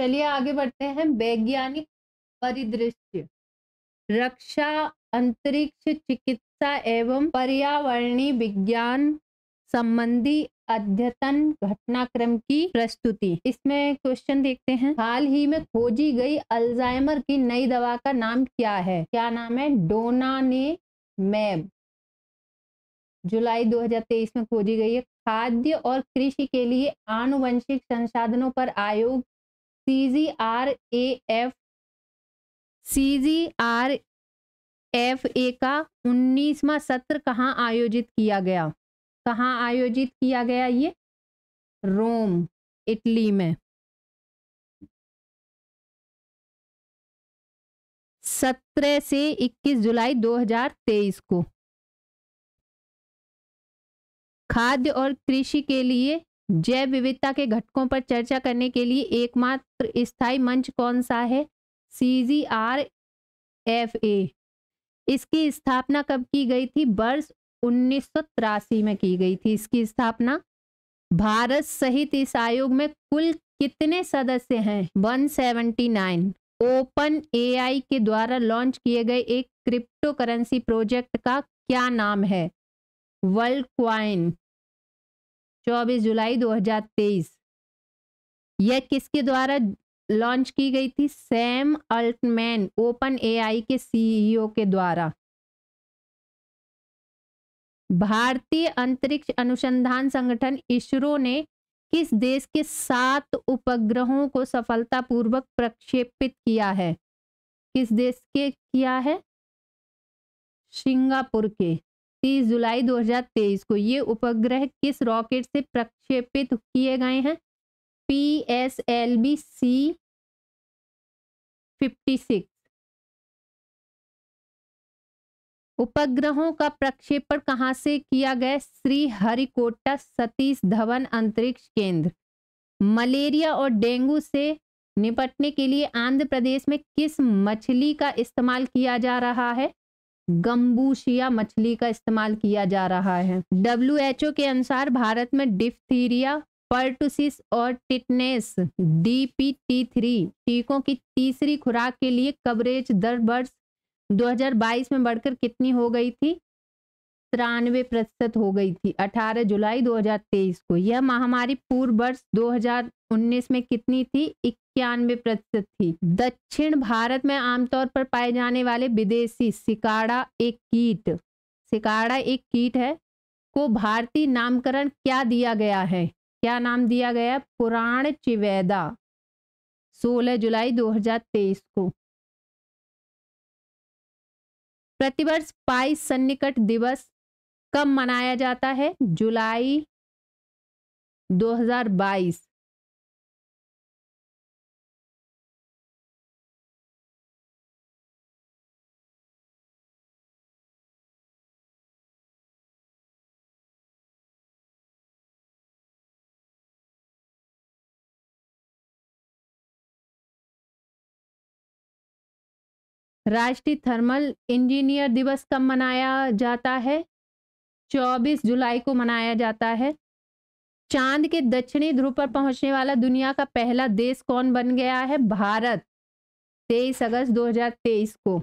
चलिए आगे बढ़ते हैं वैज्ञानिक परिदृश्य रक्षा अंतरिक्ष चिकित्सा एवं पर्यावरणीय विज्ञान संबंधी अद्यतन घटनाक्रम की प्रस्तुति इसमें क्वेश्चन देखते हैं हाल ही में खोजी गई अल्जाइमर की नई दवा का नाम क्या है क्या नाम है डोना ने मैब जुलाई 2023 में खोजी गई है खाद्य और कृषि के लिए आनुवंशिक संसाधनों पर आयोग C G R A F C G R F A का उन्नीसवा सत्र कहाँ आयोजित किया गया कहाँ आयोजित किया गया ये रोम इटली में सत्रह से इक्कीस जुलाई दो हजार तेईस को खाद्य और कृषि के लिए जैव विविधता के घटकों पर चर्चा करने के लिए एकमात्र स्थायी मंच कौन सा है सी जी आर एफ ए इसकी स्थापना कब की गई थी वर्ष उन्नीस में की गई थी इसकी स्थापना भारत सहित इस आयोग में कुल कितने सदस्य हैं 179 ओपन एआई के द्वारा लॉन्च किए गए एक क्रिप्टो करेंसी प्रोजेक्ट का क्या नाम है वर्ल्ड क्वाइन 24 जुलाई 2023 यह किसके द्वारा लॉन्च की गई थी सैम अल्टमैन ओपन एआई के सीईओ के द्वारा भारतीय अंतरिक्ष अनुसंधान संगठन इसरो ने किस देश के सात उपग्रहों को सफलतापूर्वक प्रक्षेपित किया है किस देश के किया है सिंगापुर के तीस जुलाई 2023 को ये उपग्रह किस रॉकेट से प्रक्षेपित किए गए हैं P S L V C fifty six उपग्रहों का प्रक्षेपण कहाँ से किया गया श्री हरिकोटा सतीश धवन अंतरिक्ष केंद्र मलेरिया और डेंगू से निपटने के लिए आंध्र प्रदेश में किस मछली का इस्तेमाल किया जा रहा है गम्बूशिया मछली का इस्तेमाल किया जा रहा है डब्ल्यू के अनुसार भारत में डिफ्थीरिया पर्टुसिस और टिटनेस टी थ्री टीकों की तीसरी खुराक के लिए कवरेज दर वर्ष 2022 में बढ़कर कितनी हो गई थी तिरानवे प्रतिशत हो गई थी 18 जुलाई 2023 को यह महामारी पूर्व वर्ष उन्नीस में कितनी थी इक्यानवे प्रतिशत थी दक्षिण भारत में आमतौर पर पाए जाने वाले विदेशी सिकाड़ा एक कीट सिकाड़ा एक कीट है को भारतीय नामकरण क्या दिया गया है क्या नाम दिया गया पुराण चिवेदा 16 जुलाई 2023 को प्रतिवर्ष पाई सन्निकट दिवस कब मनाया जाता है जुलाई 2022 राष्ट्रीय थर्मल इंजीनियर दिवस कब मनाया जाता है 24 जुलाई को मनाया जाता है चांद के दक्षिणी ध्रुव पर पहुंचने वाला दुनिया का पहला देश कौन बन गया है भारत 23 अगस्त 2023 को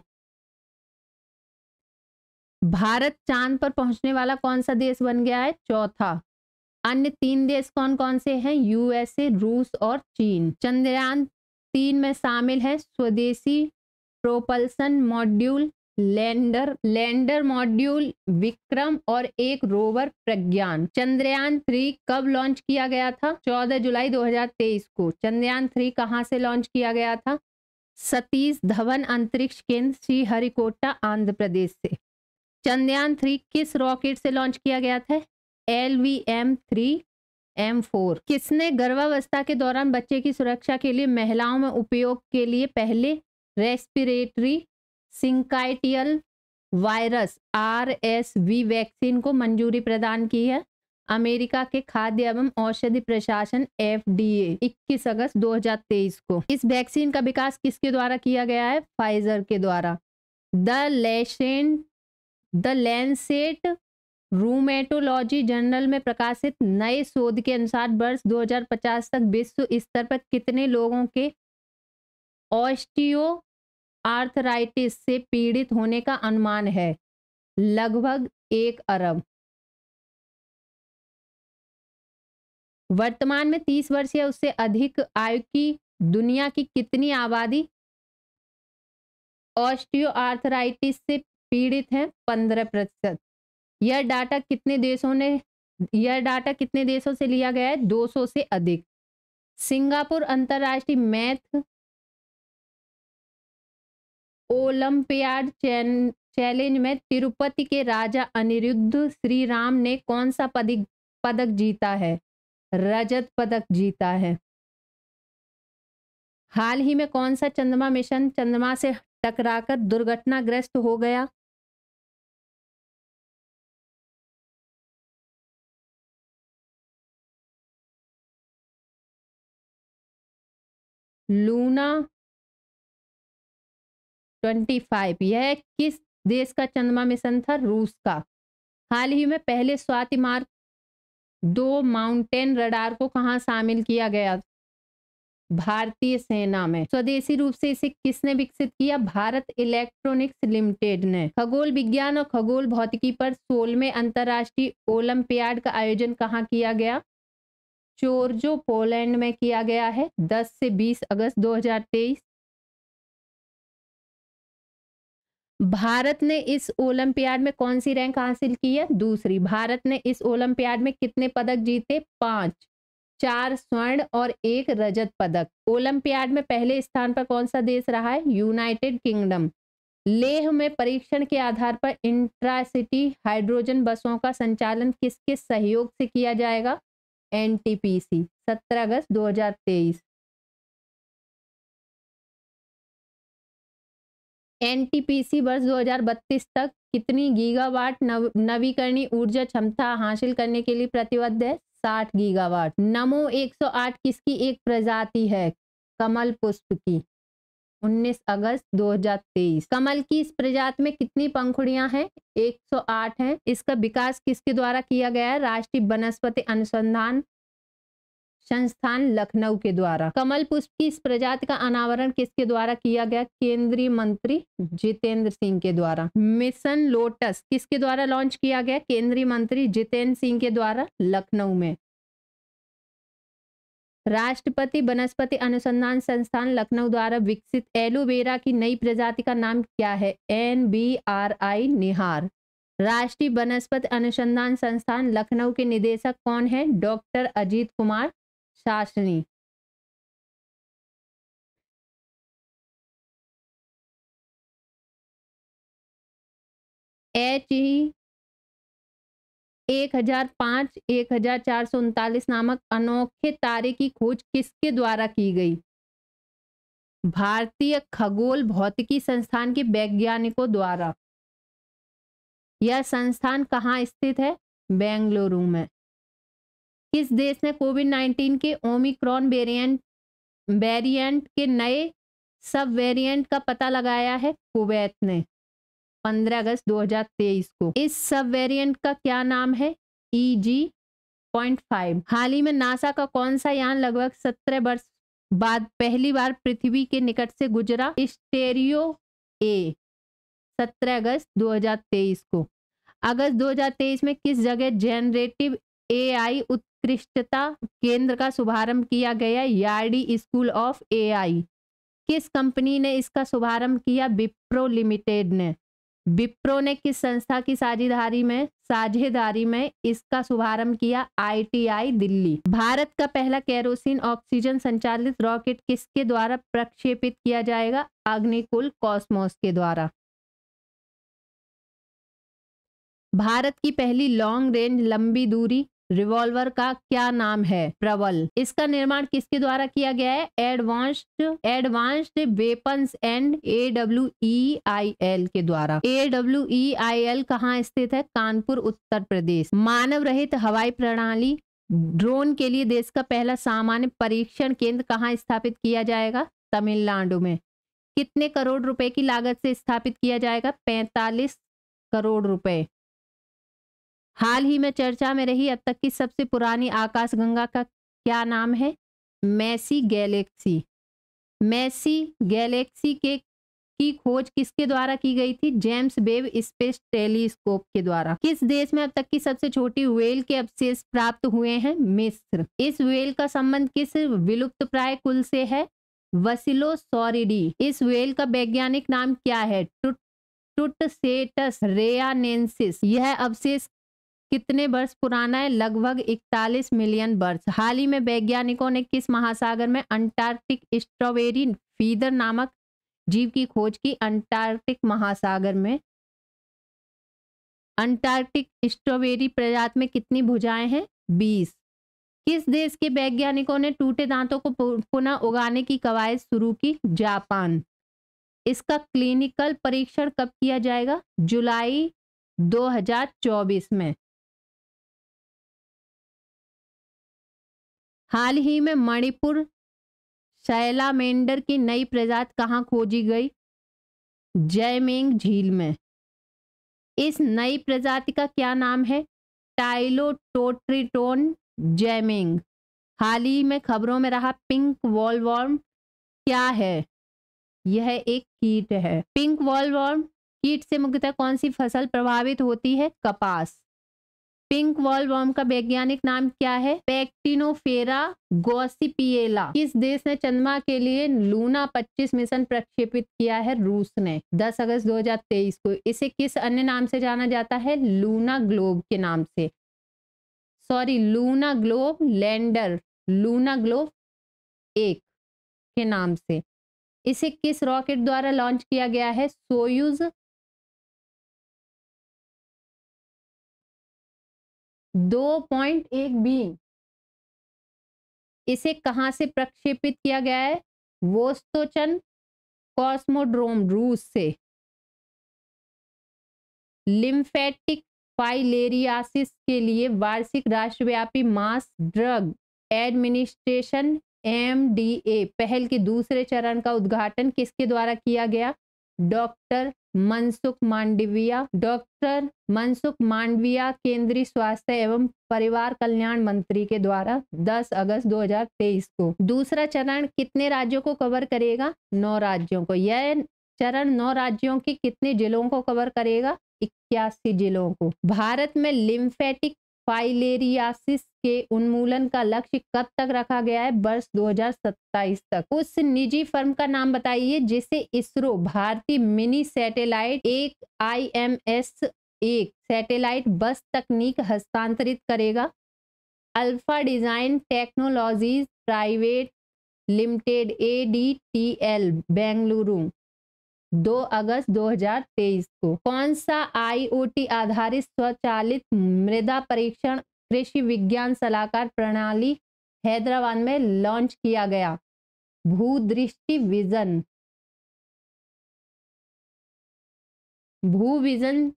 भारत चांद पर पहुंचने वाला कौन सा देश बन गया है चौथा अन्य तीन देश कौन कौन से हैं यूएसए रूस और चीन चंद्रयान तीन में शामिल है स्वदेशी propulsion module lander lander module Vikram और एक रोवर प्रज्ञान चंद्रयान थ्री कब लॉन्च किया गया था 14 जुलाई 2023 को चंद्रयान थ्री कहाँ से लॉन्च किया गया था सतीश धवन अंतरिक्ष केंद्र श्रीहरिकोटा आंध्र प्रदेश से चंद्रयान थ्री किस रॉकेट से लॉन्च किया गया था L V M three M four किसने गर्भावस्था के दौरान बच्चे की सुरक्षा के लिए महिलाओं में उपयोग के लिए पहले respiratory syncytial virus R S V vaccine को मंजूरी प्रदान की है अमेरिका के खाद्य एवं औषधि प्रशासन एफ डी ए इक्कीस अगस्त 2023 को इस वैक्सीन का विकास किसके द्वारा किया गया है फाइजर के द्वारा द लेशन द लेंसेट रूमेटोलॉजी जर्नल में प्रकाशित नए शोध के अनुसार वर्ष 2050 तक विश्व स्तर पर कितने लोगों के ऑस्टियो आर्थराइटिस से पीड़ित होने का अनुमान है लगभग एक अरब वर्तमान में तीस वर्ष या उससे अधिक आयु की दुनिया की कितनी आबादी ऑस्टियो आर्थराइटिस से पीड़ित है पंद्रह प्रतिशत यह डाटा कितने देशों ने यह डाटा कितने देशों से लिया गया है 200 से अधिक सिंगापुर अंतर्राष्ट्रीय मैथ ओलंपियाड चैलेंज में तिरुपति के राजा अनिरुद्ध श्री राम ने कौन सा पदक पदक जीता है रजत पदक जीता है हाल ही में कौन सा चंद्रमा मिशन चंद्रमा से टकराकर दुर्घटनाग्रस्त हो गया लूना ट्वेंटी फाइव यह किस देश का चंद्रमा मिशन था रूस का हाल ही में पहले स्वाति मार्ग दो माउंटेन रडार को कहाँ शामिल किया गया भारतीय सेना में स्वदेशी रूप से इसे किसने विकसित किया भारत इलेक्ट्रॉनिक्स लिमिटेड ने खगोल विज्ञान और खगोल भौतिकी पर सोलहवें अंतर्राष्ट्रीय ओलंपियाड का आयोजन कहाँ किया गया चोरजो पोलैंड में किया गया है 10 से 20 अगस्त 2023 भारत ने इस ओलंपियाड में कौन सी रैंक हासिल की है दूसरी भारत ने इस ओलंपियाड में कितने पदक जीते पांच चार स्वर्ण और एक रजत पदक ओलंपियाड में पहले स्थान पर कौन सा देश रहा है यूनाइटेड किंगडम लेह में परीक्षण के आधार पर इंट्रासिटी हाइड्रोजन बसों का संचालन किसके सहयोग से किया जाएगा एनटीपीसी 17 अगस्त तेईस एनटीपीसी वर्ष 2032 तक कितनी गीगावाट नव, नवीकरणीय ऊर्जा क्षमता हासिल करने के लिए प्रतिबद्ध है 60 गीगावाट नमो 108 किसकी एक प्रजाति है कमल पुष्प की 19 अगस्त 2023 कमल की इस प्रजाति में कितनी पंखुड़ियां हैं 108 हैं इसका विकास किसके द्वारा किया गया है राष्ट्रीय वनस्पति अनुसंधान संस्थान लखनऊ के द्वारा कमल पुष्प की इस प्रजाति का अनावरण किसके द्वारा किया गया केंद्रीय मंत्री जितेंद्र सिंह के द्वारा मिशन लोटस किसके द्वारा लॉन्च किया गया केंद्रीय मंत्री जितेंद्र सिंह के द्वारा लखनऊ में राष्ट्रपति वनस्पति अनुसंधान संस्थान लखनऊ द्वारा विकसित एलोवेरा की नई प्रजाति का नाम क्या है एन बी आर आई निहार राष्ट्रीय वनस्पति अनुसंधान संस्थान लखनऊ के निदेशक कौन है डॉक्टर अजीत कुमार चाशनी एच ही एक हजार पांच एक हजार चार सौ उनतालीस नामक अनोखे तारे की खोज किसके द्वारा की गई भारतीय खगोल भौतिकी संस्थान के वैज्ञानिकों द्वारा यह संस्थान कहाँ स्थित है बेंगलुरु में किस देश ने कोविड 19 के ओमिक्रॉन वेरिएंट वेरिएंट के नए सब वेरिएंट का पता लगाया है कुवैत ने 15 अगस्त 2023 को इस सब वेरिएंट का क्या नाम है E e G point five हाल ही में नासा का कौन सा यान लगभग 17 वर्ष बाद पहली बार पृथ्वी के निकट से गुजरा स्टेरियो ए 17 अगस्त 2023 को अगस्त 2023 में किस जगह जेनरेटिव एआई उत्कृष्टता केंद्र का शुभारंभ किया गया यार्डी स्कूल ऑफ एआई किस कंपनी ने इसका शुभारंभ किया विप्रो लिमिटेड ने विप्रो ने किस संस्था की साझेदारी में साझेदारी में इसका शुभारंभ किया आईटीआई दिल्ली भारत का पहला कैरोसिन ऑक्सीजन संचालित रॉकेट किसके द्वारा प्रक्षेपित किया जाएगा अग्निकुल कॉस्मोस के द्वारा भारत की पहली लॉन्ग रेंज लंबी दूरी रिवॉल्वर का क्या नाम है प्रबल इसका निर्माण किसके द्वारा किया गया है advanced advanced weapons and A W I L के द्वारा ए डब्ल्यू आई एल कहा स्थित है कानपुर उत्तर प्रदेश मानव रहित हवाई प्रणाली ड्रोन के लिए देश का पहला सामान्य परीक्षण केंद्र कहाँ स्थापित किया जाएगा तमिलनाडु में कितने करोड़ रुपए की लागत से स्थापित किया जाएगा पैंतालीस करोड़ रुपए हाल ही में चर्चा में रही अब तक की सबसे पुरानी आकाशगंगा का क्या नाम है मैसी गैलेक्सी मैसी गैलेक्सी के की खोज किसके द्वारा की गई थी जेम्स बेब स्पेस टेलीस्कोप के द्वारा किस देश में अब तक की सबसे छोटी व्हेल के अवशेष प्राप्त हुए हैं मिस्र इस व्हेल का संबंध किस विलुप्त प्राय कुल से है वसिलो सॉरिडी इस व्हेल का वैज्ञानिक नाम क्या है टुट सेटस रेयानेंसिस यह अवशेष कितने वर्ष पुराना है लगभग 41 मिलियन वर्ष हाल ही में वैज्ञानिकों ने किस महासागर में अंटार्कटिक स्ट्रॉबेरी फीदर नामक जीव की खोज की अंटार्कटिक महासागर में अंटार्कटिक स्ट्रॉबेरी प्रजात में कितनी भुजाएं हैं 20 किस देश के वैज्ञानिकों ने टूटे दांतों को पुनः उगाने की कवायद शुरू की जापान इसका क्लिनिकल परीक्षण कब किया जाएगा जुलाई 2024 में हाल ही में मणिपुर शैलामेंडर की नई प्रजात कहाँ खोजी गई जयमेंग झील में इस नई प्रजाति का क्या नाम है टाइलोटोट्रिटोन जैमिंग हाल ही में खबरों में रहा पिंक वॉलवॉर्म क्या है यह एक कीट है पिंक वॉलवॉर्म कीट से मुख्यतः कौन सी फसल प्रभावित होती है कपास पिंक वॉल वॉर्म का वैज्ञानिक नाम क्या है पेक्टिनोफेरा गोसिपियेला किस देश ने चंद्रमा के लिए लूना 25 मिशन प्रक्षेपित किया है रूस ने 10 अगस्त 2023 को इसे किस अन्य नाम से जाना जाता है लूना ग्लोब के नाम से sorry Luna globe lander Luna globe एक के नाम से इसे किस रॉकेट द्वारा लॉन्च किया गया है सोयूज दो पॉइंट एक बी इसे कहाँ से प्रक्षेपित किया गया है वोस्तोचन कॉस्मोड्रोम रूस से लिम्फेटिक फाइलेरियासिस के लिए वार्षिक राष्ट्रव्यापी मास ड्रग एडमिनिस्ट्रेशन एमडीए पहल के दूसरे चरण का उद्घाटन किसके द्वारा किया गया डॉक्टर मनसुख मांडविया डॉक्टर मनसुख मांडविया केंद्रीय स्वास्थ्य एवं परिवार कल्याण मंत्री के द्वारा 10 अगस्त 2023 को दूसरा चरण कितने राज्यों को कवर करेगा नौ राज्यों को यह चरण नौ राज्यों के कितने जिलों को कवर करेगा इक्यासी जिलों को भारत में लिम्फेटिक फाइलेरियासिस के उन्मूलन का लक्ष्य कब तक रखा गया है वर्ष 2027 तक उस निजी फर्म का नाम बताइए जिसे इसरो भारतीय मिनी सैटेलाइट एक आईएमएस एक सैटेलाइट बस तकनीक हस्तांतरित करेगा alpha design technologies private limited A D T L Bengaluru 2 अगस्त 2023 को कौन सा आईओटी आधारित स्वचालित मृदा परीक्षण कृषि विज्ञान सलाहकार प्रणाली हैदराबाद में लॉन्च किया गया भूदृष्टि विजन भू विजन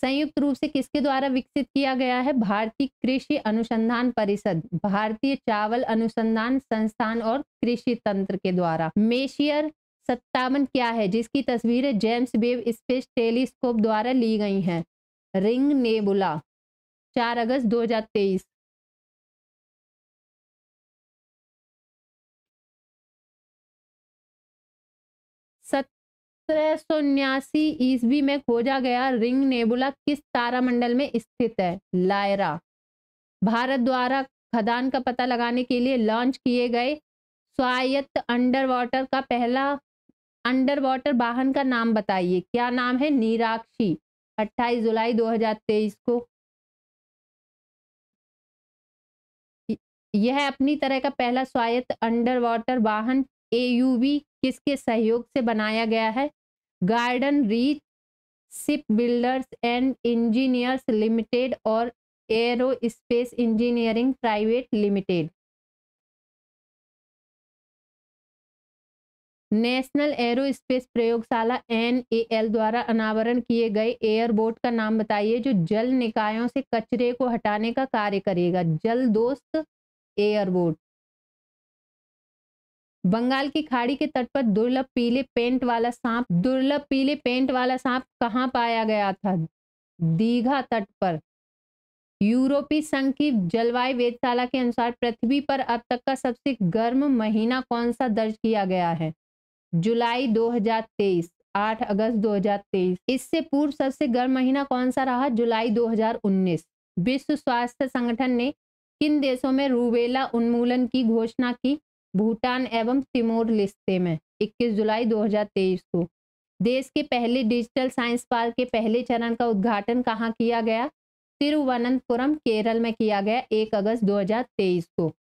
संयुक्त रूप से किसके द्वारा विकसित किया गया है भारतीय कृषि अनुसंधान परिषद भारतीय चावल अनुसंधान संस्थान और कृषि तंत्र के द्वारा मेशियर सत्तावन क्या है जिसकी तस्वीरें जेम्स बेब स्पेस टेलीस्कोप द्वारा ली गई हैं रिंग नेबुला चार अगस्त दो हजार तेईस सत्रह सौ उन्यासी ईस्वी में खोजा गया रिंग नेबुला किस तारामंडल में स्थित है लायरा भारत द्वारा खदान का पता लगाने के लिए लॉन्च किए गए स्वायत्त अंडर वाटर का पहला अंडर वाटर वाहन का नाम बताइए क्या नाम है नीराक्षी 28 जुलाई 2023 को यह अपनी तरह का पहला स्वायत्त अंडर वाटर वाहन एयूवी किसके सहयोग से बनाया गया है garden reach ship builders and engineers limited और aerospace space engineering private limited national aerospace प्रयोगशाला एन द्वारा अनावरण किए गए एयरबोट का नाम बताइए जो जल निकायों से कचरे को हटाने का कार्य करेगा जल दोस्त एयरबोट बंगाल की खाड़ी के तट पर दुर्लभ पीले पेंट वाला सांप दुर्लभ पीले पेंट वाला सांप कहाँ पाया गया था दीघा तट पर यूरोपीय संघ की जलवायु वेदशाला के अनुसार पृथ्वी पर अब तक का सबसे गर्म महीना कौन सा दर्ज किया गया है जुलाई 2023 8 अगस्त 2023 इससे पूर्व सबसे गर्म महीना कौन सा रहा जुलाई 2019 विश्व स्वास्थ्य संगठन ने किन देशों में रूबेला उन्मूलन की घोषणा की भूटान एवं तिमोर लिस्ते में 21 जुलाई 2023 को देश के पहले डिजिटल साइंस पार्क के पहले चरण का उद्घाटन कहाँ किया गया तिरुवनंतपुरम केरल में किया गया 1 अगस्त 2023 को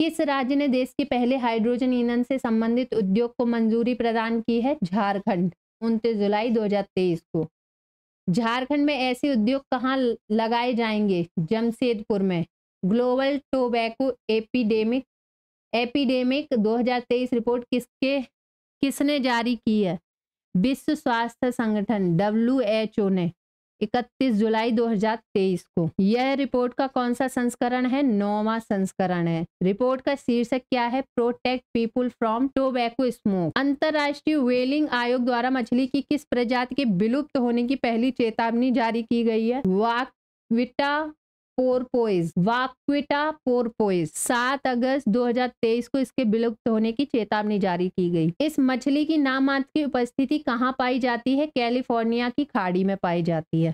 किस राज्य ने देश के पहले हाइड्रोजन ईंधन से संबंधित उद्योग को मंजूरी प्रदान की है झारखंड उनतीस जुलाई 2023 को झारखंड में ऐसे उद्योग कहाँ लगाए जाएंगे जमशेदपुर में global tobacco epidemic epidemic 2023 report किसके किसने जारी की है विश्व स्वास्थ्य संगठन डब्ल्यू ने इकतीस जुलाई 2023 को यह रिपोर्ट का कौन सा संस्करण है नौवा संस्करण है रिपोर्ट का शीर्षक क्या है protect people from tobacco smoke अंतरराष्ट्रीय वेलिंग आयोग द्वारा मछली की किस प्रजाति के विलुप्त होने की पहली चेतावनी जारी की गई है वाक विटा पोरपोइज वाक्विटा पोरपोइज 7 अगस्त 2023 को इसके विलुप्त होने की चेतावनी जारी की गई इस मछली की नामांत की उपस्थिति कहाँ पाई जाती है कैलिफोर्निया की खाड़ी में पाई जाती है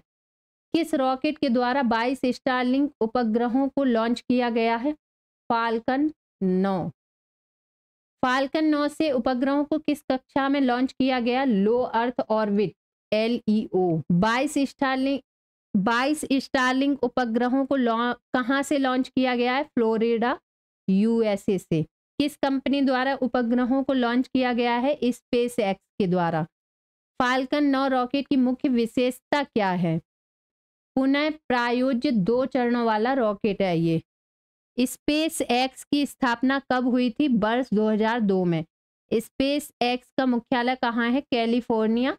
किस रॉकेट के द्वारा 22 स्टारलिंग उपग्रहों को लॉन्च किया गया है फाल्कन 9 फाल्कन 9 से उपग्रहों को किस कक्षा में लॉन्च किया गया लो अर्थ ऑर्बिट एल ई ओ बाईस स्टारलिंग बाईस स्टारलिंग उपग्रहों को कहाँ से लॉन्च किया गया है फ्लोरिडा यूएसए से किस कंपनी द्वारा उपग्रहों को लॉन्च किया गया है स्पेस एक्स के द्वारा फाल्कन नौ रॉकेट की मुख्य विशेषता क्या है पुनः प्रायोज्य दो चरणों वाला रॉकेट है ये स्पेस एक्स की स्थापना कब हुई थी वर्ष 2002 में स्पेस एक्स का मुख्यालय कहाँ है कैलिफोर्निया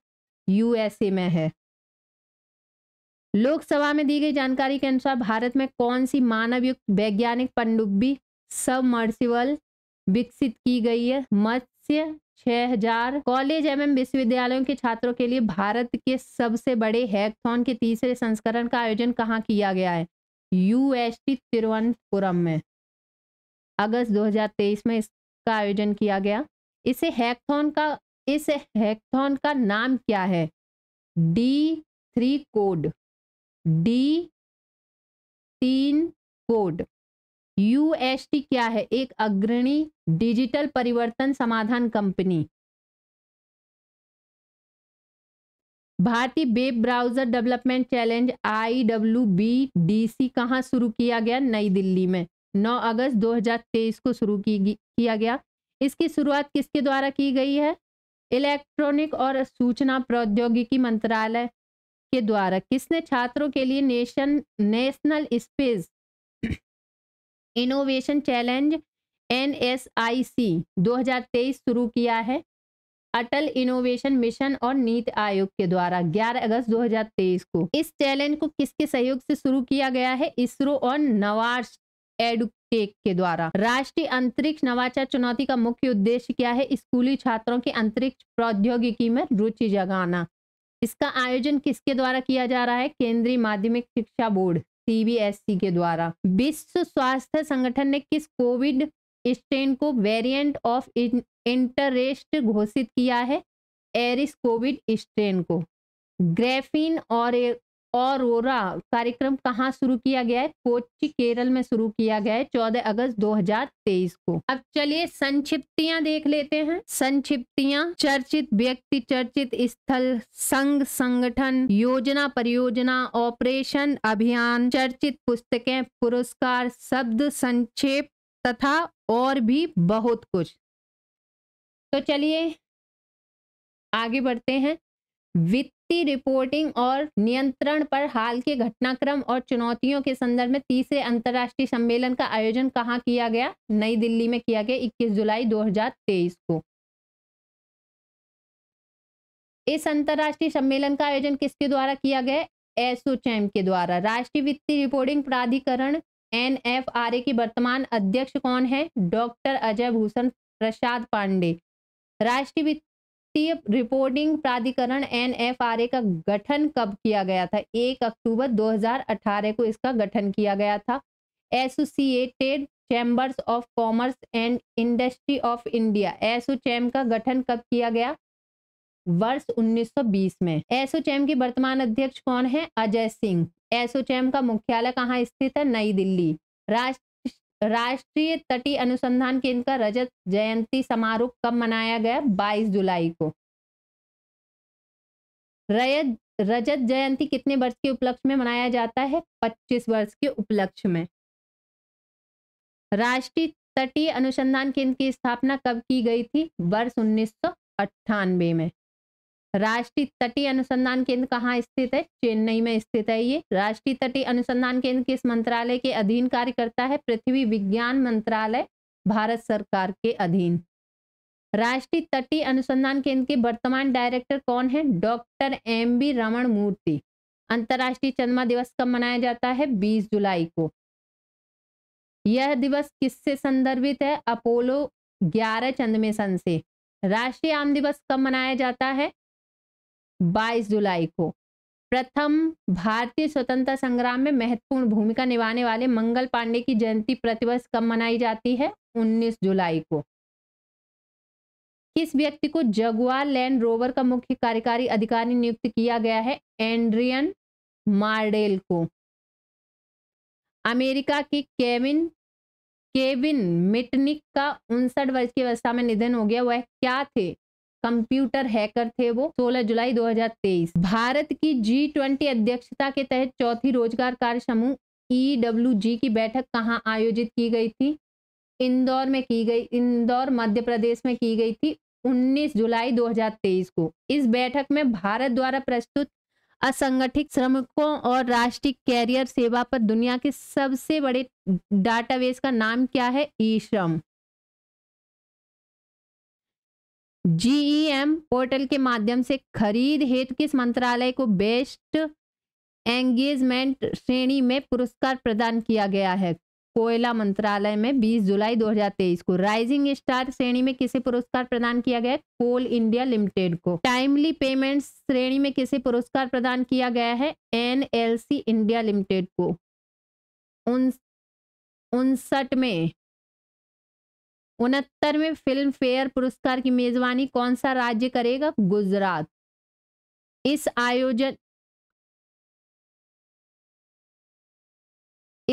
यूएसए में है लोकसभा में दी गई जानकारी के अनुसार भारत में कौन सी मानवयुक्त वैज्ञानिक पनडुब्बी सबमर्सिबल विकसित की गई है मत्स्य 6000 कॉलेज एवं विश्वविद्यालयों के छात्रों के लिए भारत के सबसे बड़े हैकथॉन के तीसरे संस्करण का आयोजन कहाँ किया गया है यूएसटी तिरुवनंतपुरम में अगस्त 2023 में इसका आयोजन किया गया इसे हैकथॉन का इस हैकथॉन का नाम क्या है डी थ्री कोड डी तीन कोड यूएसटी क्या है एक अग्रणी डिजिटल परिवर्तन समाधान कंपनी भारतीय web browser development challenge I W B D C कहाँ शुरू किया गया नई दिल्ली में 9 अगस्त 2023 को शुरू की, किया गया इसकी शुरुआत किसके द्वारा की गई है इलेक्ट्रॉनिक और सूचना प्रौद्योगिकी मंत्रालय के द्वारा किसने छात्रों के लिए nation national space innovation challenge N S I C दो शुरू किया है अटल इनोवेशन मिशन और नीति आयोग के द्वारा 11 अगस्त 2023 को इस चैलेंज को किसके सहयोग से शुरू किया गया है इसरो और नवार्स एडुटेक के द्वारा राष्ट्रीय अंतरिक्ष नवाचार चुनौती का मुख्य उद्देश्य क्या है स्कूली छात्रों के अंतरिक्ष प्रौद्योगिकी में रुचि जगाना इसका आयोजन किसके द्वारा किया जा रहा है केंद्रीय माध्यमिक शिक्षा बोर्ड सीबीएसई e के द्वारा विश्व स्वास्थ्य संगठन ने किस कोविड स्ट्रेन को वेरिएंट ऑफ इंटरेस्ट घोषित किया है एरिस कोविड स्ट्रेन को ग्रेफिन और औरोरा कार्यक्रम कहाँ शुरू किया गया है कोच्चि केरल में शुरू किया गया है चौदह अगस्त 2023 को अब चलिए संक्षिप्तियां देख लेते हैं संक्षिप्तियां चर्चित व्यक्ति चर्चित स्थल संघ संगठन योजना परियोजना ऑपरेशन अभियान चर्चित पुस्तकें पुरस्कार शब्द संक्षेप तथा और भी बहुत कुछ तो चलिए आगे बढ़ते हैं वित्त वित्तीय रिपोर्टिंग और नियंत्रण पर हाल के घटनाक्रम और चुनौतियों के संदर्भ में तीसरे अंतर्राष्ट्रीय सम्मेलन का आयोजन कहाँ किया गया नई दिल्ली में किया गया इक्कीस जुलाई दो को इस अंतर्राष्ट्रीय सम्मेलन का आयोजन किसके द्वारा किया गया एसओचैम के द्वारा राष्ट्रीय वित्तीय रिपोर्टिंग प्राधिकरण एन की वर्तमान अध्यक्ष कौन है डॉक्टर अजय भूषण प्रसाद पांडे राष्ट्रीय वित्तीय रिपोर्टिंग प्राधिकरण एनएफआरए का गठन कब किया गया था एक अक्टूबर 2018 को इसका गठन किया गया था associated chambers of commerce and industry of India ASSOCHAM का गठन कब किया गया वर्ष 1920 में एसोचैम के वर्तमान अध्यक्ष कौन है अजय सिंह एसोचैम का मुख्यालय कहाँ स्थित है नई दिल्ली राष्ट्र राष्ट्रीय तटीय अनुसंधान केंद्र का रजत जयंती समारोह कब मनाया गया 22 जुलाई को रजत रजत जयंती कितने वर्ष के उपलक्ष्य में मनाया जाता है 25 वर्ष के उपलक्ष्य में राष्ट्रीय तटीय अनुसंधान केंद्र की स्थापना कब की गई थी वर्ष उन्नीस में राष्ट्रीय तटीय अनुसंधान केंद्र कहाँ स्थित है चेन्नई में स्थित है ये राष्ट्रीय तटीय अनुसंधान केंद्र किस मंत्रालय के अधीन कार्य करता है पृथ्वी विज्ञान मंत्रालय भारत सरकार के अधीन राष्ट्रीय तटीय अनुसंधान केंद्र के वर्तमान डायरेक्टर कौन है doctor M B Raman Murthy अंतर्राष्ट्रीय चंद्रमा दिवस कब मनाया जाता है बीस जुलाई को यह दिवस किससे संदर्भित है अपोलो ग्यारह चंद्रमेशन से राष्ट्रीय आम दिवस कब मनाया जाता है 22 जुलाई को प्रथम भारतीय स्वतंत्रता संग्राम में महत्वपूर्ण भूमिका निभाने वाले मंगल पांडे की जयंती प्रतिवर्ष कब मनाई जाती है 19 जुलाई को किस व्यक्ति को जगुआर लैंड रोवर का मुख्य कार्यकारी अधिकारी नियुक्त किया गया है एंड्रियन मार्डेल को अमेरिका की केविन केविन मिटनिक का उनसठ वर्ष की अवस्था में निधन हो गया वह क्या थे कंप्यूटर हैकर थे वो 16 जुलाई 2023 भारत की जी ट्वेंटी अध्यक्षता के तहत चौथी रोजगार कार्य समूह जी e की बैठक कहाँ आयोजित की गई थी इंदौर में की गई इंदौर मध्य प्रदेश में की गई थी 19 जुलाई 2023 को इस बैठक में भारत द्वारा प्रस्तुत असंगठित श्रमिकों और राष्ट्रीय कैरियर सेवा पर दुनिया के सबसे बड़े डाटाबेस का नाम क्या है ई श्रम जीईएम पोर्टल e के माध्यम से खरीद हेतु किस मंत्रालय को बेस्ट एंगेजमेंट श्रेणी में पुरस्कार प्रदान किया गया है कोयला मंत्रालय में 20 जुलाई 2023 को राइजिंग स्टार श्रेणी में किसे पुरस्कार प्रदान किया गया है कोल इंडिया लिमिटेड को टाइमली पेमेंट श्रेणी में किसे पुरस्कार प्रदान किया गया है एनएलसी इंडिया लिमिटेड को उनसठ में उनहत्तर में फिल्म फेयर पुरस्कार की मेजबानी कौन सा राज्य करेगा गुजरात इस आयोजन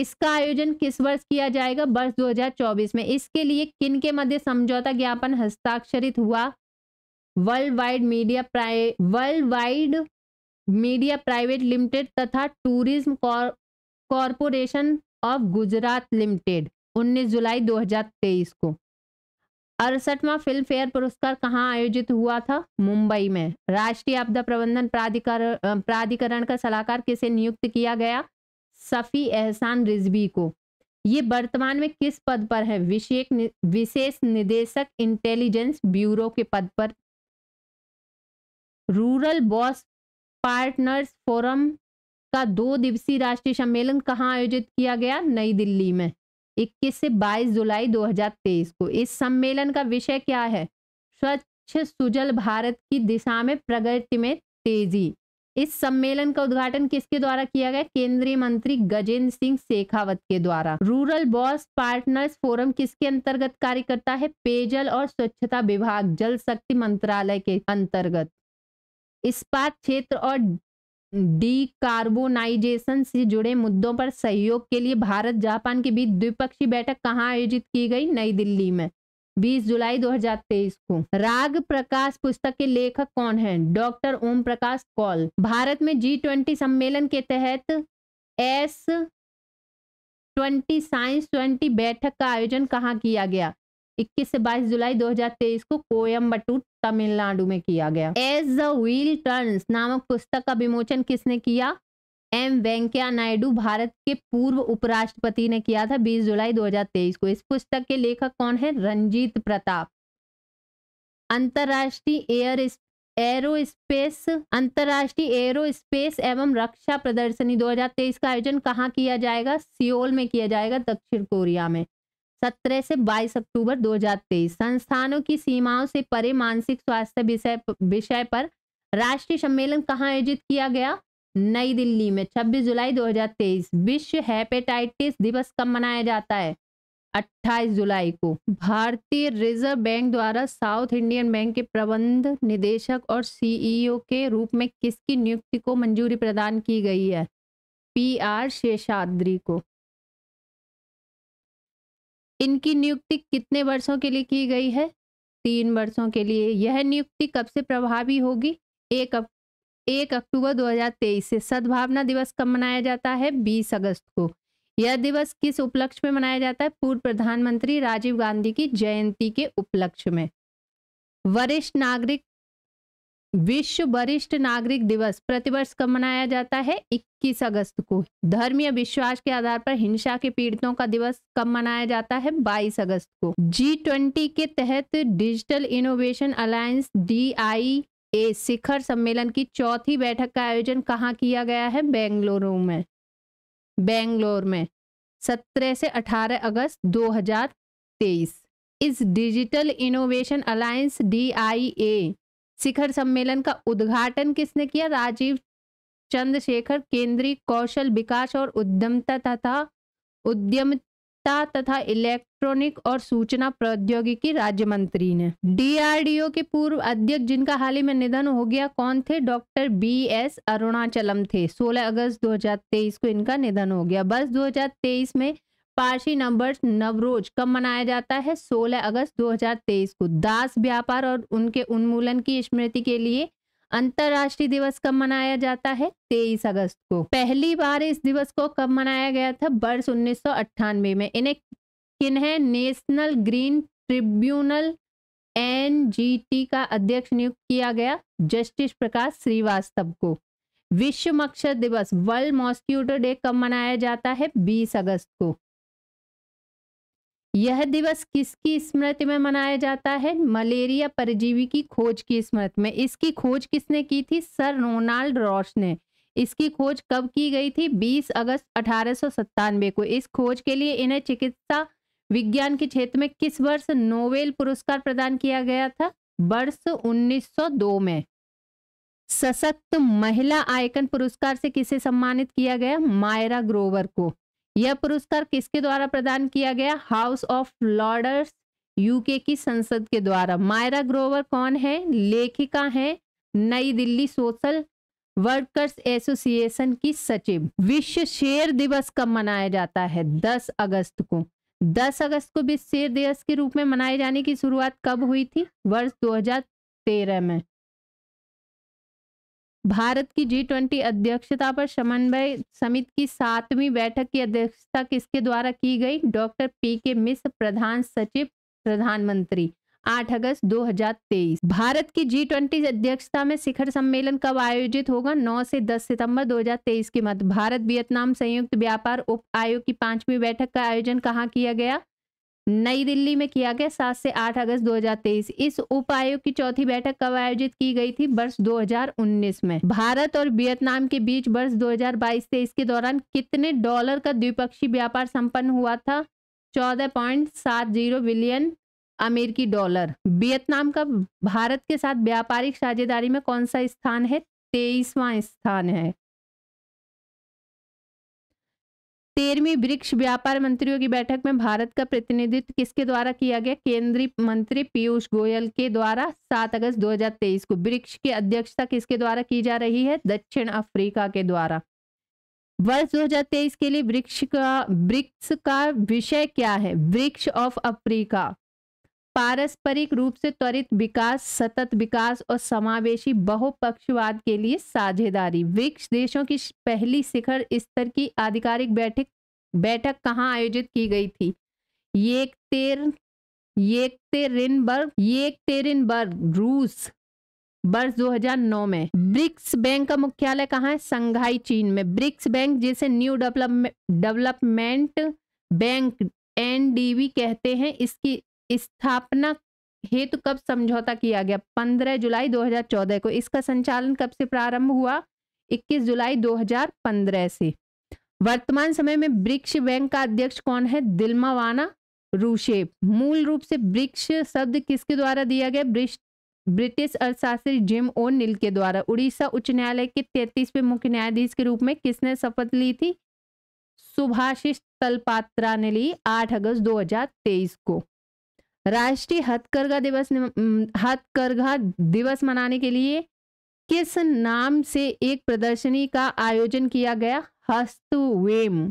इसका आयोजन किस वर्ष किया जाएगा वर्ष 2024 में इसके लिए किन के मध्य समझौता ज्ञापन हस्ताक्षरित हुआ world wide media world wide media private limited तथा tourism corporation of Gujarat limited 19 जुलाई 2023 को अड़सठवा फिल्म फेयर पुरस्कार कहाँ आयोजित हुआ था मुंबई में राष्ट्रीय आपदा प्रबंधन प्राधिकरण प्राधिकरण का सलाहकार किसे नियुक्त किया गया सफ़ी एहसान रिजवी को ये वर्तमान में किस पद पर है विशेष विशेष निदेशक इंटेलिजेंस ब्यूरो के पद पर रूरल बॉस पार्टनर्स फोरम का दो दिवसीय राष्ट्रीय सम्मेलन कहाँ आयोजित किया गया नई दिल्ली में 21 से 22 जुलाई 2023 को इस सम्मेलन का विषय क्या है स्वच्छ सुजल भारत की दिशा में प्रगति में तेजी इस सम्मेलन का उद्घाटन किसके द्वारा किया गया केंद्रीय मंत्री गजेंद्र सिंह शेखावत के द्वारा रूरल बॉस पार्टनर्स फोरम किसके अंतर्गत कार्य करता है पेयजल और स्वच्छता विभाग जल शक्ति मंत्रालय के अंतर्गत इस्पात क्षेत्र और डीकार्बोनाइजेशन से जुड़े मुद्दों पर सहयोग के लिए भारत जापान के बीच द्विपक्षीय बैठक कहाँ आयोजित की गई नई दिल्ली में 20 जुलाई 2023 को राग प्रकाश पुस्तक के लेखक कौन हैं डॉक्टर ओम प्रकाश कौल भारत में जी ट्वेंटी सम्मेलन के तहत एस ट्वेंटी साइंस ट्वेंटी बैठक का आयोजन कहाँ किया गया 21 से 22 जुलाई 2023 को कोयम्बटूर तमिलनाडु में किया गया एज द व्हील टर्न्स नामक पुस्तक का विमोचन किसने किया एम वेंकैया नायडू भारत के पूर्व उपराष्ट्रपति ने किया था 20 जुलाई 2023 को इस पुस्तक के लेखक कौन है रंजीत प्रताप अंतर्राष्ट्रीय एयर एरोस्पेस अंतर्राष्ट्रीय एरोस्पेस एवं रक्षा प्रदर्शनी 2023 का आयोजन कहाँ किया जाएगा सियोल में किया जाएगा दक्षिण कोरिया में सत्रह से बाईस अक्टूबर 2023 संस्थानों की सीमाओं से परे मानसिक स्वास्थ्य विषय विषय पर राष्ट्रीय सम्मेलन कहाँ आयोजित किया गया नई दिल्ली में 26 जुलाई 2023 विश्व हेपेटाइटिस दिवस कब मनाया जाता है 28 जुलाई को भारतीय रिजर्व बैंक द्वारा साउथ इंडियन बैंक के प्रबंध निदेशक और सीईओ के रूप में किसकी नियुक्ति को मंजूरी प्रदान की गई है पी आर शेषाद्री को इनकी नियुक्ति कितने वर्षों के लिए की गई है तीन वर्षों के लिए यह नियुक्ति कब से प्रभावी होगी एक अप, एक अक्टूबर 2023 से सद्भावना दिवस कब मनाया जाता है 20 अगस्त को यह दिवस किस उपलक्ष में मनाया जाता है पूर्व प्रधानमंत्री राजीव गांधी की जयंती के उपलक्ष्य में वरिष्ठ नागरिक विश्व वरिष्ठ नागरिक दिवस प्रतिवर्ष कब मनाया जाता है 21 अगस्त को धर्मीय विश्वास के आधार पर हिंसा के पीड़ितों का दिवस कब मनाया जाता है 22 अगस्त को जी ट्वेंटी के तहत digital innovation alliance D I A शिखर सम्मेलन की चौथी बैठक का आयोजन कहाँ किया गया है बेंगलुरु में बेंगलोर में 17 से 18 अगस्त 2023 इस digital innovation alliance D I A शिखर सम्मेलन का उद्घाटन किसने किया राजीव चंद्रशेखर केंद्रीय कौशल विकास और उद्यमता तथा उद्यमता तथा इलेक्ट्रॉनिक और सूचना प्रौद्योगिकी राज्य मंत्री ने डीआरडीओ के पूर्व अध्यक्ष जिनका हाल ही में निधन हो गया कौन थे डॉक्टर बी एस अरुणाचलम थे 16 अगस्त 2023 को इनका निधन हो गया बस 2023 में पारसी नंबर नवरोज कब मनाया जाता है 16 अगस्त 2023 को दास व्यापार और उनके उन्मूलन की स्मृति के लिए अंतर्राष्ट्रीय दिवस कब मनाया जाता है 23 अगस्त को पहली बार इस दिवस को कब मनाया गया था वर्ष उन्नीस में इन्हें किन्हें नेशनल ग्रीन ट्रिब्यूनल एनजीटी का अध्यक्ष नियुक्त किया गया जस्टिस प्रकाश श्रीवास्तव को विश्व मक्षर दिवस वर्ल्ड मॉस्क्यूटो डे कब मनाया जाता है 20 अगस्त को यह दिवस किसकी स्मृति में मनाया जाता है मलेरिया परजीवी की खोज की स्मृति में इसकी खोज किसने की थी सर रोनाल्ड रॉस ने इसकी खोज कब की गई थी 20 अगस्त अठारह को इस खोज के लिए इन्हें चिकित्सा विज्ञान के क्षेत्र में किस वर्ष नोबेल पुरस्कार प्रदान किया गया था वर्ष 1902 में सशक्त महिला आयकन पुरस्कार से किसे सम्मानित किया गया मायरा ग्रोवर को यह पुरस्कार किसके द्वारा प्रदान किया गया हाउस ऑफ लॉर्डर्स यूके की संसद के द्वारा मायरा ग्रोवर कौन है लेखिका है नई दिल्ली सोशल वर्कर्स एसोसिएशन की सचिव विश्व शेर दिवस कब मनाया जाता है 10 अगस्त को 10 अगस्त को विश्व शेर दिवस के रूप में मनाए जाने की शुरुआत कब हुई थी वर्ष 2013 में भारत की जी ट्वेंटी अध्यक्षता पर समन्वय समिति की सातवीं बैठक की अध्यक्षता किसके द्वारा की गई डॉक्टर पी के मिश्र प्रधान सचिव प्रधानमंत्री 8 अगस्त 2023 भारत की जी ट्वेंटी अध्यक्षता में शिखर सम्मेलन कब आयोजित होगा 9 से 10 सितंबर 2023 के मध्य भारत वियतनाम संयुक्त व्यापार उप आयोग की पांचवी बैठक का आयोजन कहाँ किया गया नई दिल्ली में किया गया सात से आठ अगस्त 2023 इस उप आयोग की चौथी बैठक कब आयोजित की गई थी वर्ष 2019 में भारत और वियतनाम के बीच वर्ष 2022 से इसके दौरान कितने डॉलर का द्विपक्षीय व्यापार संपन्न हुआ था चौदह पॉइंट सात जीरो बिलियन अमेरिकी डॉलर वियतनाम का भारत के साथ व्यापारिक साझेदारी में कौन सा स्थान है तेईसवा स्थान है तेरहवीं वृक्ष व्यापार मंत्रियों की बैठक में भारत का प्रतिनिधित्व किसके द्वारा किया गया केंद्रीय मंत्री पीयूष गोयल के द्वारा 7 अगस्त 2023 को वृक्ष की अध्यक्षता किसके द्वारा की जा रही है दक्षिण अफ्रीका के द्वारा वर्ष 2023 के लिए वृक्ष का ब्रिक्स का विषय क्या है वृक्ष ऑफ अफ्रीका पारस्परिक रूप से त्वरित विकास सतत विकास और समावेशी बहुपक्षवाद के लिए साझेदारी ब्रिक्स देशों की पहली शिखर स्तर की आधिकारिक बैठक बैठक कहाँ आयोजित की गई थी रूस वर्ष 2009 में ब्रिक्स बैंक का मुख्यालय कहाँ है संघाई चीन में ब्रिक्स बैंक जिसे न्यू डेवलपमेंट बैंक एनडीवी कहते हैं इसकी स्थापना हेतु कब समझौता किया गया 15 जुलाई 2014 को इसका संचालन कब से प्रारंभ हुआ 21 जुलाई 2015 से वर्तमान समय में ब्रिक्स बैंक का अध्यक्ष कौन है दिलमावाना रूशेप मूल रूप से ब्रिक्स शब्द किसके द्वारा दिया गया ब्रिटिश अर्थशास्त्री जिम ओ नील के द्वारा उड़ीसा उच्च न्यायालय के तैतीसवें मुख्य न्यायाधीश के रूप में किसने शपथ ली थी सुभाषिष तलपात्रा ने ली आठ अगस्त दो को राष्ट्रीय हथकरघा दिवस हथकरघा दिवस मनाने के लिए किस नाम से एक प्रदर्शनी का आयोजन किया गया हस्तवेम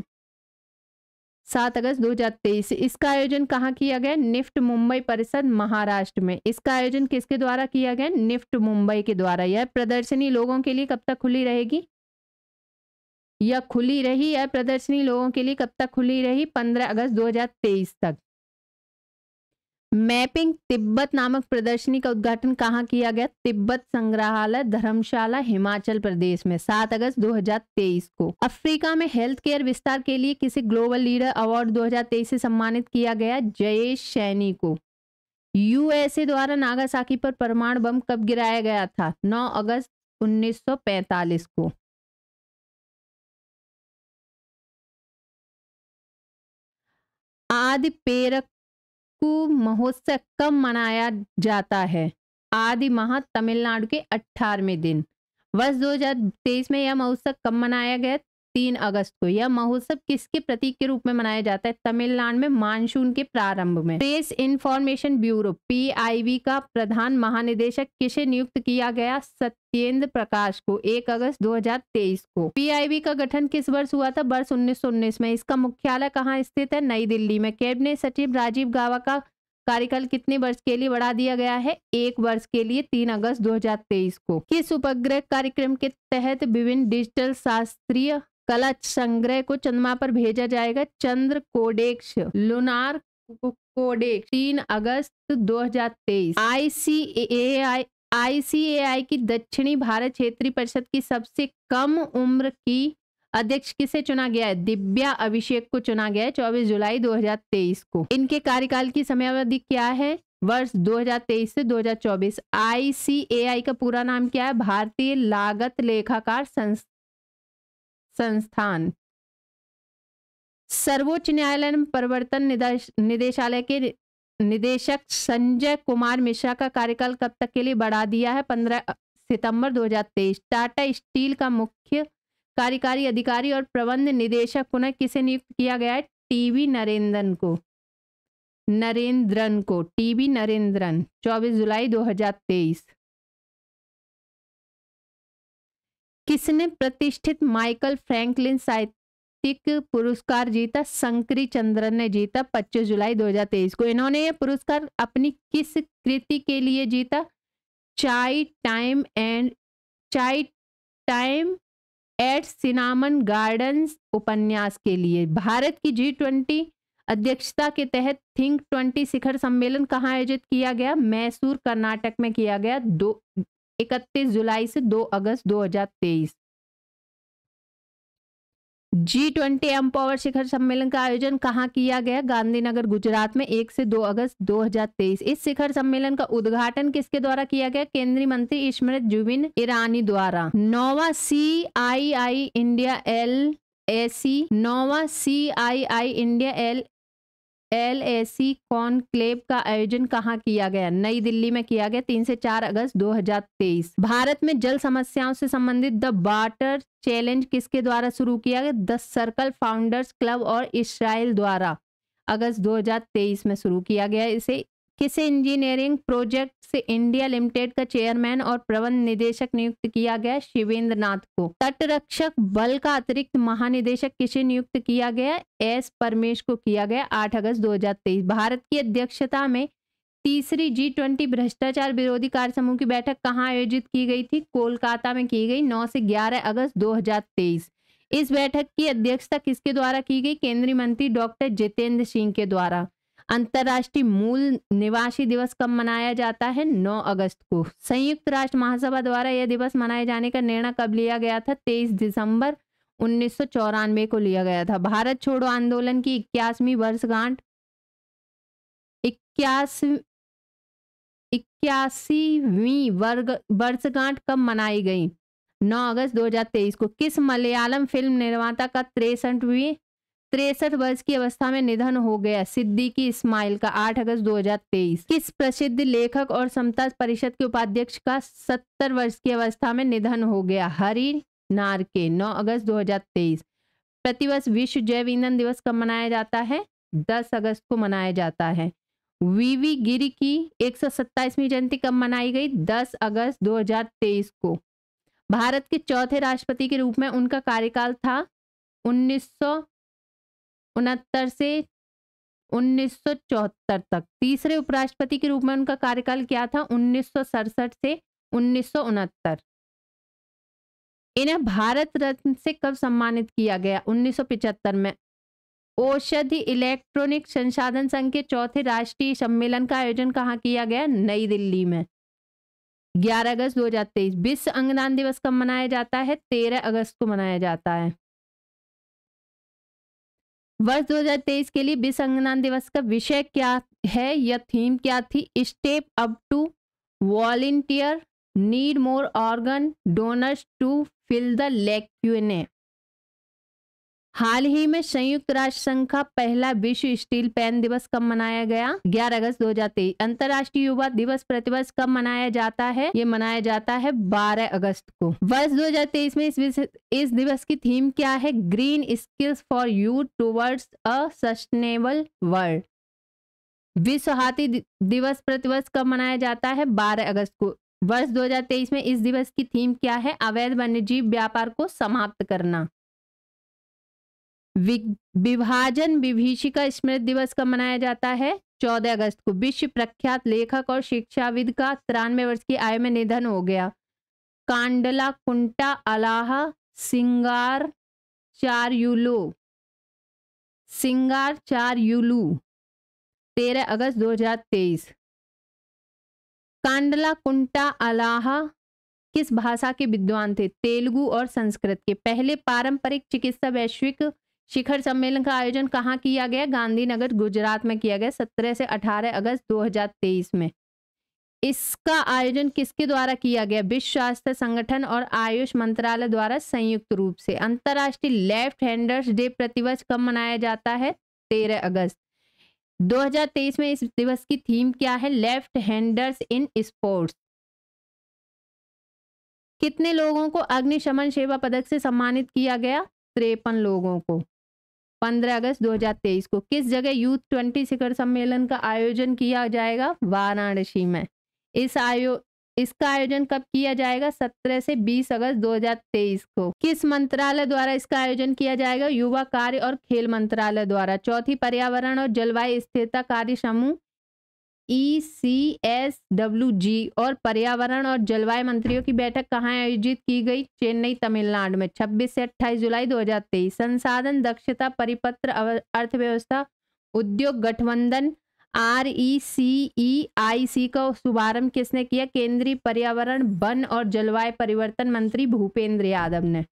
सात अगस्त दो हजार तेईस इसका आयोजन कहाँ किया गया निफ्ट मुंबई परिषद महाराष्ट्र में इसका आयोजन किसके द्वारा किया गया निफ्ट मुंबई के द्वारा यह प्रदर्शनी लोगों के लिए कब तक खुली रहेगी यह खुली रही यह प्रदर्शनी लोगों के लिए कब तक खुली रही पंद्रह अगस्त तेईस तक मैपिंग तिब्बत नामक प्रदर्शनी का उद्घाटन कहाँ किया गया तिब्बत संग्रहालय धर्मशाला हिमाचल प्रदेश में 7 अगस्त 2023 को अफ्रीका में हेल्थ केयर विस्तार के लिए किसी ग्लोबल लीडर अवार्ड 2023 से सम्मानित किया गया जयेश सैनी को यूएसए द्वारा नागासाकी पर परमाणु बम कब गिराया गया था 9 अगस्त 1945 को आदि पेरक तेलुगु महोत्सव कब मनाया जाता है आदि माह तमिलनाडु के अट्ठारहवें दिन वर्ष 2023 में यह महोत्सव कब मनाया गया तीन अगस्त को यह महोत्सव किसके प्रतीक के रूप में मनाया जाता है तमिलनाडु में मानसून के प्रारंभ में प्रेस इंफॉर्मेशन ब्यूरो पीआईबी का प्रधान महानिदेशक किसे नियुक्त किया गया सत्येंद्र प्रकाश को 1 अगस्त 2023 को पीआईबी का गठन किस वर्ष हुआ था वर्ष उन्नीस में इसका मुख्यालय कहाँ स्थित है नई दिल्ली में कैबिनेट सचिव राजीव गावा का कार्यकाल कितने वर्ष के लिए बढ़ा दिया गया है एक वर्ष के लिए तीन अगस्त 2023 को किस उपग्रह कार्यक्रम के तहत विभिन्न डिजिटल शास्त्रीय कला संग्रह को चंद्रमा पर भेजा जाएगा चंद्र कोडेक्स लुनार कोडेक्स तीन अगस्त 2023 हजार आईसीएआई की दक्षिणी भारत क्षेत्रीय परिषद की सबसे कम उम्र की अध्यक्ष किसे चुना गया है दिव्या अभिषेक को चुना गया है चौबीस जुलाई 2023 को इनके कार्यकाल की समयावधि क्या है वर्ष 2023 से 2024 आईसीएआई का पूरा नाम क्या है भारतीय लागत लेखाकार संस्था संस्थान सर्वोच्च न्यायालय में प्रवर्तन निदेशालय के निदेशक संजय कुमार मिश्रा का कार्यकाल कब तक के लिए बढ़ा दिया है 15 सितंबर 2023 टाटा स्टील का मुख्य कार्यकारी अधिकारी और प्रबंध निदेशक पुनः किसे नियुक्त किया गया है टीवी नरेंद्रन को नरेंद्रन को टीवी नरेंद्रन 24 जुलाई 2023 किसने प्रतिष्ठित माइकल फ्रैंकलिन साहित्यिक पुरस्कार जीता शंकरी चंद्रन ने जीता 25 जुलाई 2023 को इन्होंने यह पुरस्कार अपनी किस कृति के लिए जीता chai time and chai time at cinnamon gardens उपन्यास के लिए भारत की जी ट्वेंटी अध्यक्षता के तहत थिंक ट्वेंटी शिखर सम्मेलन कहाँ आयोजित किया गया मैसूर कर्नाटक में किया गया दो इकतीस जुलाई से 2 अगस्त 2023 जी ट्वेंटी एम्पावर शिखर सम्मेलन का आयोजन कहाँ किया गया गांधीनगर गुजरात में एक से दो अगस्त 2023 इस शिखर सम्मेलन का उद्घाटन किसके द्वारा किया गया केंद्रीय मंत्री स्मृत जुबिन ईरानी द्वारा nova C I I India L A C nova C I I India L L A C conclave का आयोजन कहाँ किया गया नई दिल्ली में किया गया तीन से चार अगस्त 2023 भारत में जल समस्याओं से संबंधित द वाटर चैलेंज किसके द्वारा शुरू किया गया द सर्कल फाउंडर्स क्लब और इसराइल द्वारा अगस्त 2023 में शुरू किया गया इसे किसे इंजीनियरिंग प्रोजेक्ट इंडिया लिमिटेड का चेयरमैन और प्रबंध निदेशक नियुक्त किया गया शिवेंद्र नाथ को तटरक्षक बल का अतिरिक्त महानिदेशक किसे नियुक्त किया गया एस परमेश को किया गया 8 अगस्त 2023 भारत की अध्यक्षता में तीसरी जी ट्वेंटी भ्रष्टाचार विरोधी कार्य समूह की बैठक कहाँ आयोजित की गई थी कोलकाता में की गई 9 से 11 अगस्त 2023 इस बैठक की अध्यक्षता किसके द्वारा की गई केंद्रीय मंत्री डॉक्टर जितेंद्र सिंह के द्वारा अंतर्राष्ट्रीय मूल निवासी दिवस कब मनाया जाता है 9 अगस्त को संयुक्त राष्ट्र महासभा द्वारा यह दिवस मनाए जाने का निर्णय कब लिया गया था 23 दिसंबर उन्नीस को लिया गया था भारत छोड़ो आंदोलन की इक्यासवीं वर्षगांठ इक्यास इक्यासीवीं वर्ग वर्षगांठ कब मनाई गई 9 अगस्त 2023 को किस मलयालम फिल्म निर्माता का तिरसठवीं तिरसठ वर्ष की अवस्था में निधन हो गया सिद्दीकी इस्माइल का 8 अगस्त 2023 किस प्रसिद्ध लेखक और समता परिषद के उपाध्यक्ष का 70 वर्ष की अवस्था में निधन हो गया हरि नारके 9 अगस्त 2023 प्रतिवर्ष विश्व जैव ईंधन दिवस कब मनाया जाता है 10 अगस्त को मनाया जाता है वीवी गिरी की एक जयंती कब मनाई गई दस अगस्त दो को भारत के चौथे राष्ट्रपति के रूप में उनका कार्यकाल था उन्नीस उनहत्तर से उन्नीस तक तीसरे उपराष्ट्रपति के रूप में उनका कार्यकाल क्या था उन्नीस से उन्नीस इन्हें भारत रत्न से कब सम्मानित किया गया 1975 में औषधि इलेक्ट्रॉनिक संसाधन संघ के चौथे राष्ट्रीय सम्मेलन का आयोजन कहाँ किया गया नई दिल्ली में 11 अगस्त 2023 विश्व अंगदान दिवस कब मनाया जाता है 13 अगस्त को मनाया जाता है वर्ष 2023 के लिए विश्व अंगदान दिवस का विषय क्या है या थीम क्या थी step up to volunteer need more organ donors to fill the lacunae हाल ही में संयुक्त राष्ट्र संघ का पहला विश्व स्टील पैन दिवस कब मनाया गया 11 अगस्त तेईस अंतर्राष्ट्रीय युवा दिवस प्रतिवर्ष कब मनाया जाता है ये मनाया जाता है 12 अगस्त को वर्ष 2023 में इस इस दिवस की थीम क्या है green skills for youth towards a sustainable world विश्व हाथी दिवस प्रतिवर्ष कब मनाया जाता है बारह अगस्त को वर्ष 2023 में इस दिवस की थीम क्या है अवैध वन्यजीव व्यापार को समाप्त करना विभाजन विभीषिका स्मृति दिवस कब मनाया जाता है चौदह अगस्त को विश्व प्रख्यात लेखक और शिक्षाविद का तिरानवे वर्ष की आयु में निधन हो गया कांडला कुंटा अलाह सिंगार यूलो सिंगार यूलू तेरह अगस्त 2023 कांडला कुंटा अलाह किस भाषा के विद्वान थे तेलुगु और संस्कृत के पहले पारंपरिक चिकित्सा वैश्विक शिखर सम्मेलन का आयोजन कहाँ किया गया गांधीनगर गुजरात में किया गया 17 से 18 अगस्त 2023 में इसका आयोजन किसके द्वारा किया गया विश्व स्वास्थ्य संगठन और आयुष मंत्रालय द्वारा संयुक्त रूप से अंतर्राष्ट्रीय लेफ्ट हैंडर्स डे प्रतिवर्ष कब मनाया जाता है 13 अगस्त 2023 में इस दिवस की थीम क्या है लेफ्ट हैंडर्स इन स्पोर्ट्स कितने लोगों को अग्निशमन सेवा पदक से सम्मानित किया गया तिरपन लोगों को 15 अगस्त 2023 को किस जगह यूथ ट्वेंटी शिखर सम्मेलन का आयोजन किया जाएगा वाराणसी में इस आयो इसका आयोजन कब किया जाएगा 17 से 20 अगस्त 2023 को किस मंत्रालय द्वारा इसका आयोजन किया जाएगा युवा कार्य और खेल मंत्रालय द्वारा चौथी पर्यावरण और जलवायु स्थिरता कार्य समूह ई सी एस डब्ल्यू जी और पर्यावरण और जलवायु मंत्रियों की बैठक कहाँ आयोजित की गई चेन्नई तमिलनाडु में 26 से 28 जुलाई 2023 संसाधन दक्षता परिपत्र अर्थव्यवस्था उद्योग गठबंधन आर ई सी ई आई सी का शुभारंभ किसने किया केंद्रीय पर्यावरण वन और जलवायु परिवर्तन मंत्री भूपेंद्र यादव ने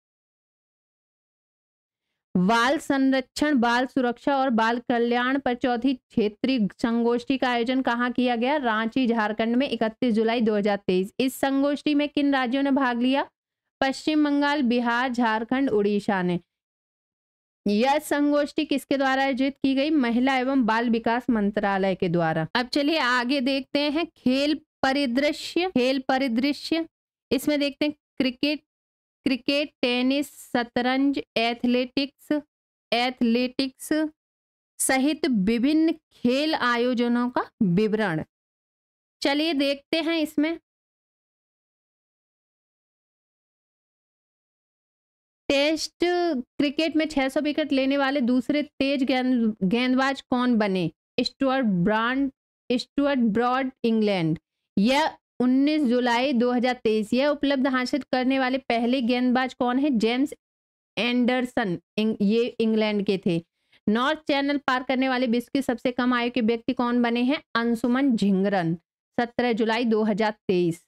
बाल संरक्षण बाल सुरक्षा और बाल कल्याण पर चौथी क्षेत्रीय संगोष्ठी का आयोजन कहाँ किया गया रांची झारखंड में 31 जुलाई 2023 इस संगोष्ठी में किन राज्यों ने भाग लिया पश्चिम बंगाल बिहार झारखंड उड़ीसा ने यह संगोष्ठी किसके द्वारा आयोजित की गई महिला एवं बाल विकास मंत्रालय के द्वारा अब चलिए आगे देखते हैं खेल परिदृश्य खेल परिदृश्य इसमें देखते हैं क्रिकेट क्रिकेट टेनिस शतरंज एथलेटिक्स एथलेटिक्स सहित विभिन्न खेल आयोजनों का विवरण चलिए देखते हैं इसमें टेस्ट क्रिकेट में 600 विकेट लेने वाले दूसरे तेज गेंद गेंदबाज कौन बने Stuart brand Stuart Broad England यह 19 जुलाई 2023 यह उपलब्ध हासिल करने वाले पहले गेंदबाज कौन है जेम्स एंडरसन ये इंग्लैंड के थे नॉर्थ चैनल पार करने वाले विश्व के सबसे कम आयु के व्यक्ति कौन बने हैं अंशुमन झिंगरन 17 जुलाई 2023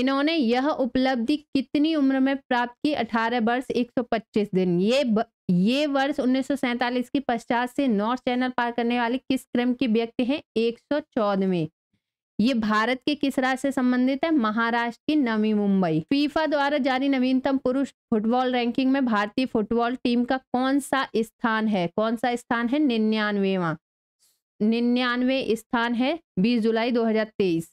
इन्होंने यह उपलब्धि कितनी उम्र में प्राप्त की 18 वर्ष 125 दिन ये ब, ये वर्ष उन्नीस की पश्चात से नॉर्थ चैनल पार करने वाले किस क्रम के व्यक्ति हैं 114 में ये भारत के किस राज्य से संबंधित है महाराष्ट्र की नवी मुंबई फीफा द्वारा जारी नवीनतम पुरुष फुटबॉल रैंकिंग में भारतीय फुटबॉल टीम का कौन सा स्थान है कौन सा स्थान है निन्यानवेवा निन्यानवे स्थान है 20 जुलाई 2023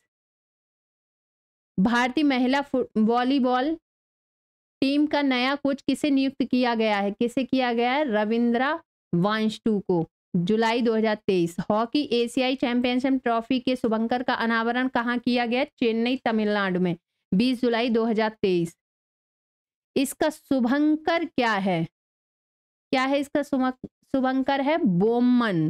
भारतीय महिला वॉलीबॉल टीम का नया कोच किसे नियुक्त किया गया है किसे किया गया है रविंद्रा वांशटू को जुलाई 2023 हॉकी एशियाई चैंपियनशिप ट्रॉफी के शुभंकर का अनावरण कहाँ किया गया चेन्नई तमिलनाडु में 20 जुलाई 2023 इसका शुभंकर क्या है क्या है इसका शुभंकर है बोमन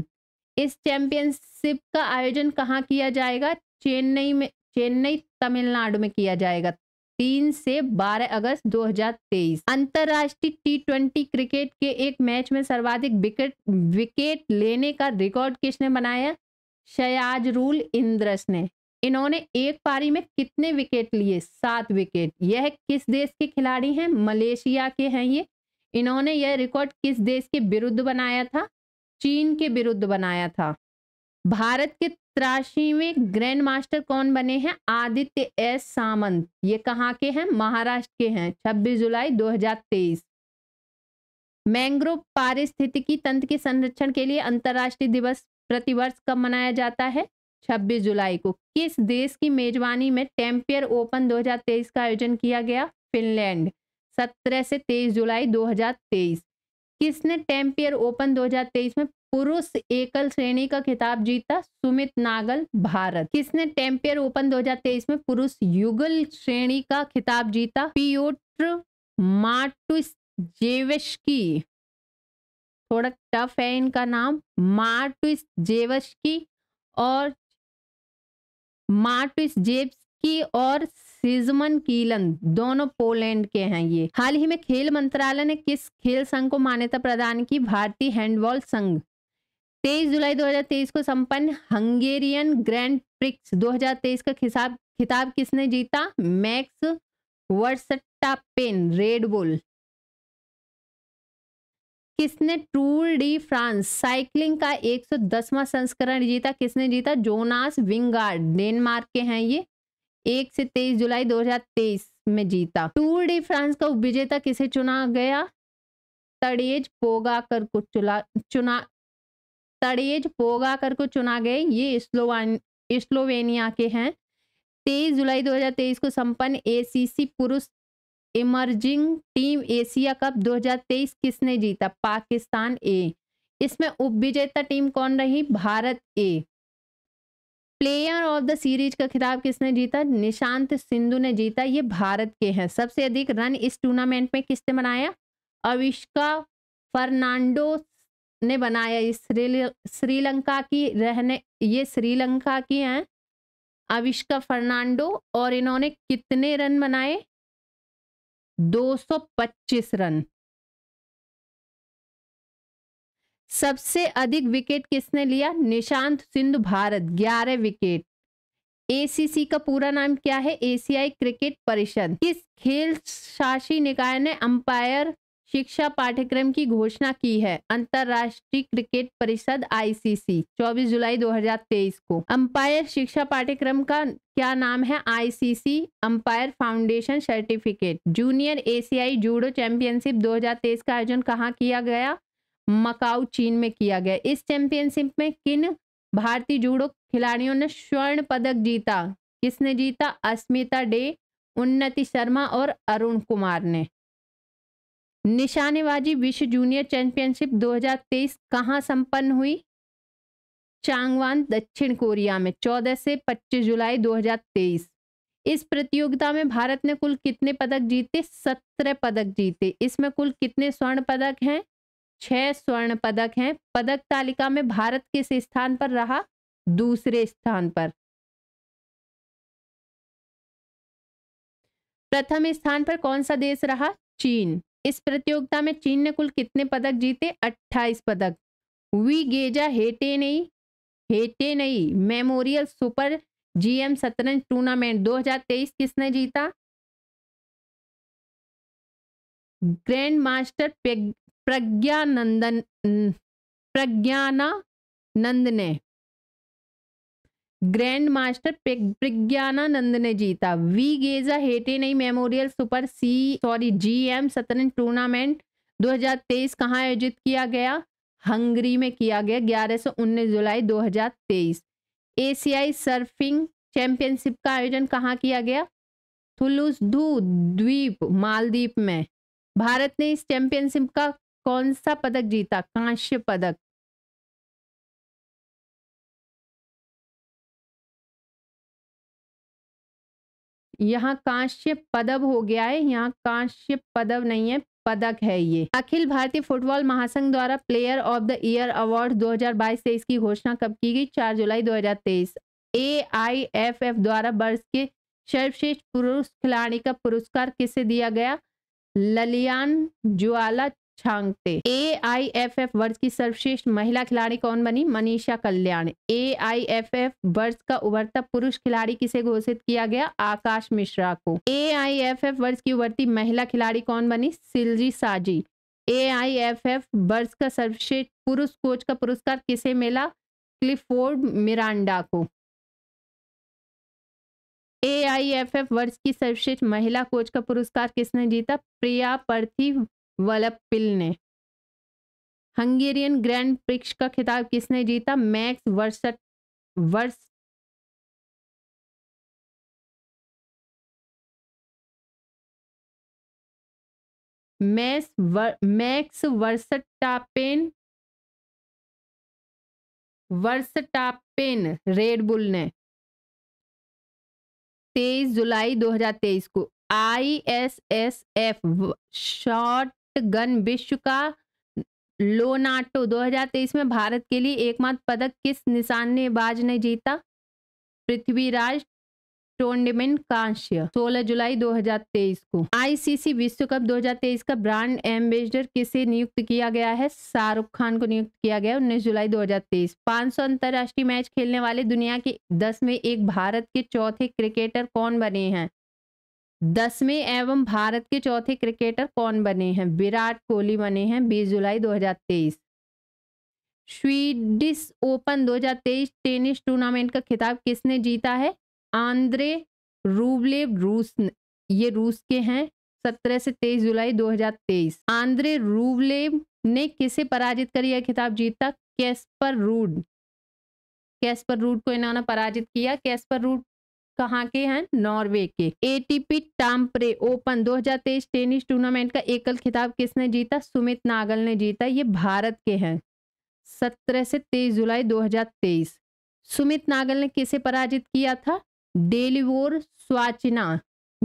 इस चैंपियनशिप का आयोजन कहाँ किया जाएगा चेन्नई में चेन्नई तमिलनाडु में किया जाएगा तीन से बारह अगस्त 2023 अंतरराष्ट्रीय टी ट्वेंटी क्रिकेट के एक मैच में सर्वाधिक विकेट विकेट लेने का रिकॉर्ड किसने बनाया रूल इंद्रस ने इन्होंने एक पारी में कितने विकेट लिए सात विकेट यह किस देश के खिलाड़ी हैं मलेशिया के हैं ये इन्होंने यह रिकॉर्ड किस देश के विरुद्ध बनाया था चीन के विरुद्ध बनाया था भारत के तिरासीवें ग्रैंड मास्टर कौन बने हैं आदित्य एस सामंत ये कहाँ के हैं महाराष्ट्र के हैं 26 जुलाई 2023 मैंग्रोव पारिस्थितिकी तंत्र के संरक्षण के लिए अंतर्राष्ट्रीय दिवस प्रतिवर्ष कब मनाया जाता है 26 जुलाई को किस देश की मेजबानी में टेम्पियर ओपन 2023 का आयोजन किया गया फिनलैंड 17 से 23 जुलाई 2023 किसने टेम्पियर ओपन 2023 में पुरुष एकल श्रेणी का खिताब जीता सुमित नागल भारत किसने टेम्पियर ओपन 2023 में पुरुष युगल श्रेणी का खिताब जीता पियोट्र मार्टुस जेवस्की थोड़ा टफ है इनका नाम मार्टुस जेवस्की और मार्टुस की और सिजमन कीलन दोनों पोलैंड के हैं ये हाल ही में खेल मंत्रालय ने किस खेल संघ को मान्यता प्रदान की भारतीय हैंडबॉल संघ 23 जुलाई 2023 को संपन्न हंगेरियन ग्रैंड प्रिक्स 2023 का खिताब खिताब किसने जीता Max Verstappen Red Bull किसने टूर डी फ्रांस साइकिलिंग का 110वां संस्करण जीता किसने जीता जोनास विंगार्ड डेनमार्क के हैं ये एक से तेईस जुलाई 2023 में जीता टूर डी फ्रांस का विजेता किसे चुना गया तड़ेज पोगाकर को चुना चुना तड़ेज पोगाकर को चुना गए ये स्लोवान स्लोवेनिया के हैं तेईस जुलाई 2023 को संपन्न एसीसी पुरुष इमर्जिंग टीम एशिया कप 2023 किसने जीता पाकिस्तान ए इसमें उपविजेता टीम कौन रही भारत A player of the series का खिताब किसने जीता निशांत सिंधु ने जीता ये भारत के हैं सबसे अधिक रन इस टूर्नामेंट में किसने बनाया अविष्का फर्नांडो ने बनाया श्रीलंका की रहने ये श्रीलंका की हैं अविष्का फर्नांडो और इन्होंने कितने रन बनाए 225 रन सबसे अधिक विकेट किसने लिया निशांत सिंधु भारत ग्यारह विकेट एसीसी का पूरा नाम क्या है एशियाई क्रिकेट परिषद किस खेल शासी निकाय ने अंपायर शिक्षा पाठ्यक्रम की घोषणा की है अंतर्राष्ट्रीय क्रिकेट परिषद आईसीसी 24 जुलाई 2023 को अंपायर शिक्षा पाठ्यक्रम का क्या नाम है ICC umpire foundation certificate junior एशियाई जूडो चैंपियनशिप 2023 का आयोजन कहाँ किया गया मकाऊ चीन में किया गया इस चैंपियनशिप में किन भारतीय जूडो खिलाड़ियों ने स्वर्ण पदक जीता किसने जीता अस्मिता डे उन्नति शर्मा और अरुण कुमार ने निशानेबाजी विश्व जूनियर चैंपियनशिप 2023 कहाँ संपन्न हुई चांगवान दक्षिण कोरिया में 14 से 25 जुलाई 2023 इस प्रतियोगिता में भारत ने कुल कितने पदक जीते सत्रह पदक जीते इसमें कुल कितने स्वर्ण पदक हैं छह स्वर्ण पदक हैं पदक तालिका में भारत किस स्थान पर रहा दूसरे स्थान पर प्रथम स्थान पर कौन सा देश रहा चीन इस प्रतियोगिता में चीन ने कुल कितने पदक जीते 28 पदक वी गेजा हेटे नई हेटे नई मेमोरियल सुपर जीएम शतरंज टूर्नामेंट 2023 किसने जीता ग्रैंड मास्टर प्रज्ञानंदन प्रज्ञाना नंद ने ग्रैंड मास्टर प्रज्ञानानंद ने जीता वी गेजा हेटे नई memorial super C sorry G M शतरंज टूर्नामेंट 2023 कहाँ आयोजित किया गया हंगरी में किया गया ग्यारह से उन्नीस जुलाई 2023 एशियाई सर्फिंग चैंपियनशिप का आयोजन कहाँ किया गया थुलुसधू द्वीप मालदीप में भारत ने इस चैंपियनशिप का कौन सा पदक जीता कांस्य पदक यहाँ कांस्य पदक हो गया है यहाँ कांस्य पदव नहीं है पदक है ये अखिल भारतीय फुटबॉल महासंघ द्वारा player of the year award 2022 से इसकी घोषणा कब की गई 4 जुलाई 2023 एआईएफएफ द्वारा वर्ष के सर्वश्रेष्ठ पुरुष खिलाड़ी का पुरस्कार किसे दिया गया ललियान ज्वाला छांगते ए आई एफ एफ वर्ष की सर्वश्रेष्ठ महिला खिलाड़ी कौन बनी Manisha Kalyan A I F F वर्ष का उभरता पुरुष खिलाड़ी किसे घोषित किया गया आकाश मिश्रा को ए आई एफ एफ वर्ष की उभरती महिला खिलाड़ी कौन बनी सिलजी साजी ए आई एफ एफ वर्ष का सर्वश्रेष्ठ पुरुष कोच का पुरस्कार किसे मिला क्लिफोर्ड मिरांडा को ए आई एफ एफ वर्ष की सर्वश्रेष्ठ महिला कोच का पुरस्कार किसने जीता प्रिया पर्थी वलपिल ने हंगेरियन ग्रैंड प्रिक्स का खिताब किसने जीता मैक्स वर्सट वर्स मैक्स वर, मैक्स वर्सटापेन वर्सटापेन रेडबुल ने 23 जुलाई 2023 को I S S F shotgun विश्व का लोनाटो 2023 में भारत के लिए एकमात्र पदक किस निशानेबाज ने जीता पृथ्वीराज टूर्नामेंट कांस्य 16 जुलाई 2023 को आईसीसी विश्व कप 2023 का ब्रांड एम्बेसडर किसे नियुक्त किया गया है शाहरुख खान को नियुक्त किया गया उन्नीस जुलाई 2023 500 अंतरराष्ट्रीय मैच खेलने वाले दुनिया के दस में एक भारत के चौथे क्रिकेटर कौन बने हैं दसवें एवं भारत के चौथे क्रिकेटर कौन बने हैं विराट कोहली बने हैं 20 जुलाई 2023 स्वीडिश ओपन तेईस टेनिस टूर्नामेंट का खिताब किसने जीता है आंद्रे रूबलेव रूस ये रूस के हैं 17 से 23 जुलाई 2023 आंद्रे रूबलेव ने किसे पराजित कर यह खिताब जीता कैस्पर रूड कैस्पर रूड को इन्होंने पराजित किया कैस्पर रूड कहाँ के हैं नॉर्वे के ATP Tampere Open 2023 tennis tournament का एकल खिताब किसने जीता सुमित नागल ने जीता ये भारत के हैं 17 से 23 जुलाई 2023 सुमित नागल ने किसे पराजित किया था डेलीवोर स्वाचिना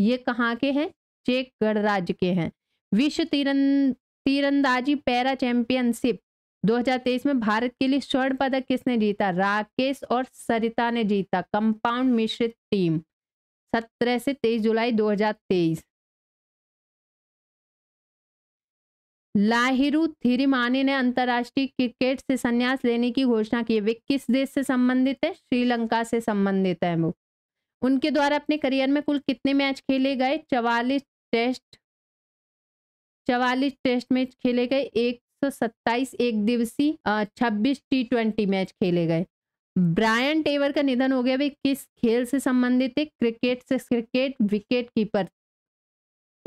ये कहाँ के हैं चेक गणराज्य के हैं विश्व तीरं तीरंदाजी पैरा चैंपियनशिप 2023 में भारत के लिए स्वर्ण पदक किसने जीता राकेश और सरिता ने जीता कंपाउंड मिश्रित टीम 17 से 23 जुलाई 2023 लाहिरू थिरिमाने ने अंतर्राष्ट्रीय क्रिकेट से संन्यास लेने की घोषणा की वे किस देश से संबंधित है श्रीलंका से संबंधित है वो उनके द्वारा अपने करियर में कुल कितने मैच खेले गए चवालीस टेस्ट चवालीस टेस्ट मैच खेले गए एक 127 एक दिवसीय 26 टी ट्वेंटी मैच खेले गए ब्रायन टेवर का निधन हो गया वे किस खेल से संबंधित थे क्रिकेट से क्रिकेट विकेट कीपर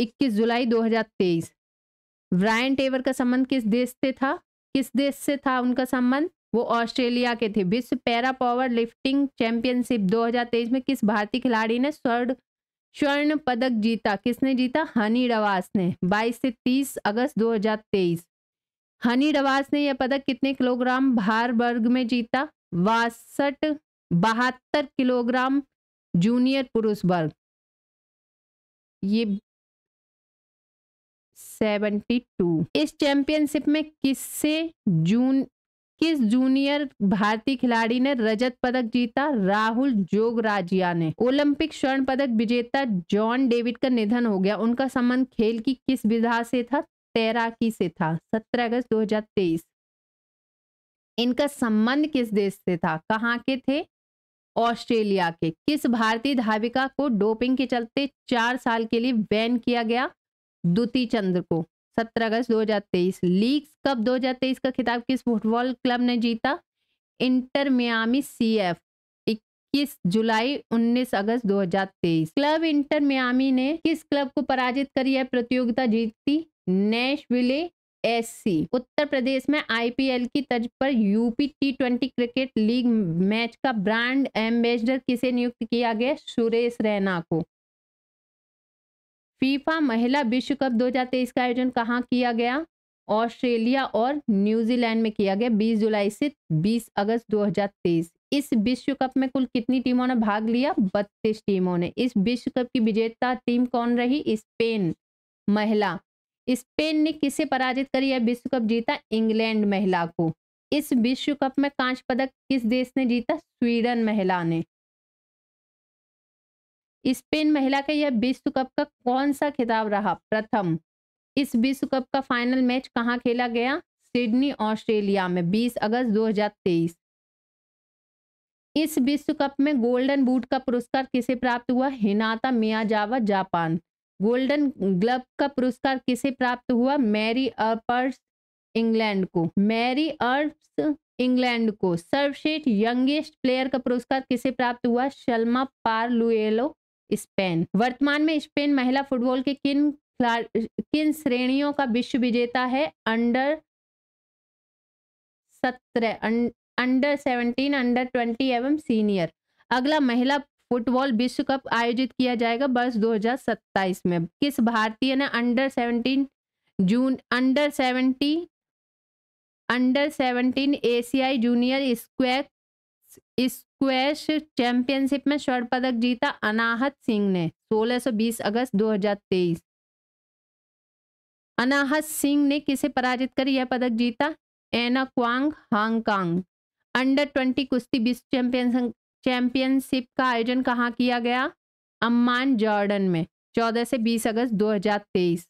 21 जुलाई 2023 ब्रायन टेवर का संबंध किस देश से था किस देश से था उनका संबंध वो ऑस्ट्रेलिया के थे विश्व पैरा पावर लिफ्टिंग चैंपियनशिप 2023 में किस भारतीय खिलाड़ी ने स्वर्ण स्वर्ण पदक जीता किसने जीता हनी रवास ने 22 से 30 अगस्त 2023 हनी डवास ने यह पदक कितने किलोग्राम भार वर्ग में जीता बासठ बहत्तर किलोग्राम जूनियर पुरुष वर्ग ये सेवेंटी टू इस चैंपियनशिप में किससे जून किस जूनियर भारतीय खिलाड़ी ने रजत पदक जीता राहुल जोगराजिया ने ओलंपिक स्वर्ण पदक विजेता जॉन डेविड का निधन हो गया उनका संबंध खेल की किस विधा से था तैराकी से था 17 अगस्त 2023 इनका संबंध किस देश से था कहाँ के थे ऑस्ट्रेलिया के किस भारतीय धाविका को डोपिंग के चलते चार साल के लिए बैन किया गया दुती चंद्र को 17 अगस्त 2023 लीग कप 2023 का खिताब किस फुटबॉल क्लब ने जीता इंटर मियामी सी एफ इक्कीस जुलाई 19 अगस्त 2023 क्लब इंटर मियामी ने किस क्लब को पराजित कर यह प्रतियोगिता जीती नेशविले एससी उत्तर प्रदेश में आईपीएल की तर्ज पर UP T twenty cricket league match का ब्रांड एम्बेसडर किसे नियुक्त किया गया सुरेश रैना को फीफा महिला विश्व कप 2023 का आयोजन कहाँ किया गया ऑस्ट्रेलिया और न्यूजीलैंड में किया गया 20 जुलाई से 20 अगस्त 2023 इस विश्व कप में कुल कितनी टीमों ने भाग लिया बत्तीस टीमों ने इस विश्व कप की विजेता टीम कौन रही स्पेन महिला स्पेन ने किसे पराजित कर यह विश्व कप जीता इंग्लैंड महिला को इस विश्व कप में कांच पदक किस देश ने जीता स्वीडन महिला ने स्पेन महिला का यह विश्व कप का कौन सा खिताब रहा प्रथम इस विश्व कप का फाइनल मैच कहाँ खेला गया सिडनी ऑस्ट्रेलिया में 20 अगस्त 2023 इस विश्व कप में गोल्डन बूट का पुरस्कार किसे प्राप्त हुआ Hinata Miyazawa Japan golden glove का पुरस्कार किसे प्राप्त हुआ मैरी अर्पर्स इंग्लैंड को मैरी अर्प्स इंग्लैंड को सर्वश्रेष्ठ यंगेस्ट प्लेयर का पुरस्कार किसे प्राप्त हुआ शर्मा पारलुएलो स्पेन वर्तमान में स्पेन महिला फुटबॉल के किन किन श्रेणियों का विश्व विजेता है अंडर सत्रह अं, अंडर सेवनटीन अंडर ट्वेंटी एवं सीनियर अगला महिला फुटबॉल विश्व कप आयोजित किया जाएगा वर्ष 2027 में किस भारतीय ने अंडर 17 जून अंडर 70 अंडर 17 एशियाई जूनियर स्क्वैश स्क्वैश चैंपियनशिप में स्वर्ण पदक जीता अनाहत सिंह ने 1620 अगस्त 2023 अनाहत सिंह ने किसे पराजित कर यह पदक जीता एना क्वांग हांगकांग अंडर ट्वेंटी कुश्ती विश्व चैंपियन चैंपियनशिप का आयोजन कहाँ किया गया अम्मान जॉर्डन में 14 से 20 अगस्त 2023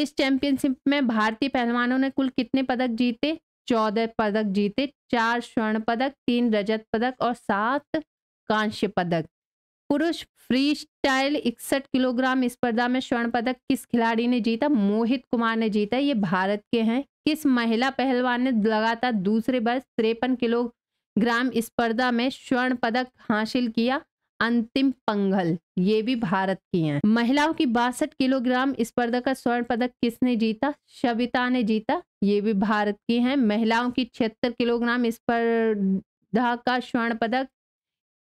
इस चैंपियनशिप में भारतीय पहलवानों ने कुल कितने पदक जीते चौदह पदक जीते चार स्वर्ण पदक तीन रजत पदक और सात कांस्य पदक पुरुष फ्री स्टाइल इकसठ किलोग्राम स्पर्धा में स्वर्ण पदक किस खिलाड़ी ने जीता मोहित कुमार ने जीता ये भारत के हैं किस महिला पहलवान ने लगातार दूसरे बार तिरपन किलो ग्राम स्पर्धा में स्वर्ण पदक हासिल किया अंतिम पंगल ये भी भारत की हैं महिलाओं की बासठ किलोग्राम स्पर्धा का स्वर्ण पदक किसने जीता शबिता ने जीता ये भी भारत की हैं महिलाओं की छिहत्तर किलोग्राम स्पर्धा का स्वर्ण पदक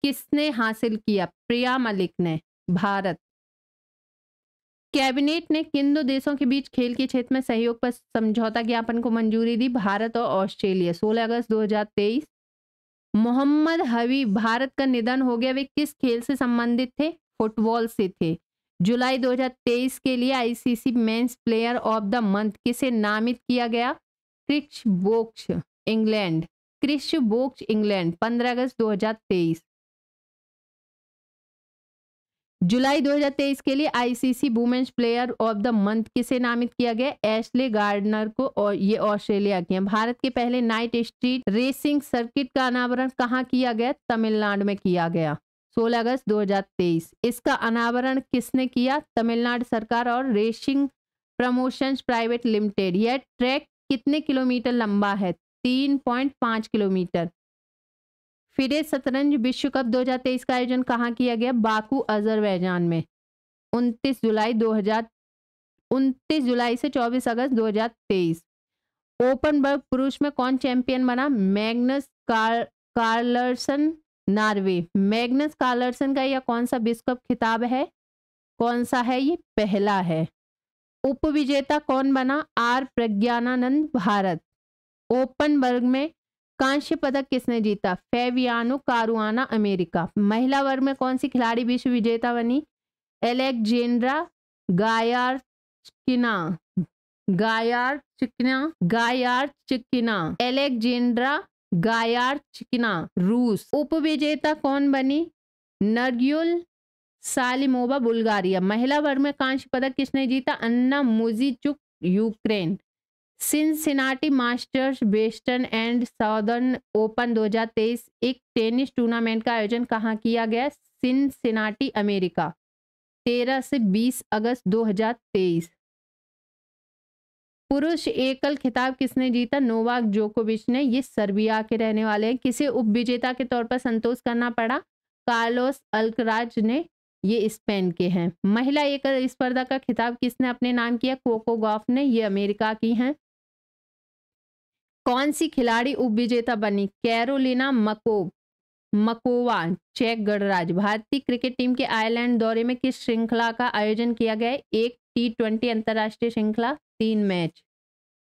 किसने हासिल किया प्रिया मलिक ने भारत कैबिनेट ने किन दो देशों के बीच खेल के क्षेत्र में सहयोग पर समझौता ज्ञापन को मंजूरी दी भारत और ऑस्ट्रेलिया 16 अगस्त 2023 मोहम्मद हबीब भारत का निधन हो गया वे किस खेल से संबंधित थे फुटबॉल से थे जुलाई 2023 के लिए ICC men's player of the month किसे नामित किया गया Chris Woakes England Chris Woakes England 15 अगस्त 2023 जुलाई 2023 के लिए ICC women's player of the month किसे नामित किया गया एशले गार्डनर को और ये ऑस्ट्रेलिया की भारत के पहले नाइट स्ट्रीट रेसिंग सर्किट का अनावरण कहाँ किया गया तमिलनाडु में किया गया 16 अगस्त 2023 इसका अनावरण किसने किया तमिलनाडु सरकार और रेसिंग प्रमोशंस प्राइवेट लिमिटेड यह ट्रैक कितने किलोमीटर लंबा है तीन किलोमीटर फिडे शतरंज विश्व कप 2023 का आयोजन कहाँ किया गया बाकू अजरबैजान में 29 जुलाई 2000 उनतीस जुलाई से 24 अगस्त 2023 ओपन वर्ग पुरुष में कौन चैंपियन बना मैग्नस कार, कार्लरसन नार्वे मैग्नस कार्लरसन का यह कौन सा विश्व कप खिताब है कौन सा है ये पहला है उप विजेता कौन बना आर प्रज्ञानानंद भारत ओपन वर्ग में कांस्य पदक किसने जीता फेवियानो कारुआना अमेरिका महिला वर्ग में कौन सी खिलाड़ी विश्व विजेता बनी एलेक्जेंड्रा गायार चिकना गायार चिकना गायार चिकना एलेक्जेंड्रा गायार चिकना रूस उप विजेता कौन बनी नरग्युल सालिमोवा बुल्गारिया महिला वर्ग में कांस्य पदक किसने जीता Anna Muzychuk Ukraine Cincinnati Masters Western and Southern Open 2023 एक टेनिस टूर्नामेंट का आयोजन कहाँ किया गया सिंसिनाटी अमेरिका 13 से 20 अगस्त 2023 पुरुष एकल खिताब किसने जीता नोवाक जोकोविच ने ये सर्बिया के रहने वाले हैं किसे उप विजेता के तौर पर संतोष करना पड़ा कार्लोस अल्कराज ने ये स्पेन के हैं महिला एकल स्पर्धा का खिताब किसने अपने नाम किया कोको गॉफ ने ये अमेरिका की हैं कौन सी खिलाड़ी उप विजेता बनी कैरोलिना मको मकोवा चेक गणराज्य भारतीय क्रिकेट टीम के आयरलैंड दौरे में किस श्रृंखला का आयोजन किया गया एक टी ट्वेंटी अंतर्राष्ट्रीय श्रृंखला तीन मैच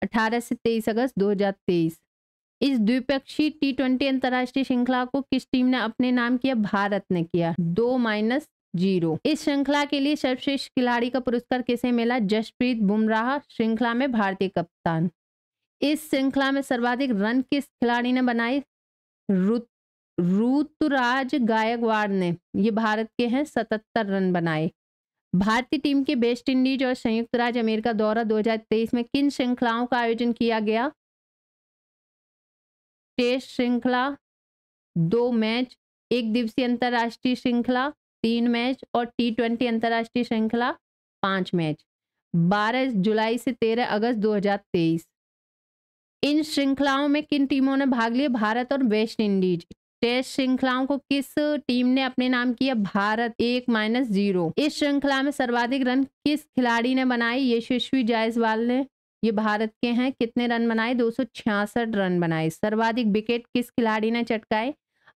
18 से 23 अगस्त 2023 इस द्विपक्षीय टी ट्वेंटी अंतर्राष्ट्रीय श्रृंखला को किस टीम ने अपने नाम किया भारत ने किया दो माइनस जीरो इस श्रृंखला के लिए सर्वश्रेष्ठ खिलाड़ी का पुरस्कार किसे मिला जसप्रीत बुमराह श्रृंखला में भारतीय कप्तान इस श्रृंखला में सर्वाधिक रन किस खिलाड़ी ने बनाए रुत ऋतुराज गायकवाड़ ने ये भारत के हैं सतहत्तर रन बनाए भारतीय टीम के वेस्ट इंडीज और संयुक्त राज्य अमेरिका दौरा 2023 में किन श्रृंखलाओं का आयोजन किया गया टेस्ट श्रृंखला दो मैच एक दिवसीय अंतर्राष्ट्रीय श्रृंखला तीन मैच और टी ट्वेंटी अंतर्राष्ट्रीय श्रृंखला पांच मैच 12 जुलाई से 13 अगस्त 2023 इन श्रृंखलाओं में किन टीमों ने भाग लिया भारत और वेस्ट इंडीज टेस्ट श्रृंखलाओं को किस टीम ने अपने नाम किया भारत एक माइनस जीरो इस श्रृंखला में सर्वाधिक रन किस खिलाड़ी ने बनाए यशस्वी जायसवाल ने ये भारत के हैं कितने रन बनाए दो रन बनाए सर्वाधिक विकेट किस खिलाड़ी ने चटकाए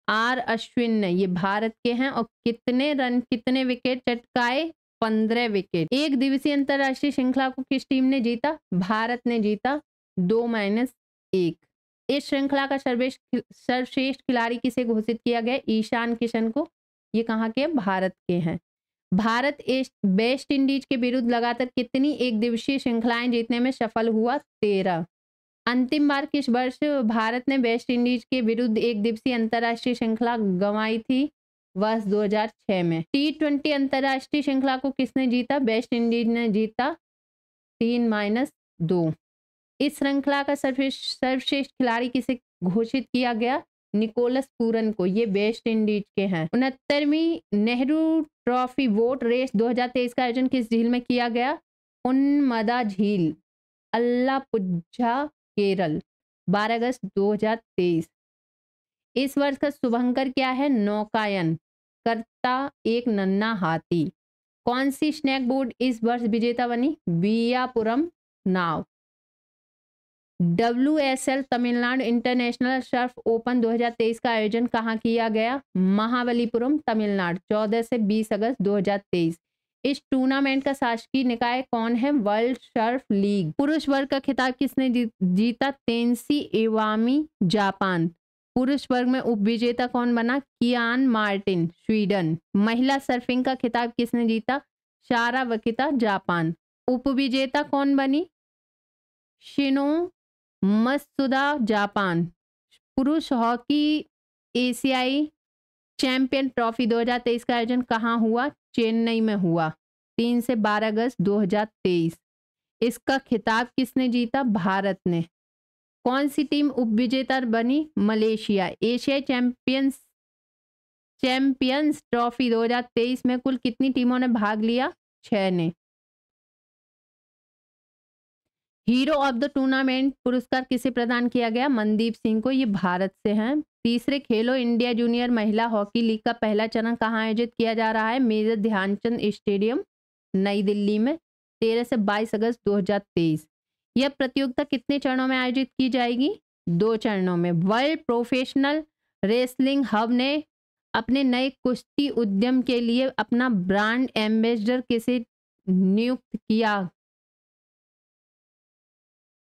आर अश्विन ने ये भारत के हैं और कितने रन कितने विकेट चटकाए पंद्रह विकेट एक दिवसीय अंतरराष्ट्रीय श्रृंखला को किस टीम ने जीता भारत ने जीता दो माइनस एक इस श्रृंखला का सर्वेश सर्वश्रेष्ठ खिलाड़ी किसे घोषित किया गया ईशान किशन को ये कहाँ के भारत के हैं भारत वेस्ट इंडीज के विरुद्ध लगातार कितनी एक दिवसीय श्रृंखलाएं जीतने में सफल हुआ तेरह अंतिम बार किस वर्ष भारत ने वेस्ट इंडीज के विरुद्ध एक दिवसीय अंतर्राष्ट्रीय श्रृंखला गंवाई थी वर्ष 2006 में टी ट्वेंटी अंतर्राष्ट्रीय श्रृंखला को किसने जीता वेस्ट इंडीज ने जीता तीन माइनस दो इस श्रृंखला का सर्वश्रेष्ठ खिलाड़ी किसे घोषित किया गया निकोलस पूरन को ये वेस्ट इंडीज के हैं उनहत्तरवीं नेहरू ट्रॉफी वोट रेस 2023 का आयोजन किस झील में किया गया उन्मदा झील अल्लापुझा केरल 12 अगस्त 2023 इस वर्ष का शुभंकर क्या है नौकायन करता एक नन्ना हाथी कौन सी स्नैक बोर्ड इस वर्ष विजेता बनी बियापुरम नाव W S L Tamil Nadu international surf open 2023 का आयोजन कहाँ किया गया महाबलीपुरम तमिलनाडु 14 से 20 अगस्त 2023 इस टूर्नामेंट का शासकीय निकाय कौन है वर्ल्ड सर्फ लीग पुरुष वर्ग का खिताब किसने जीता तेंसी एवामी जापान पुरुष वर्ग में उप विजेता कौन बना कियान मार्टिन स्वीडन महिला सर्फिंग का खिताब किसने जीता शारा वकीता जापान उप विजेता कौन बनी शिनो मसुदा जापान पुरुष हॉकी एशियाई चैंपियन ट्रॉफी 2023 का आयोजन कहाँ हुआ चेन्नई में हुआ तीन से बारह अगस्त 2023 इसका खिताब किसने जीता भारत ने कौन सी टीम उप विजेता बनी मलेशिया एशियाई चैंपियंस चैंपियंस ट्रॉफी 2023 में कुल कितनी टीमों ने भाग लिया छः ने हीरो ऑफ द टूर्नामेंट पुरस्कार किसे प्रदान किया गया मनदीप सिंह को ये भारत से हैं तीसरे खेलो इंडिया जूनियर महिला हॉकी लीग का पहला चरण कहाँ आयोजित किया जा रहा है मेजर ध्यानचंद स्टेडियम नई दिल्ली में तेरह से बाईस अगस्त 2023 यह प्रतियोगिता कितने चरणों में आयोजित की जाएगी दो चरणों में वर्ल्ड प्रोफेशनल रेसलिंग हब ने अपने नए कुश्ती उद्यम के लिए अपना ब्रांड एम्बेसडर किसे नियुक्त किया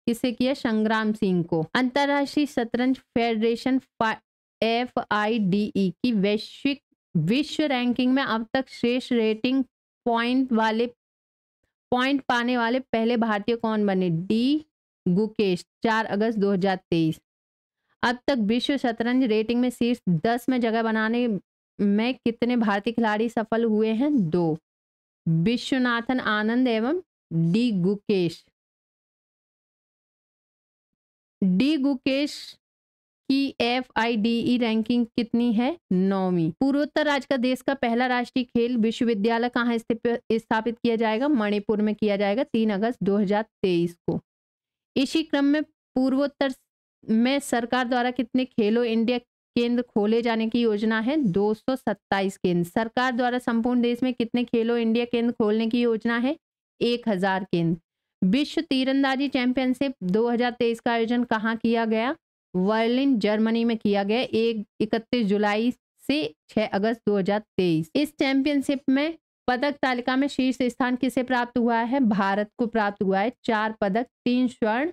किसे किया संग्राम सिंह को अंतरराष्ट्रीय शतरंज federation F I D E की वैश्विक विश्व रैंकिंग में अब तक श्रेष्ठ रेटिंग पॉइंट वाले पॉइंट पाने वाले पहले भारतीय कौन बने डी गुकेश चार अगस्त 2023 अब तक विश्व शतरंज रेटिंग में शीर्ष दस में जगह बनाने में कितने भारतीय खिलाड़ी सफल हुए हैं दो विश्वनाथन आनंद एवं डी गुकेश डी गुकेश की F I D E ranking कितनी है नौवीं पूर्वोत्तर राज्य का देश का पहला राष्ट्रीय खेल विश्वविद्यालय कहाँ स्थापित किया जाएगा मणिपुर में किया जाएगा तीन अगस्त तेईस को इसी क्रम में पूर्वोत्तर में सरकार द्वारा कितने खेलो इंडिया केंद्र खोले जाने की योजना है 227 केंद्र सरकार द्वारा संपूर्ण देश में कितने खेलो इंडिया केंद्र खोलने की योजना है 1000 केंद्र विश्व तीरंदाजी चैंपियनशिप 2023 का आयोजन कहाँ किया गया वर्लिन जर्मनी में किया गया एक इकतीस जुलाई से 6 अगस्त 2023 इस चैंपियनशिप में पदक तालिका में शीर्ष स्थान किसे प्राप्त हुआ है भारत को प्राप्त हुआ है चार पदक तीन स्वर्ण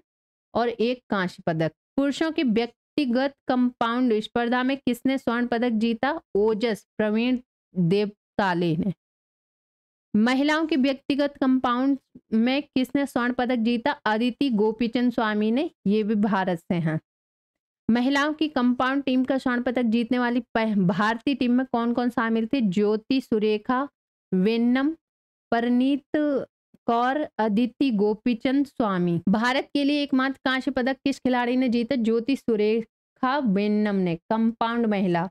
और एक कांस्य पदक पुरुषों की व्यक्तिगत कंपाउंड स्पर्धा में किसने स्वर्ण पदक जीता ओजस प्रवीण देवताले ने महिलाओं के व्यक्तिगत कंपाउंड में किसने स्वर्ण पदक जीता अदिति गोपीचंद स्वामी ने ये भी भारत से हैं महिलाओं की कंपाउंड टीम का स्वर्ण पदक जीतने वाली भारतीय टीम में कौन कौन शामिल थे ज्योति सुरेखा वेन्नम परनीत कौर अदिति गोपीचंद स्वामी भारत के लिए एकमात्र कांस्य पदक किस खिलाड़ी ने जीता ज्योति सुरेखा वेन्नम ने कंपाउंड महिला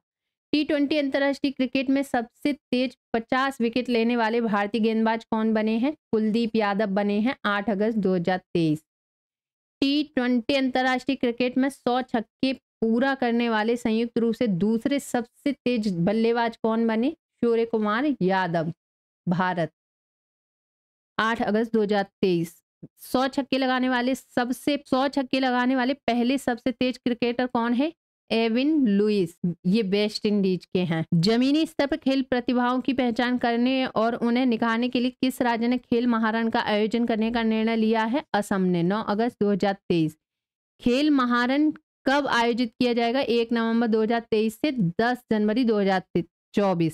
टी ट्वेंटी अंतर्राष्ट्रीय क्रिकेट में सबसे तेज 50 विकेट लेने वाले भारतीय गेंदबाज कौन बने हैं कुलदीप यादव बने हैं 8 अगस्त 2023 टी ट्वेंटी अंतर्राष्ट्रीय क्रिकेट में 100 छक्के पूरा करने वाले संयुक्त रूप से दूसरे सबसे तेज बल्लेबाज कौन बने सूर्य कुमार यादव भारत 8 अगस्त 2023 सौ छक्के लगाने वाले सबसे सौ छक्के लगाने वाले पहले सबसे तेज क्रिकेटर कौन है एविन लुइस ये वेस्ट इंडीज के हैं जमीनी स्तर पर खेल प्रतिभाओं की पहचान करने और उन्हें निखारने के लिए किस राज्य ने खेल महारण का आयोजन करने का निर्णय लिया है असम ने 9 अगस्त 2023 खेल महारण कब आयोजित किया जाएगा 1 नवंबर 2023 से 10 जनवरी 2024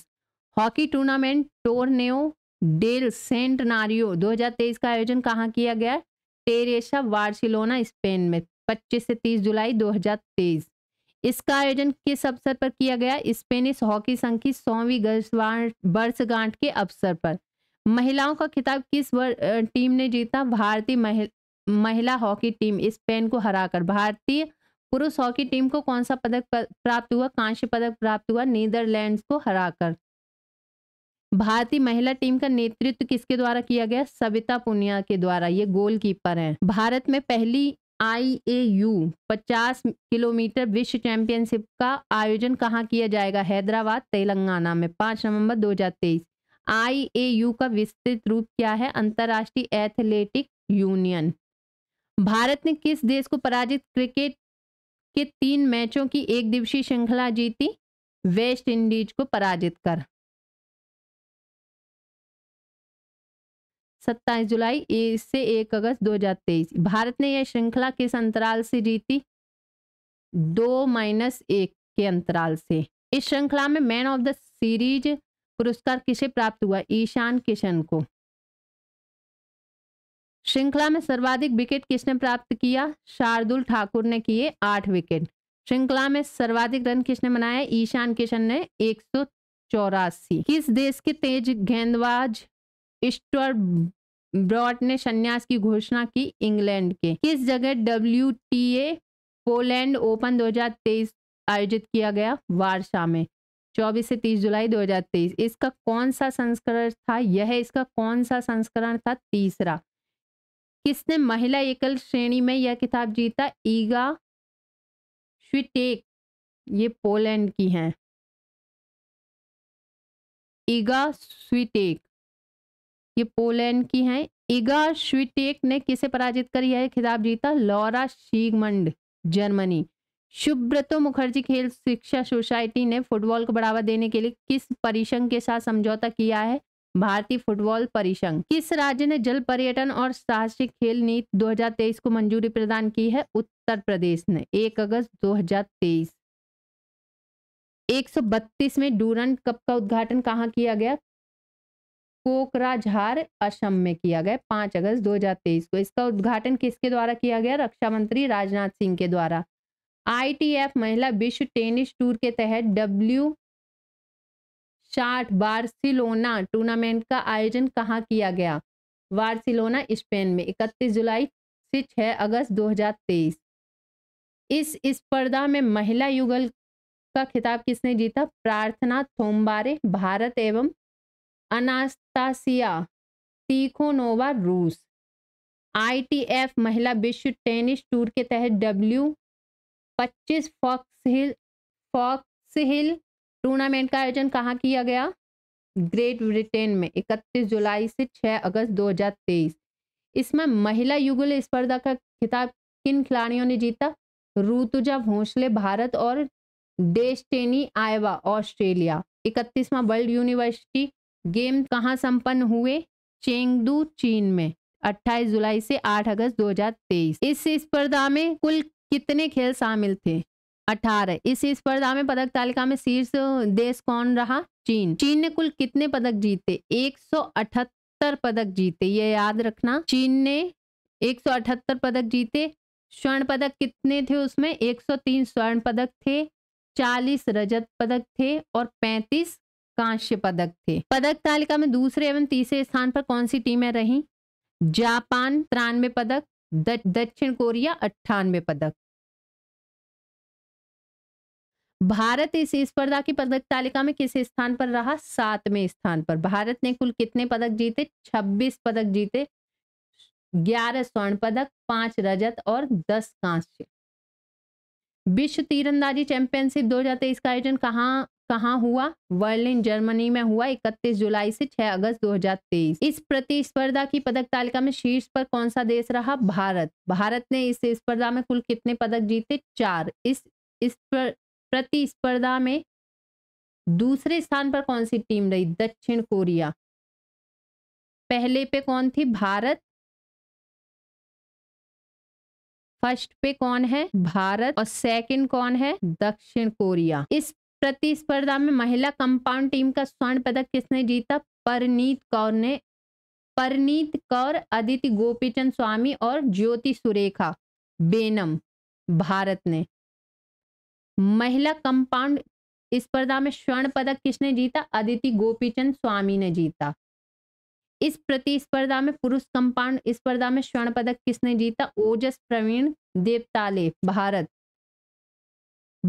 hockey tournament Torneo del Centenario दो का आयोजन कहाँ किया गया टेरेसा बार्सिलोना स्पेन में पच्चीस से तीस जुलाई दो इसका आयोजन किस अवसर पर किया गया स्पेनिश हॉकी संघ की सौवीं वर्षगांठ के अवसर पर महिलाओं का खिताब किस टीम ने जीता भारतीय महिला महिला हॉकी टीम स्पेन को हराकर भारतीय पुरुष हॉकी टीम को कौन सा पदक प्राप्त हुआ कांस्य पदक प्राप्त हुआ नीदरलैंड्स को हराकर भारतीय महिला टीम का नेतृत्व किसके द्वारा किया गया सविता पुनिया के द्वारा ये गोलकीपर हैं भारत में पहली आई ए यू पचास किलोमीटर विश्व चैंपियनशिप का आयोजन कहाँ किया जाएगा हैदराबाद तेलंगाना में पाँच नवंबर 2023 आई ए यू का विस्तृत रूप क्या है अंतर्राष्ट्रीय एथलेटिक यूनियन भारत ने किस देश को पराजित क्रिकेट के तीन मैचों की एक दिवसीय श्रृंखला जीती वेस्ट इंडीज को पराजित कर सत्ताईस जुलाई से एक अगस्त 2023 भारत ने यह श्रृंखला किस अंतराल से जीती दो माइनस एक के अंतराल से इस श्रृंखला में मैन ऑफ द सीरीज पुरस्कार किसे प्राप्त हुआ ईशान किशन को श्रृंखला में सर्वाधिक विकेट किसने प्राप्त किया शार्दुल ठाकुर ने किए आठ विकेट श्रृंखला में सर्वाधिक रन किसने बनाया ईशान किशन ने एक सौ चौरासी किस देश के तेज गेंदबाज स्टर ब्रॉड ने संन्यास की घोषणा की इंग्लैंड के किस जगह डब्ल्यू पोलैंड ओपन 2023 आयोजित किया गया वारसा में 24 से 30 जुलाई 2023 इसका कौन सा संस्करण था यह इसका कौन सा संस्करण था तीसरा किसने महिला एकल श्रेणी में यह किताब जीता ईगा श्विटेक ये पोलैंड की हैं ईगा स्वीटेक ये पोलैंड की हैं इगा श्विटेक ने किसे पराजित कर यह खिताब जीता Laura Siegemund Germany Subroto Mukherjee खेल शिक्षा सोसाइटी ने फुटबॉल को बढ़ावा देने के लिए किस परिसंघ के साथ समझौता किया है भारतीय फुटबॉल परिसंघ किस राज्य ने जल पर्यटन और साहसिक खेल नीति 2023 को मंजूरी प्रदान की है उत्तर प्रदेश ने 1 अगस्त 2023 132 में डूरंट कप का उद्घाटन कहाँ किया गया कोकराझार असम में किया गया पांच अगस्त तेईस को इसका उद्घाटन किसके द्वारा किया गया रक्षा मंत्री राजनाथ सिंह के द्वारा आईटीएफ महिला विश्व टेनिस टूर के तहत डब्ल्यू साठ बार्सिलोना टूर्नामेंट का आयोजन कहाँ किया गया बार्सिलोना स्पेन में 31 जुलाई से 6 अगस्त 2023 इस स्पर्धा में महिला युगल का खिताब किसने जीता प्रार्थना थोम्बारे भारत एवं अनास्तासिया तीखोनोवा रूस आईटीएफ महिला विश्व टेनिस टूर के तहत डब्ल्यू पच्चीस Fox Hill Fox Hill tournament का आयोजन कहाँ किया गया ग्रेट ब्रिटेन में 31 जुलाई से 6 अगस्त 2023 इसमें महिला युगल स्पर्धा का खिताब किन खिलाड़ियों ने जीता रुतुजा भोंसले भारत और डेस्टेनी आयवा ऑस्ट्रेलिया इकतीसवां वर्ल्ड यूनिवर्सिटी गेम कहाँ संपन्न हुए चेंगदू चीन में 28 जुलाई से 8 अगस्त 2023 इस स्पर्धा में कुल कितने खेल शामिल थे 18 इस स्पर्धा में पदक तालिका में शीर्ष देश कौन रहा चीन चीन ने कुल कितने पदक जीते 178 पदक जीते ये याद रखना चीन ने 178 पदक जीते स्वर्ण पदक कितने थे उसमें 103 स्वर्ण पदक थे 40 रजत पदक थे और 35 कांस्य पदक थे पदक तालिका में दूसरे एवं तीसरे स्थान पर कौन सी टीमें रही जापान तिरानवे पदक दक्षिण कोरिया अट्ठानवे पदक भारत इस स्पर्धा की पदक तालिका में किस स्थान पर रहा सातवें स्थान पर भारत ने कुल कितने पदक जीते 26 पदक जीते 11 स्वर्ण पदक 5 रजत और 10 कांस्य विश्व तीरंदाजी चैंपियनशिप 2023 का आयोजन कहाँ कहाँ हुआ वर्लिन जर्मनी में हुआ 31 जुलाई से 6 अगस्त 2023 इस प्रतिस्पर्धा की पदक तालिका में शीर्ष पर कौन सा देश रहा भारत भारत ने इस स्पर्धा में कुल कितने पदक जीते चार इस इस प्रतिस्पर्धा में दूसरे स्थान पर कौन सी टीम रही दक्षिण कोरिया पहले पे कौन थी भारत फर्स्ट पे कौन है भारत और सेकंड कौन है दक्षिण कोरिया इस प्रतिस्पर्धा में महिला कंपाउंड टीम का स्वर्ण पदक किसने जीता परनीत कौर ने परनीत कौर अदिति गोपीचंद स्वामी और ज्योति सुरेखा बेनम भारत ने महिला कंपाउंड स्पर्धा में स्वर्ण पदक किसने जीता अदिति गोपीचंद स्वामी ने जीता इस प्रतिस्पर्धा में पुरुष कंपाउंड स्पर्धा में स्वर्ण पदक किसने जीता ओजस प्रवीण देवताले भारत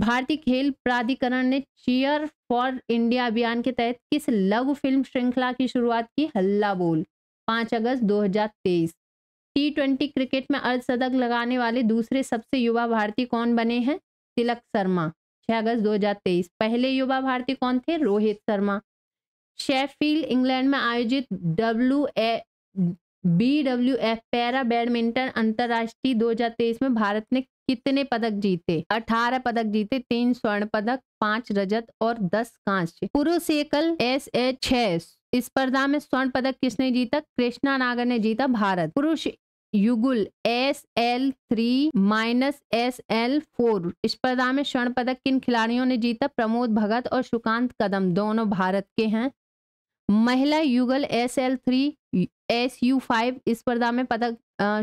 भारतीय खेल प्राधिकरण ने चीयर फॉर इंडिया अभियान के तहत किस लघु फिल्म श्रृंखला की शुरुआत की हल्ला बोल 5 अगस्त 2023 टी ट्वेंटी क्रिकेट में अर्धशतक लगाने वाले दूसरे सबसे युवा भारतीय कौन बने हैं तिलक शर्मा 6 अगस्त 2023 पहले युवा भारतीय कौन थे रोहित शर्मा शेफील्ड इंग्लैंड में आयोजित W B W F para badminton हजार 2023 में भारत ने कितने पदक जीते 18 पदक जीते तीन स्वर्ण पदक पांच रजत और दस कांस्य पुरुष एकल एस एच स्पर्धा में स्वर्ण पदक किसने जीता कृष्णा नागर ने जीता भारत पुरुष युगुल S L three minus S L four स्पर्धा में स्वर्ण पदक किन खिलाड़ियों ने जीता प्रमोद भगत और सुकांत कदम दोनों भारत के हैं महिला युगल S L three S U five स्पर्धा में पदक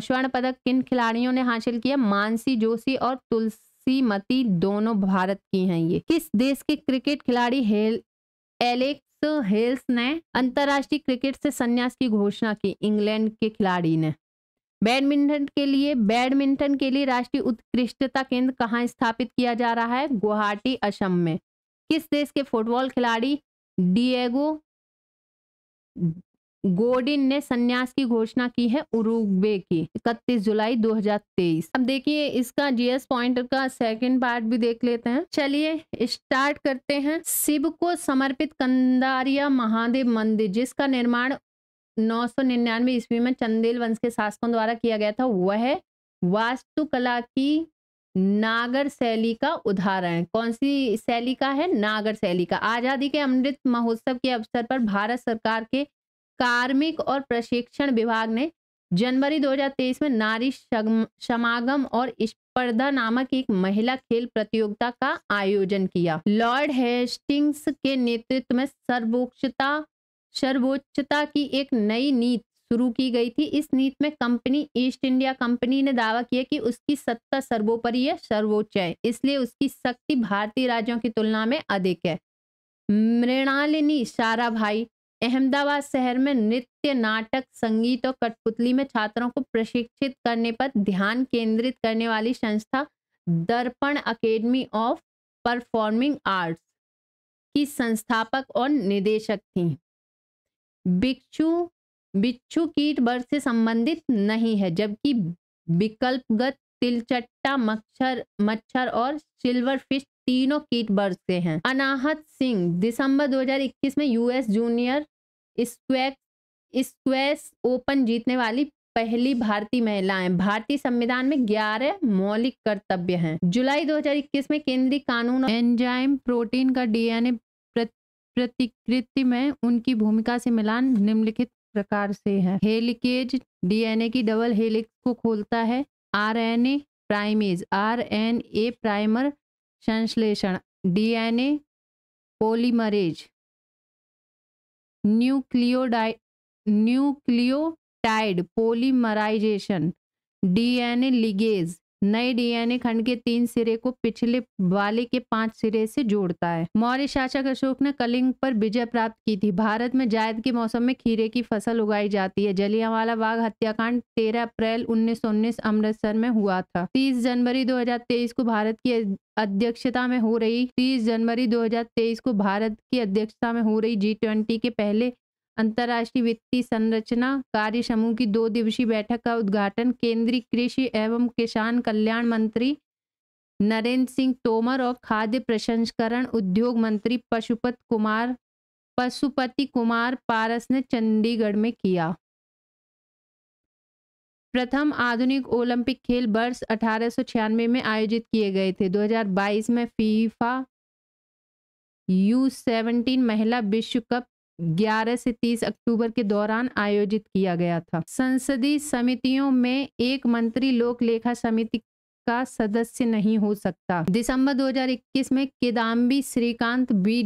स्वर्ण पदक किन खिलाड़ियों ने हासिल किया मानसी जोशी और तुलसी मती दोनों भारत की हैं ये किस देश के क्रिकेट खिलाड़ी हेल एलेक्स हेल्स ने अंतरराष्ट्रीय क्रिकेट से संन्यास की घोषणा की इंग्लैंड के खिलाड़ी ने बैडमिंटन के लिए बैडमिंटन के लिए राष्ट्रीय उत्कृष्टता केंद्र कहाँ स्थापित किया जा रहा है गुवाहाटी असम में किस देश के फुटबॉल खिलाड़ी डिएगो गोडिन ने सन्यास की घोषणा की है उरुग्वे की 31 जुलाई 2023 अब देखिए इसका जीएस पॉइंटर का सेकंड पार्ट भी देख लेते हैं चलिए स्टार्ट करते हैं शिव को समर्पित कंदारिया महादेव मंदिर जिसका निर्माण 999 ईस्वी में चंदेल वंश के शासकों द्वारा किया गया था वह वास्तुकला की नागर शैली का उदाहरण कौन सी शैली का है नागर शैली का आजादी के अमृत महोत्सव के अवसर पर भारत सरकार के कार्मिक और प्रशिक्षण विभाग ने जनवरी 2023 में नारी समागम और स्पर्धा नामक एक महिला खेल प्रतियोगिता का आयोजन किया लॉर्ड हेस्टिंग्स के नेतृत्व में सर्वोच्चता सर्वोच्चता की एक नई नीति शुरू की गई थी इस नीति में कंपनी ईस्ट इंडिया कंपनी ने दावा किया कि उसकी सत्ता सर्वोपरि है सर्वोच्च है इसलिए उसकी शक्ति भारतीय राज्यों की तुलना में अधिक है मृणालिनी सारा भाई अहमदाबाद शहर में नृत्य नाटक संगीत और कठपुतली में छात्रों को प्रशिक्षित करने पर ध्यान केंद्रित करने वाली संस्था दर्पण अकेडमी ऑफ परफॉर्मिंग आर्ट्स की संस्थापक और निदेशक थी बिक्षु बिच्छू कीट वर्ग से संबंधित नहीं है जबकि विकल्पगत तिलचट्टा मच्छर मच्छर और सिल्वर फिश तीनों कीट वर्ग से हैं अनाहत सिंह दिसंबर 2021 में यूएस जूनियर स्क्वैक्स ओपन जीतने वाली पहली भारतीय महिलाएं भारतीय संविधान में 11 मौलिक कर्तव्य हैं जुलाई 2021 में केंद्रीय कानून एंजाइम प्रोटीन का डीएनए प्रतिकृति में उनकी भूमिका से मिलान निम्नलिखित प्रकार से है हेलिकेज डीएनए की डबल हेलिक्स को खोलता है आरएनए प्राइमेज आरएनए प्राइमर संश्लेषण DNA polymerase nucleotide nucleotide polymerization DNA ligase नए डीएनए खंड के तीन सिरे को पिछले वाले के पांच सिरे से जोड़ता है मौर्य शासक अशोक ने कलिंग पर विजय प्राप्त की थी भारत में जायद के मौसम में खीरे की फसल उगाई जाती है जलियांवाला बाग हत्याकांड 13 अप्रैल उन्नीस अमृतसर में हुआ था 30 जनवरी 2023 को भारत की अध्यक्षता में हो रही 30 जनवरी 2023 को भारत की अध्यक्षता में हो रही जी ट्वेंटी के पहले अंतर्राष्ट्रीय वित्तीय संरचना कार्य समूह की दो दिवसीय बैठक का उद्घाटन केंद्रीय कृषि एवं किसान कल्याण मंत्री नरेंद्र सिंह तोमर और खाद्य प्रसंस्करण उद्योग मंत्री पशुपत कुमार पशुपति कुमार पारस ने चंडीगढ़ में किया प्रथम आधुनिक ओलंपिक खेल वर्ष अठारह में आयोजित किए गए थे 2022 में फीफा यू सेवनटीन महिला विश्व कप 11 से 30 अक्टूबर के दौरान आयोजित किया गया था संसदीय समितियों में एक मंत्री लोक लेखा समिति का सदस्य नहीं हो सकता दिसंबर 2021 में किदाम्बी श्रीकांत बी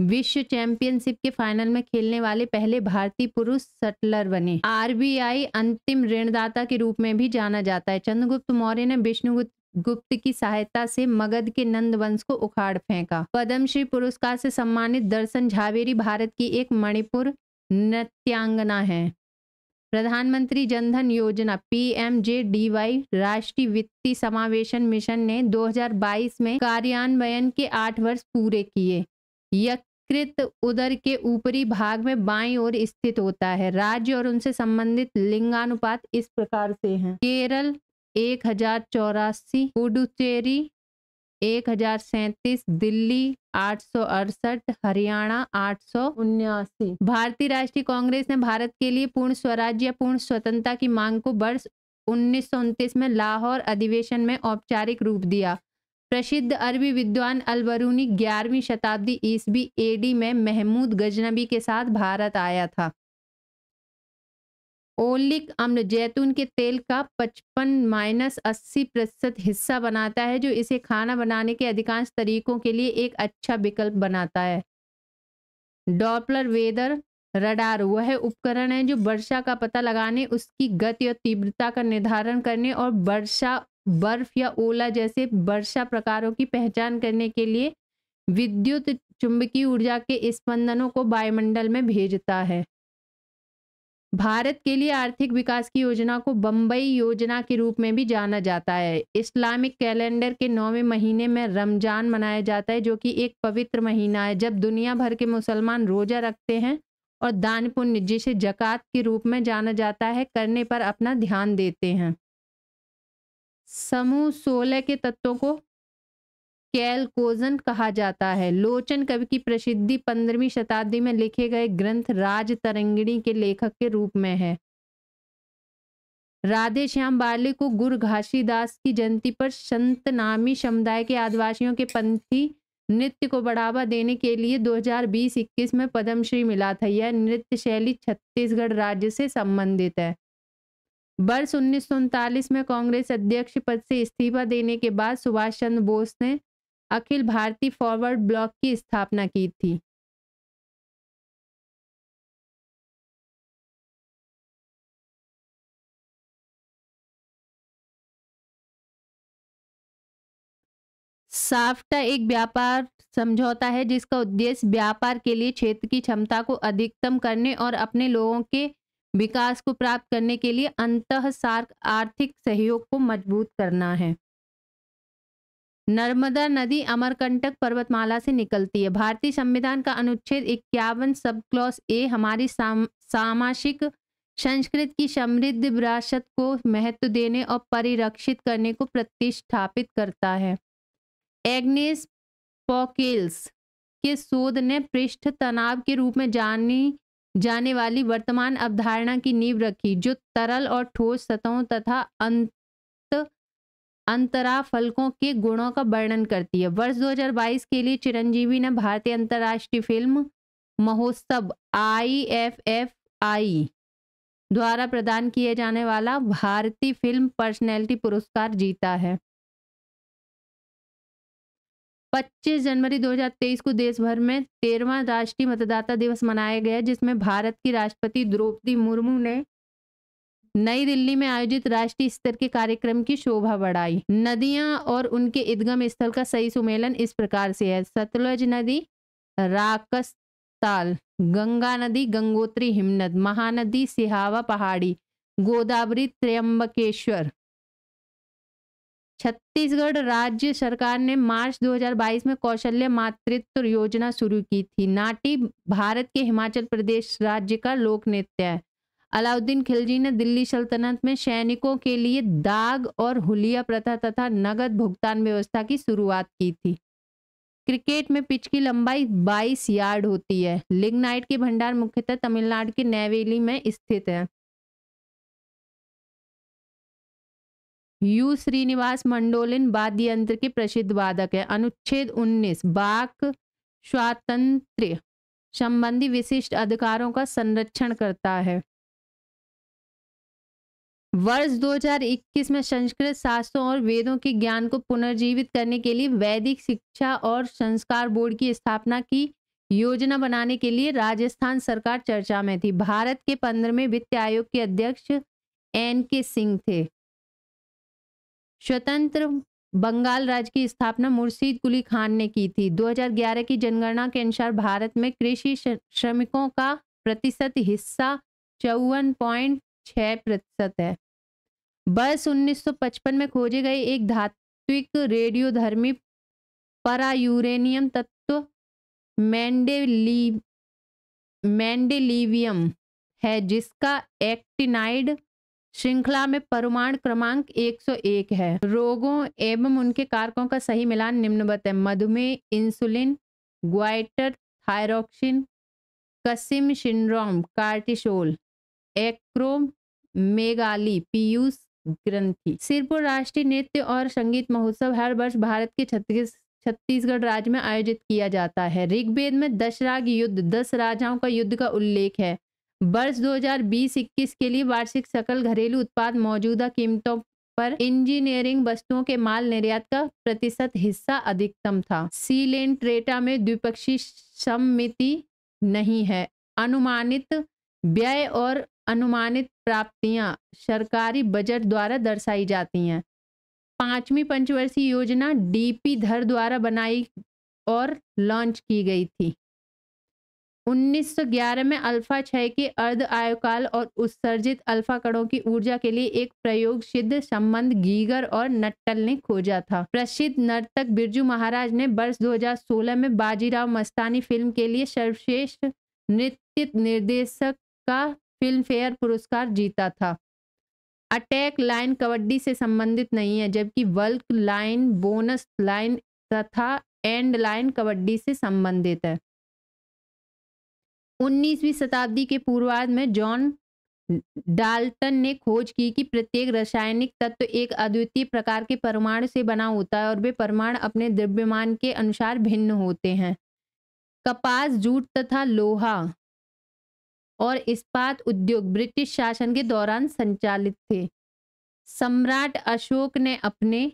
विश्व चैंपियनशिप के फाइनल में खेलने वाले पहले भारतीय पुरुष सटलर बने आरबीआई अंतिम ऋणदाता के रूप में भी जाना जाता है चंद्रगुप्त मौर्य ने विष्णुगुप्त गुप्त की सहायता से मगध के नंद वंश को उखाड़ फेंका पद्मश्री पुरस्कार से सम्मानित दर्शन झावेरी भारत की एक मणिपुर नृत्यांगना है प्रधानमंत्री जनधन योजना पीएमजेडीवाई राष्ट्रीय वित्तीय समावेशन मिशन ने 2022 में कार्यान्वयन के आठ वर्ष पूरे किए यकृत उदर के ऊपरी भाग में बाईं ओर स्थित होता है राज्य और उनसे संबंधित लिंगानुपात इस प्रकार से हैं केरल एक हजार चौरासी पुडुचेरी एक हजार सैतीस दिल्ली आठ सौ अड़सठ हरियाणा आठ सौ उन्यासी भारतीय राष्ट्रीय कांग्रेस ने भारत के लिए पूर्ण स्वराज्य पूर्ण स्वतंत्रता की मांग को वर्ष उन्नीस में लाहौर अधिवेशन में औपचारिक रूप दिया प्रसिद्ध अरबी विद्वान अलबरूनी ग्यारहवीं शताब्दी ईस्वी एडी में महमूद गजनबी के साथ भारत आया था ओलिक अम्ल जैतून के तेल का 55 माइनस अस्सी प्रतिशत हिस्सा बनाता है जो इसे खाना बनाने के अधिकांश तरीकों के लिए एक अच्छा विकल्प बनाता है डॉपलर वेदर रडार वह उपकरण है जो वर्षा का पता लगाने उसकी गति और तीव्रता का निर्धारण करने और वर्षा बर्फ या ओला जैसे वर्षा प्रकारों की पहचान करने के लिए विद्युत चुंबकीय ऊर्जा के स्पंदनों को वायुमंडल में भेजता है भारत के लिए आर्थिक विकास की योजना को बम्बई योजना के रूप में भी जाना जाता है इस्लामिक कैलेंडर के नौवें महीने में रमजान मनाया जाता है जो कि एक पवित्र महीना है जब दुनिया भर के मुसलमान रोजा रखते हैं और दान पुण्य जिसे जक़ात के रूप में जाना जाता है करने पर अपना ध्यान देते हैं समूह सोलह के तत्वों को कैलकोजन कहा जाता है लोचन कवि की प्रसिद्धि पंद्रहवीं शताब्दी में लिखे गए ग्रंथ राज तरंगिणी के लेखक के रूप में है राधे श्याम बाले को गुरु घासीदास की जयंती पर संत नामी समुदाय के आदिवासियों के पंथी नृत्य को बढ़ावा देने के लिए 2020-21 में पद्मश्री मिला था यह नृत्य शैली छत्तीसगढ़ राज्य से संबंधित है वर्ष उन्नीस में कांग्रेस अध्यक्ष पद से इस्तीफा देने के बाद सुभाष चंद्र बोस ने अखिल भारतीय फॉरवर्ड ब्लॉक की स्थापना की थी साफ्टा एक व्यापार समझौता है जिसका उद्देश्य व्यापार के लिए क्षेत्र की क्षमता को अधिकतम करने और अपने लोगों के विकास को प्राप्त करने के लिए अंत सार्क आर्थिक सहयोग को मजबूत करना है नर्मदा नदी अमरकंटक पर्वतमाला से निकलती है भारतीय संविधान का अनुच्छेद इक्यावन सब क्लॉस ए हमारी साम, सामासिक संस्कृत की समृद्ध विरासत को महत्व देने और परिरक्षित करने को प्रतिष्ठापित करता है एग्नेस पॉकेल्स के शोध ने पृष्ठ तनाव के रूप में जानी जाने वाली वर्तमान अवधारणा की नींव रखी जो तरल और ठोस सतहों तथा अं- अंतरा फलकों के गुणों का वर्णन करती है वर्ष 2022 के लिए चिरंजीवी ने भारतीय अंतर्राष्ट्रीय फिल्म महोत्सव आई एफ एफ आई द्वारा प्रदान किए जाने वाला भारतीय फिल्म पर्सनैलिटी पुरस्कार जीता है 25 जनवरी 2023 को देश भर में तेरहवा राष्ट्रीय मतदाता दिवस मनाया गया जिसमें भारत की राष्ट्रपति द्रौपदी मुर्मू ने नई दिल्ली में आयोजित राष्ट्रीय स्तर के कार्यक्रम की शोभा बढ़ाई नदियां और उनके इदगम स्थल का सही सुमेलन इस प्रकार से है सतलुज नदी राकस ताल गंगा नदी गंगोत्री हिमनद महानदी सिहावा पहाड़ी गोदावरी त्र्यंबकेश्वर छत्तीसगढ़ राज्य सरकार ने मार्च 2022 में कौशल्य मातृत्व योजना शुरू की थी नाटी भारत के हिमाचल प्रदेश राज्य का लोक नृत्य है अलाउद्दीन खिलजी ने दिल्ली सल्तनत में सैनिकों के लिए दाग और हुलिया प्रथा तथा नगद भुगतान व्यवस्था की शुरुआत की थी क्रिकेट में पिच की लंबाई 22 यार्ड होती है लिग्नाइट के भंडार मुख्यतः तमिलनाडु के नैवेली में स्थित है यू श्रीनिवास मंडोलिन वाद्य यंत्र के प्रसिद्ध वादक है अनुच्छेद 19 बाक स्वातंत्र संबंधी विशिष्ट अधिकारों का संरक्षण करता है वर्ष 2021 में संस्कृत शास्त्रों और वेदों के ज्ञान को पुनर्जीवित करने के लिए वैदिक शिक्षा और संस्कार बोर्ड की स्थापना की योजना बनाने के लिए राजस्थान सरकार चर्चा में थी भारत के पंद्रहवें वित्त आयोग के अध्यक्ष एन के सिंह थे स्वतंत्र बंगाल राज्य की स्थापना मुर्शीद कुली खान ने की थी 2011 की जनगणना के अनुसार भारत में कृषि श्रमिकों का प्रतिशत हिस्सा चौवन पॉइंट छः प्रतिशत है वर्ष 1955 में खोजे गए एक धात्विक रेडियोधर्मी परायूरेनियम तत्व मैंडेली मैंडेलीवियम है जिसका एक्टिनाइड श्रृंखला में परमाणु क्रमांक 101 है रोगों एवं उनके कारकों का सही मिलान निम्नवत है मधुमेह insulin goitre thyroxine Cushing syndrome acromegaly पीयूष ग्रंथि सिरपुर राष्ट्रीय नृत्य और संगीत महोत्सव हर वर्ष भारत के छत्तीस छत्तीसगढ़ राज्य में आयोजित किया जाता है ऋग्वेद में दशराग युद्ध दस राजाओं का युद्ध का उल्लेख है वर्ष 2020-21 के लिए वार्षिक सकल घरेलू उत्पाद मौजूदा कीमतों पर इंजीनियरिंग वस्तुओं के माल निर्यात का प्रतिशत हिस्सा अधिकतम था सीलेन ट्रेटा में द्विपक्षीय सम्मिति नहीं है अनुमानित व्यय और अनुमानित प्राप्तियां सरकारी बजट द्वारा दर्शाई जाती हैं पांचवी पंचवर्षीय योजना डीपी धर द्वारा बनाई और लॉन्च की गई थी 1911 में अल्फा क्षय के अर्ध आयुकाल और उत्सर्जित अल्फा कणों की ऊर्जा के लिए एक प्रयोग सिद्ध संबंध गीगर और नट्टल ने खोजा था प्रसिद्ध नर्तक बिरजू महाराज ने वर्ष 2016 में बाजीराव मस्तानी फिल्म के लिए सर्वश्रेष्ठ नृत्य निर्देशक का फिल्म फेयर पुरस्कार जीता था अटैक लाइन कबड्डी से संबंधित नहीं है जबकि वल्क लाइन बोनस लाइन तथा एंड लाइन कबड्डी से संबंधित है 19वीं शताब्दी के पूर्वाध में जॉन डाल्टन ने खोज की कि प्रत्येक रासायनिक तत्व एक अद्वितीय प्रकार के परमाणु से बना होता है और वे परमाणु अपने द्रव्यमान के अनुसार भिन्न होते हैं कपास जूट तथा लोहा और इस्पात उद्योग ब्रिटिश शासन के दौरान संचालित थे सम्राट अशोक ने अपने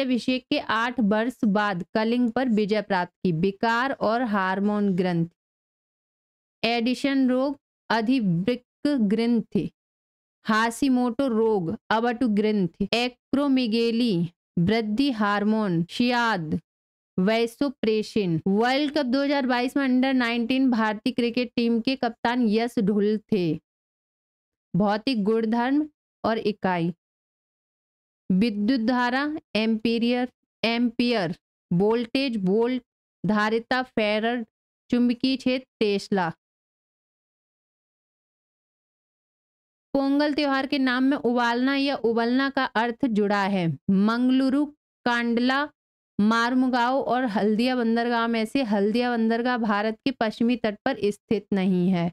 अभिषेक के आठ वर्ष बाद कलिंग पर विजय प्राप्त की बिकार और हार्मोन ग्रंथ एडिशन रोग अधिवृक्क ग्रंथ हासीमोटो रोग अबटु ग्रंथ एक्रोमिगेली वृद्धि हार्मोन शियाद वैसोप्रेशन वर्ल्ड कप 2022 में अंडर 19 भारतीय क्रिकेट टीम के कप्तान यश ढुल थे भौतिक गुणधर्म और इकाई विद्युत धारा एम्पीरियर एम्पियर वोल्टेज वोल्ट धारिता फेर चुंबकीय क्षेत्र टेस्ला पोंगल त्योहार के नाम में उबालना या उबलना का अर्थ जुड़ा है मंगलुरु कांडला मारमुगाव और हल्दिया बंदरगाह में से हल्दिया बंदरगाह भारत के पश्चिमी तट पर स्थित नहीं है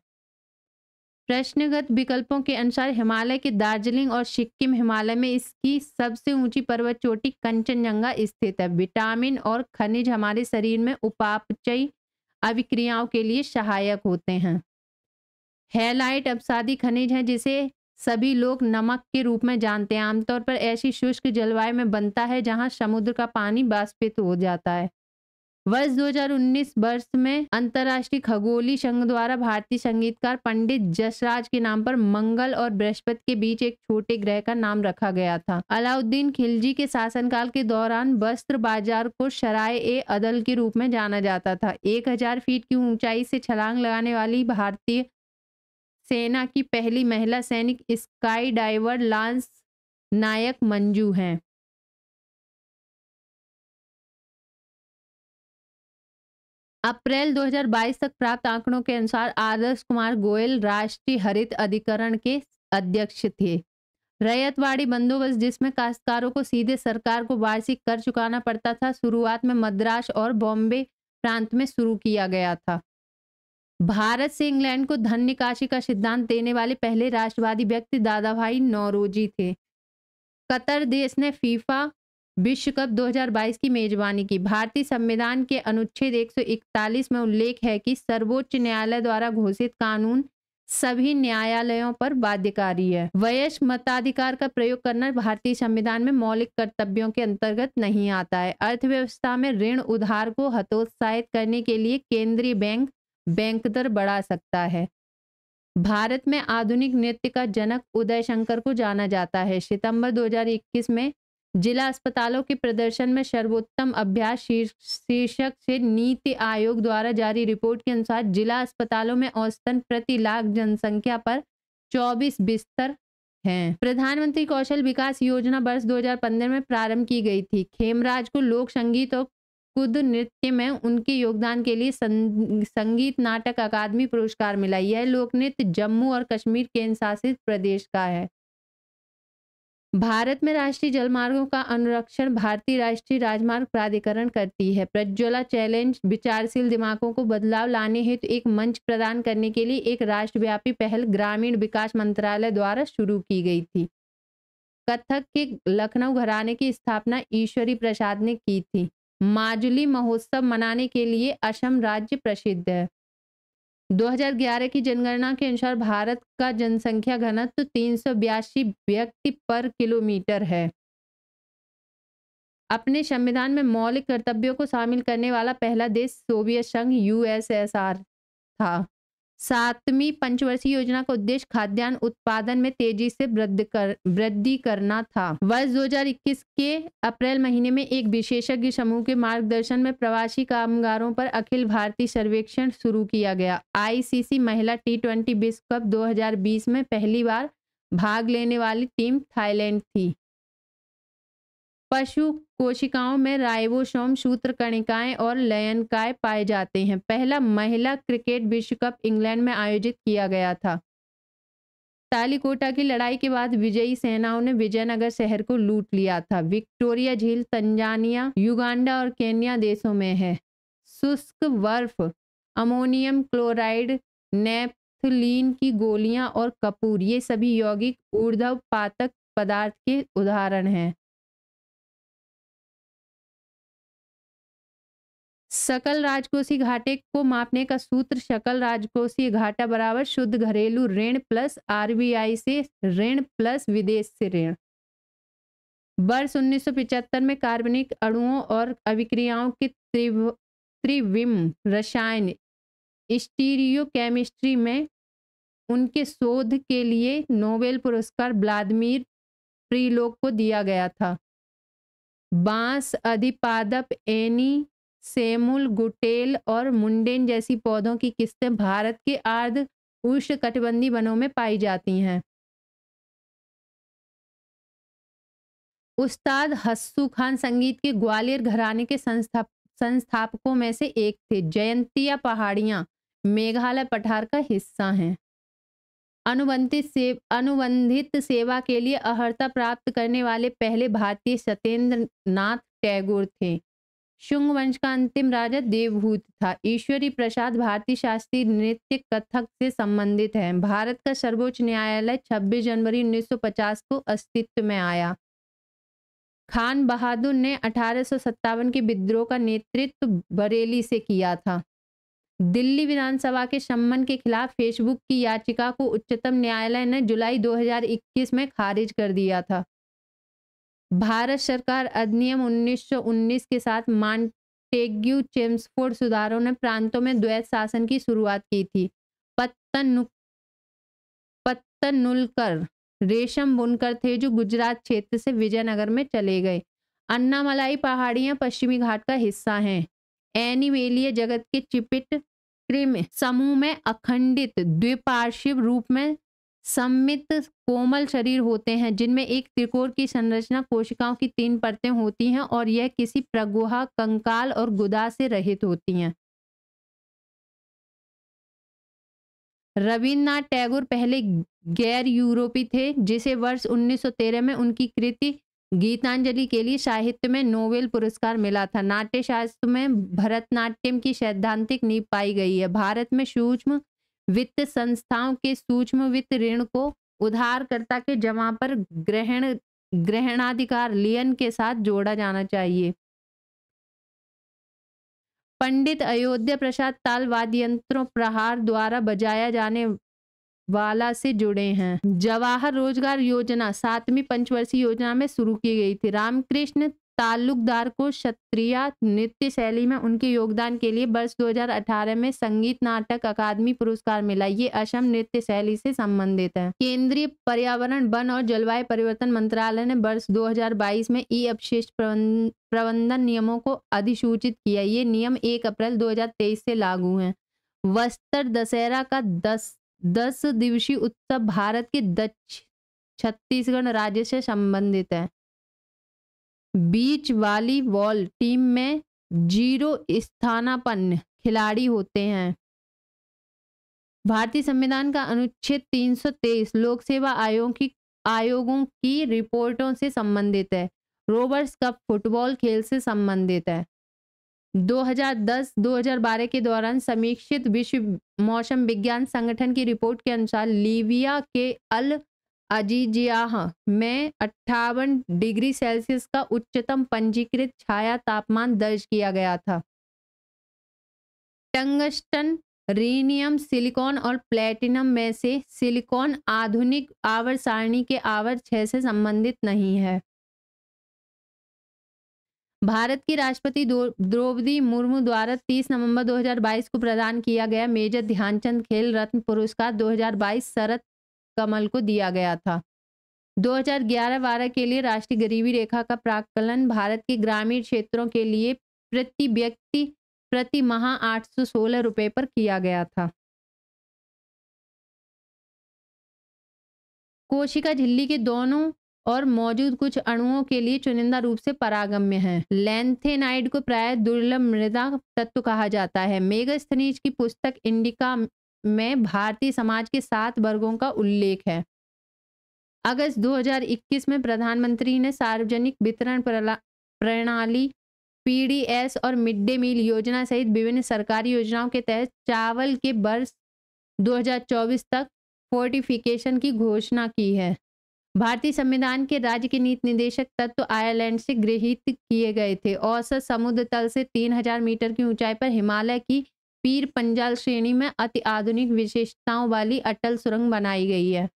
प्रश्नगत विकल्पों के अनुसार हिमालय के दार्जिलिंग और सिक्किम हिमालय में इसकी सबसे ऊंची पर्वत चोटी कंचनजंगा स्थित है विटामिन और खनिज हमारे शरीर में उपापचयी अभिक्रियाओं के लिए सहायक होते हैं हेलाइट अपसादी खनिज है जिसे सभी लोग नमक के रूप में जानते हैं आमतौर पर ऐसी शुष्क जलवायु में बनता है जहां समुद्र का पानी बाष्पित हो जाता है वर्ष 2019 वर्ष में अंतर्राष्ट्रीय खगोली संघ द्वारा भारतीय संगीतकार पंडित जसराज के नाम पर मंगल और बृहस्पति के बीच एक छोटे ग्रह का नाम रखा गया था अलाउद्दीन खिलजी के शासनकाल के दौरान वस्त्र बाजार को शराय ए अदल के रूप में जाना जाता था 1000 फीट की ऊंचाई से छलांग लगाने वाली भारतीय सेना की पहली महिला सैनिक sky diver lance naik Manju हैं अप्रैल 2022 तक प्राप्त आंकड़ों के अनुसार आदर्श कुमार गोयल राष्ट्रीय हरित अधिकरण के अध्यक्ष थे रैयतवाड़ी बंदोबस्त जिसमें काश्तकारों को सीधे सरकार को वार्षिक कर चुकाना पड़ता था शुरुआत में मद्रास और बॉम्बे प्रांत में शुरू किया गया था भारत से इंग्लैंड को धन निकासी का सिद्धांत देने वाले पहले राष्ट्रवादी व्यक्ति दादा भाई नौरोजी थे कतर देश ने फीफा विश्व कप 2022 की मेजबानी की भारतीय संविधान के अनुच्छेद 141 में उल्लेख है कि सर्वोच्च न्यायालय द्वारा घोषित कानून सभी न्यायालयों पर बाध्यकारी है वयस्क मताधिकार का प्रयोग करना भारतीय संविधान में मौलिक कर्तव्यों के अंतर्गत नहीं आता है अर्थव्यवस्था में ऋण उधार को हतोत्साहित करने के लिए केंद्रीय बैंक बैंक दर बढ़ा सकता है भारत में आधुनिक नृत्य का जनक उदय शंकर को जाना जाता है सितंबर 2021 में जिला अस्पतालों के प्रदर्शन में सर्वोत्तम अभ्यास शीर्षक से नीति आयोग द्वारा जारी रिपोर्ट के अनुसार जिला अस्पतालों में औसतन प्रति लाख जनसंख्या पर 24 बिस्तर हैं प्रधानमंत्री कौशल विकास योजना वर्ष 2015 में प्रारंभ की गई थी खेमराज को लोक संगीत और कुद नृत्य में उनके योगदान के लिए संगीत नाटक अकादमी पुरस्कार मिला यह लोक नृत्य जम्मू और कश्मीर के शासित प्रदेश का है भारत में राष्ट्रीय जलमार्गों का अनुरक्षण भारतीय राष्ट्रीय राजमार्ग प्राधिकरण करती है प्रज्वला चैलेंज विचारशील दिमागों को बदलाव लाने हेतु तो एक मंच प्रदान करने के लिए एक राष्ट्रव्यापी पहल ग्रामीण विकास मंत्रालय द्वारा शुरू की गई थी कथक के लखनऊ घराने की स्थापना ईश्वरी प्रसाद ने की थी माजुली महोत्सव मनाने के लिए असम राज्य प्रसिद्ध है 2011 की जनगणना के अनुसार भारत का जनसंख्या घनत्व तीन व्यक्ति पर किलोमीटर है अपने संविधान में मौलिक कर्तव्यों को शामिल करने वाला पहला देश सोवियत संघ यूएसएसआर था सातवीं पंचवर्षीय योजना का उद्देश्य खाद्यान्न उत्पादन में तेजी से वृद्धि कर वृद्धि करना था वर्ष 2021 के अप्रैल महीने में एक विशेषज्ञ समूह के मार्गदर्शन में प्रवासी कामगारों पर अखिल भारतीय सर्वेक्षण शुरू किया गया आईसीसी महिला टी ट्वेंटी विश्व कप दो में पहली बार भाग लेने वाली टीम थाईलैंड थी पशु कोशिकाओं में राइबोसोम सूत्र कणिकाएं और लयनकाय पाए जाते हैं पहला महिला क्रिकेट विश्व कप इंग्लैंड में आयोजित किया गया था तालीकोटा की लड़ाई के बाद विजयी सेनाओं ने विजयनगर शहर को लूट लिया था विक्टोरिया झील तंजानिया युगांडा और केन्या देशों में है शुष्क बर्फ अमोनियम क्लोराइड नेपथलीन की गोलियां और कपूर ये सभी यौगिक ऊर्धव पातक पदार्थ के उदाहरण हैं सकल राजकोषीय घाटे को मापने का सूत्र सकल राजकोषीय घाटा बराबर शुद्ध घरेलू ऋण प्लस आरबीआई से ऋण प्लस विदेश से ऋण वर्ष उन्नीस में कार्बनिक अणुओं और अभिक्रियाओं के त्रिविम रसायन स्टीरियोकेमिस्ट्री में उनके शोध के लिए नोबेल पुरस्कार व्लादिमीर प्रीलोक को दिया गया था बांस अधिपादप एनी सेमुल गुटेल और मुंडेन जैसी पौधों की किस्तें भारत के आर्ध उष्ण कटिबंधी वनों में पाई जाती हैं उस्ताद हस्सू खान संगीत के ग्वालियर घराने के संस्था संस्थापकों में से एक थे जयंतिया पहाड़ियां मेघालय पठार का हिस्सा हैं अनुबंधित से अनुबंधित सेवा के लिए अहर्ता प्राप्त करने वाले पहले भारतीय सत्येंद्र नाथ टैगोर थे शुंग वंश का अंतिम राजा देवभूत था ईश्वरी प्रसाद भारतीय शास्त्रीय नृत्य कथक से संबंधित है भारत का सर्वोच्च न्यायालय 26 जनवरी 1950 को अस्तित्व में आया खान बहादुर ने अठारह के विद्रोह का नेतृत्व बरेली से किया था दिल्ली विधानसभा के सम्मन के खिलाफ फेसबुक की याचिका को उच्चतम न्यायालय ने जुलाई 2021 में खारिज कर दिया था भारत सरकार अधिनियम 1919 के साथ मांटेग्यू चेम्सफोर्ड सुधारों ने प्रांतों में द्वैत शासन की शुरुआत की थी पत्तनु पत्तनुलकर रेशम बुनकर थे जो गुजरात क्षेत्र से विजयनगर में चले गए अन्नामलाई पहाड़ियां पश्चिमी घाट का हिस्सा हैं एनिमेलिया जगत के चिपिट क्रिम समूह में अखंडित द्विपार्शिव रूप में सम्मित कोमल शरीर होते हैं जिनमें एक त्रिकोण की संरचना कोशिकाओं की तीन परतें होती हैं और यह किसी प्रगुहा कंकाल और गुदा से रहित होती हैं रविन्द्रनाथ टैगोर पहले गैर यूरोपी थे जिसे वर्ष 1913 में उनकी कृति गीतांजलि के लिए साहित्य में नोबेल पुरस्कार मिला था नाट्य शास्त्र में भरतनाट्यम की सैद्धांतिक नींव पाई गई है भारत में सूक्ष्म वित्त संस्थाओं के सूक्ष्म वित्त ऋण को उधारकर्ता के जमा पर ग्रहण ग्रहणाधिकार लियन के साथ जोड़ा जाना चाहिए पंडित अयोध्या प्रसाद ताल वाद्य यंत्रों प्रहार द्वारा बजाया जाने वाला से जुड़े हैं जवाहर रोजगार योजना सातवीं पंचवर्षीय योजना में शुरू की गई थी रामकृष्ण ताल्लुकदार को क्षत्रिय नृत्य शैली में उनके योगदान के लिए वर्ष 2018 में संगीत नाटक अकादमी पुरस्कार मिला ये असम नृत्य शैली से संबंधित है केंद्रीय पर्यावरण वन और जलवायु परिवर्तन मंत्रालय ने वर्ष 2022 में ई अपशिष्ट प्रबंधन नियमों को अधिसूचित किया ये नियम 1 अप्रैल 2023 से लागू है वस्त्र दशहरा का दस दस दिवसीय उत्सव भारत के दक्ष छत्तीसगढ़ राज्य से संबंधित है बीच वाली बॉल टीम में जीरो स्थानापन्न खिलाड़ी होते हैं भारतीय संविधान का अनुच्छेद 323 लोक सेवा आयोग की आयोगों की रिपोर्टों से संबंधित है रोबर्ट्स कप फुटबॉल खेल से संबंधित है 2010-2012 के दौरान समीक्षित विश्व मौसम विज्ञान संगठन की रिपोर्ट के अनुसार लीबिया के अल अजीजियाह हाँ, में अट्ठावन डिग्री सेल्सियस का उच्चतम पंजीकृत छाया तापमान दर्ज किया गया था टंगस्टन रीनियम सिलिकॉन और प्लेटिनम में से सिलिकॉन आधुनिक आवर सारणी के आवर छः से संबंधित नहीं है भारत की राष्ट्रपति द्रौपदी मुर्मू द्वारा 30 नवंबर 2022 को प्रदान किया गया मेजर ध्यानचंद खेल रत्न पुरस्कार 2022 शरद कमल को दिया गया था 2011-12 के लिए राष्ट्रीय गरीबी रेखा का प्राकलन भारत के ग्रामीण क्षेत्रों के लिए प्रति व्यक्ति प्रति माह आठ सौ पर किया गया था कोशिका झिल्ली के दोनों और मौजूद कुछ अणुओं के लिए चुनिंदा रूप से परागम्य है लेंथेनाइड को प्राय दुर्लभ मृदा तत्व कहा जाता है मेगास्थनीज की पुस्तक इंडिका में भारतीय समाज के सात वर्गों का उल्लेख है अगस्त 2021 में प्रधानमंत्री ने सार्वजनिक वितरण प्रणाली पीडीएस और मिड डे मील योजना सहित विभिन्न सरकारी योजनाओं के तहत चावल के वर्ष 2024 तक फोर्टिफिकेशन की घोषणा की है भारतीय संविधान के राज्य के नीति निदेशक तत्व तो आयरलैंड से गृहित किए गए थे औसत समुद्र तल से 3000 मीटर की ऊंचाई पर हिमालय की पीर पंजाल श्रेणी में अति आधुनिक विशेषताओं वाली अटल सुरंग बनाई गई है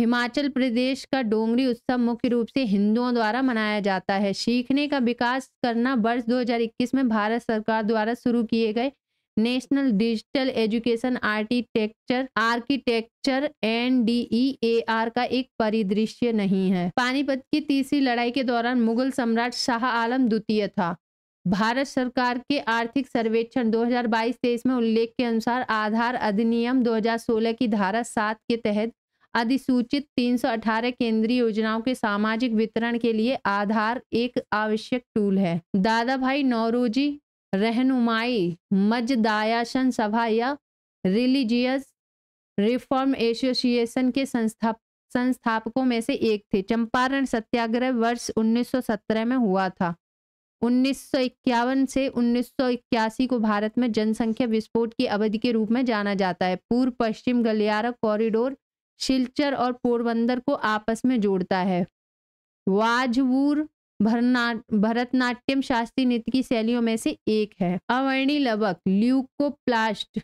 हिमाचल प्रदेश का डोंगरी उत्सव मुख्य रूप से हिंदुओं द्वारा मनाया जाता है सीखने का विकास करना वर्ष 2021 में भारत सरकार द्वारा शुरू किए गए national digital education architecture architecture N D E A R का एक परिदृश्य नहीं है पानीपत की तीसरी लड़ाई के दौरान मुगल सम्राट शाह आलम द्वितीय था भारत सरकार के आर्थिक सर्वेक्षण 2022-23 में उल्लेख के अनुसार आधार अधिनियम 2016 की धारा सात के तहत अधिसूचित 318 केंद्रीय योजनाओं के सामाजिक वितरण के लिए आधार एक आवश्यक टूल है दादा भाई नौरोजी रहनुमाई मजदायाशन सभा या रिलीजियस रिफॉर्म एसोसिएशन के संस्था संस्थापकों में से एक थे चंपारण सत्याग्रह वर्ष 1917 में हुआ था उन्नीस से उन्नीस को भारत में जनसंख्या विस्फोट की अवधि के रूप में जाना जाता है पूर्व पश्चिम गलियारा कॉरिडोर शिलचर और पोरबंदर को आपस में जोड़ता है वाजवूर भरतनाट्यम शास्त्रीय नृत्य की शैलियों में से एक है अवर्णी लवक ल्यूकोप्लास्ट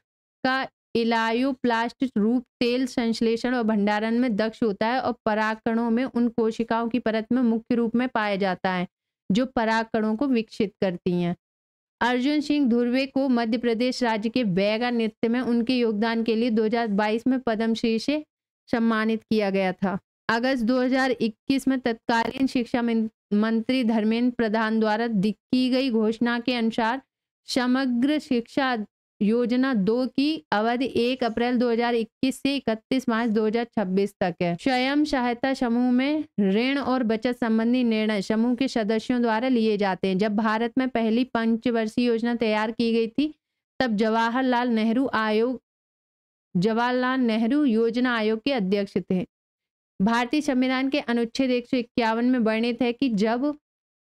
का इलायोप्लास्ट रूप तेल संश्लेषण और भंडारण में दक्ष होता है और पराकणों में उन कोशिकाओं की परत में मुख्य रूप में पाया जाता है जो पराकणों को विकसित करती हैं अर्जुन सिंह धुर्वे को मध्य प्रदेश राज्य के बैगा नृत्य में उनके योगदान के लिए 2022 में पद्मश्री से सम्मानित किया गया था अगस्त 2021 में तत्कालीन शिक्षा मंत्री धर्मेंद्र प्रधान द्वारा की गई घोषणा के अनुसार समग्र शिक्षा योजना दो की अवधि एक अप्रैल 2021 से 31 मार्च 2026 तक है स्वयं सहायता समूह में ऋण और बचत संबंधी निर्णय समूह के सदस्यों द्वारा लिए जाते हैं जब भारत में पहली पंचवर्षीय योजना तैयार की गई थी तब जवाहरलाल नेहरू आयोग जवाहरलाल नेहरू योजना आयोग के अध्यक्ष थे भारतीय संविधान के अनुच्छेद एक में वर्णित है कि जब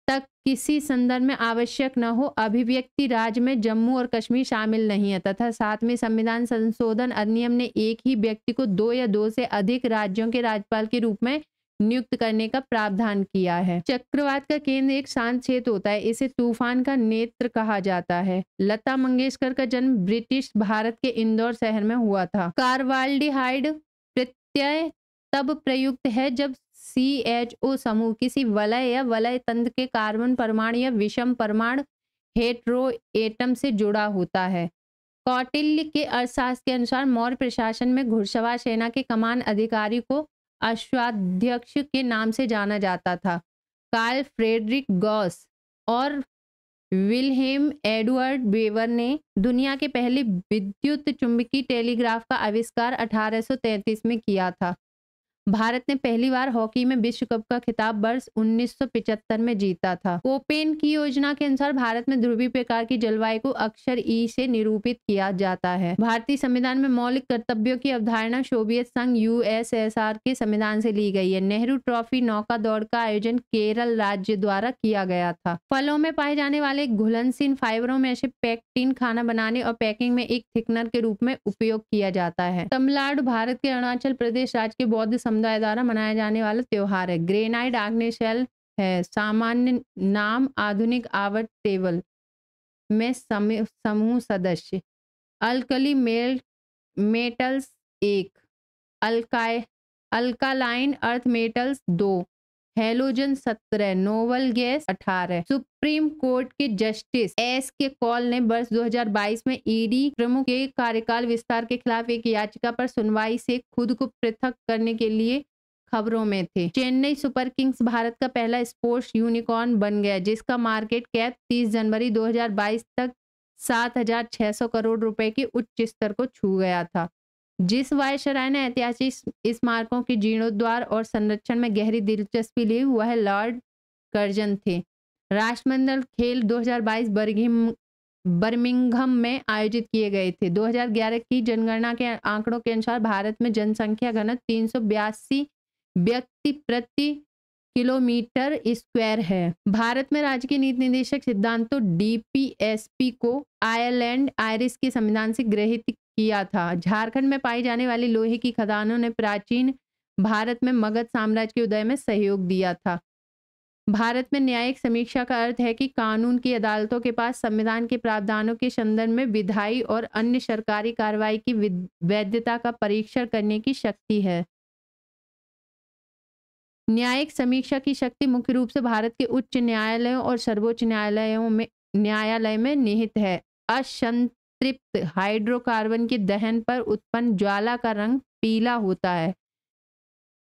तक किसी संदर्भ में आवश्यक न हो अभिव्यक्ति राज्य में जम्मू और कश्मीर शामिल नहीं है तथा साथ में संविधान संशोधन अधिनियम ने एक ही व्यक्ति को दो या दो से अधिक राज्यों के राज्यपाल के रूप में नियुक्त करने का प्रावधान किया है चक्रवात का केंद्र एक शांत क्षेत्र होता है इसे तूफान का नेत्र कहा जाता है लता मंगेशकर का जन्म ब्रिटिश भारत के इंदौर शहर में हुआ था कार्वाल्डिहाइड प्रत्यय तब प्रयुक्त है जब सी एच ओ समूह किसी वलय या वलय तंत्र के कार्बन परमाणु या विषम परमाणु हेट्रो एटम से जुड़ा होता है कौटिल्य के अर्थशास्त्र के अनुसार मौर्य प्रशासन में घुड़सवार सेना के कमान अधिकारी को अश्वाध्यक्ष के नाम से जाना जाता था कार्ल फ्रेडरिक गॉस और विलहेम एडवर्ड बेवर ने दुनिया के पहले विद्युत चुंबकीय टेलीग्राफ का आविष्कार 1833 में किया था भारत ने पहली बार हॉकी में विश्व कप का खिताब वर्ष उन्नीस में जीता था कोपेन की योजना के अनुसार भारत में ध्रुवी प्रकार की जलवायु को अक्षर ई से निरूपित किया जाता है भारतीय संविधान में मौलिक कर्तव्यों की अवधारणा सोवियत संघ यूएसएसआर के संविधान से ली गई है नेहरू ट्रॉफी नौका दौड़ का आयोजन केरल राज्य द्वारा किया गया था फलों में पाए जाने वाले घुलनसीन फाइबरों में से पैक्टिन खाना बनाने और पैकिंग में एक थिकनर के रूप में उपयोग किया जाता है तमिलनाडु भारत के अरुणाचल प्रदेश राज्य के बौद्ध समुदाय द्वारा मनाया जाने वाला त्यौहार है ग्रेनाइट आग्नेशल है सामान्य नाम आधुनिक आवट टेबल में समूह सदस्य अल्कली मेल मेटल्स एक अल्काय अल्कालाइन अर्थ मेटल्स दो हेलोजन सत्रह नोवल गैस अठारह सुप्रीम कोर्ट के जस्टिस एस के कॉल ने वर्ष 2022 में ईडी प्रमुख के कार्यकाल विस्तार के खिलाफ एक याचिका पर सुनवाई से खुद को पृथक करने के लिए खबरों में थे चेन्नई सुपर किंग्स भारत का पहला स्पोर्ट्स यूनिकॉर्न बन गया जिसका मार्केट कैप 30 जनवरी 2022 तक 7,600 करोड़ रुपए के उच्च स्तर को छू गया था जिस वायसराय ने ऐतिहासिक स्मारकों के जीर्णोद्वार और संरक्षण में गहरी दिलचस्पी ली वह लॉर्ड कर्जन थे राष्ट्रमंडल खेल 2022 बर्गिम बर्मिंघम में आयोजित किए गए थे 2011 की जनगणना के आंकड़ों के अनुसार भारत में जनसंख्या घनत्व तीन व्यक्ति प्रति किलोमीटर स्क्वायर है भारत में राज्य के नीति निदेशक सिद्धांतों डी को आयरलैंड आयरिस के संविधान से गृहित किया था झारखंड में पाई जाने वाली लोहे की खदानों ने प्राचीन भारत में मगध साम्राज्य के उदय में सहयोग दिया था भारत में न्यायिक समीक्षा का अर्थ है कि कानून की अदालतों के पास संविधान के प्रावधानों के संदर्भ में विधायी और अन्य सरकारी कार्रवाई की वैधता का परीक्षण करने की शक्ति है न्यायिक समीक्षा की शक्ति मुख्य रूप से भारत के उच्च न्यायालयों और सर्वोच्च न्यायालयों में न्यायालय में निहित है अशंत अतिरिक्त हाइड्रोकार्बन के दहन पर उत्पन्न ज्वाला का रंग पीला होता है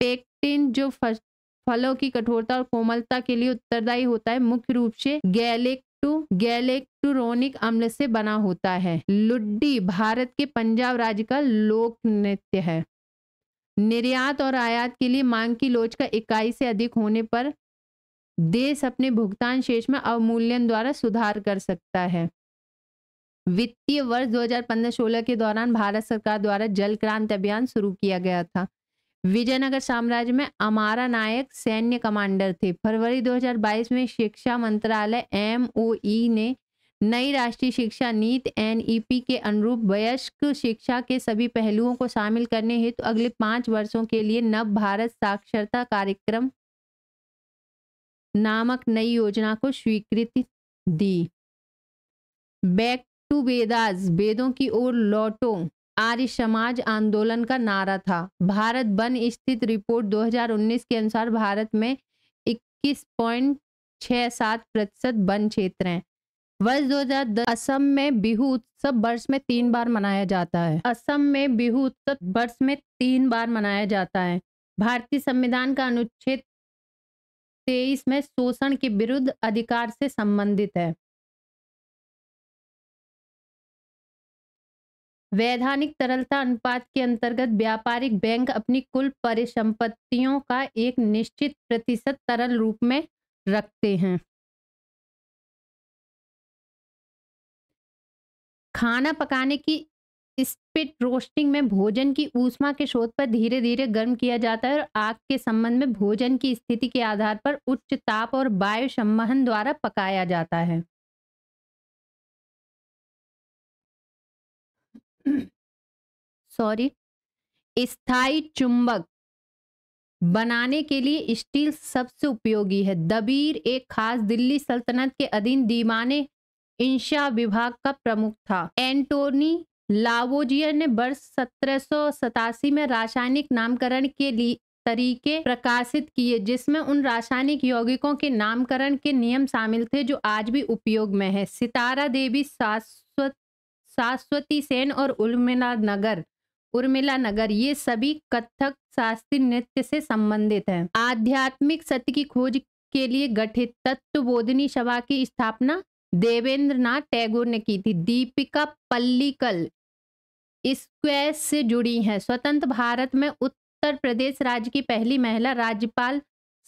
पेक्टिन जो फलों की कठोरता और कोमलता के लिए उत्तरदायी होता है मुख्य रूप से गैलिक टू गैलेक्टूरोनिक अम्ल से बना होता है लुड्डी भारत के पंजाब राज्य का लोक नृत्य है निर्यात और आयात के लिए मांग की लोच का इकाई से अधिक होने पर देश अपने भुगतान शेष में अवमूल्यन द्वारा सुधार कर सकता है वित्तीय वर्ष 2015-16 के दौरान भारत सरकार द्वारा जल क्रांति अभियान शुरू किया गया था विजयनगर साम्राज्य में अमारा नायक सैन्य कमांडर थे फरवरी 2022 में शिक्षा मंत्रालय एम e ने नई राष्ट्रीय शिक्षा नीति एन e के अनुरूप वयस्क शिक्षा के सभी पहलुओं को शामिल करने हेतु तो अगले पांच वर्षों के लिए नव भारत साक्षरता कार्यक्रम नामक नई योजना को स्वीकृति दी बैक टू वेदास वेदों की ओर लौटो आर्य समाज आंदोलन का नारा था भारत बन स्थित रिपोर्ट 2019 के अनुसार भारत में 21.67 प्रतिशत वन क्षेत्र हैं वर्ष 2010 असम में बिहू उत्सव वर्ष में तीन बार मनाया जाता है असम में बिहू उत्सव वर्ष में तीन बार मनाया जाता है भारतीय संविधान का अनुच्छेद तेईस में शोषण के विरुद्ध अधिकार से संबंधित है वैधानिक तरलता अनुपात के अंतर्गत व्यापारिक बैंक अपनी कुल परिसंपत्तियों का एक निश्चित प्रतिशत तरल रूप में रखते हैं खाना पकाने की स्पिट रोस्टिंग में भोजन की ऊष्मा के शोध पर धीरे धीरे गर्म किया जाता है और आग के संबंध में भोजन की स्थिति के आधार पर उच्च ताप और वायु संवहन द्वारा पकाया जाता है सॉरी स्थाई चुंबक बनाने के लिए स्टील सबसे उपयोगी है दबीर एक खास दिल्ली सल्तनत के अधीन दीवाने इंशा विभाग का प्रमुख था एंटोनी लावोजियर ने वर्ष सत्रह में रासायनिक नामकरण के लिए तरीके प्रकाशित किए जिसमें उन रासायनिक यौगिकों के नामकरण के नियम शामिल थे जो आज भी उपयोग में है सितारा देवी शाश्वत सास्वती सेन और उर्मिला नगर उर्मिला नगर ये सभी कथक शास्त्रीय नृत्य से संबंधित हैं आध्यात्मिक सत्य की खोज के लिए गठित तत्व बोधनी सभा की स्थापना देवेंद्र नाथ टैगोर ने की थी दीपिका पल्लीकल स्क्वैश से जुड़ी हैं स्वतंत्र भारत में उत्तर प्रदेश राज्य की पहली महिला राज्यपाल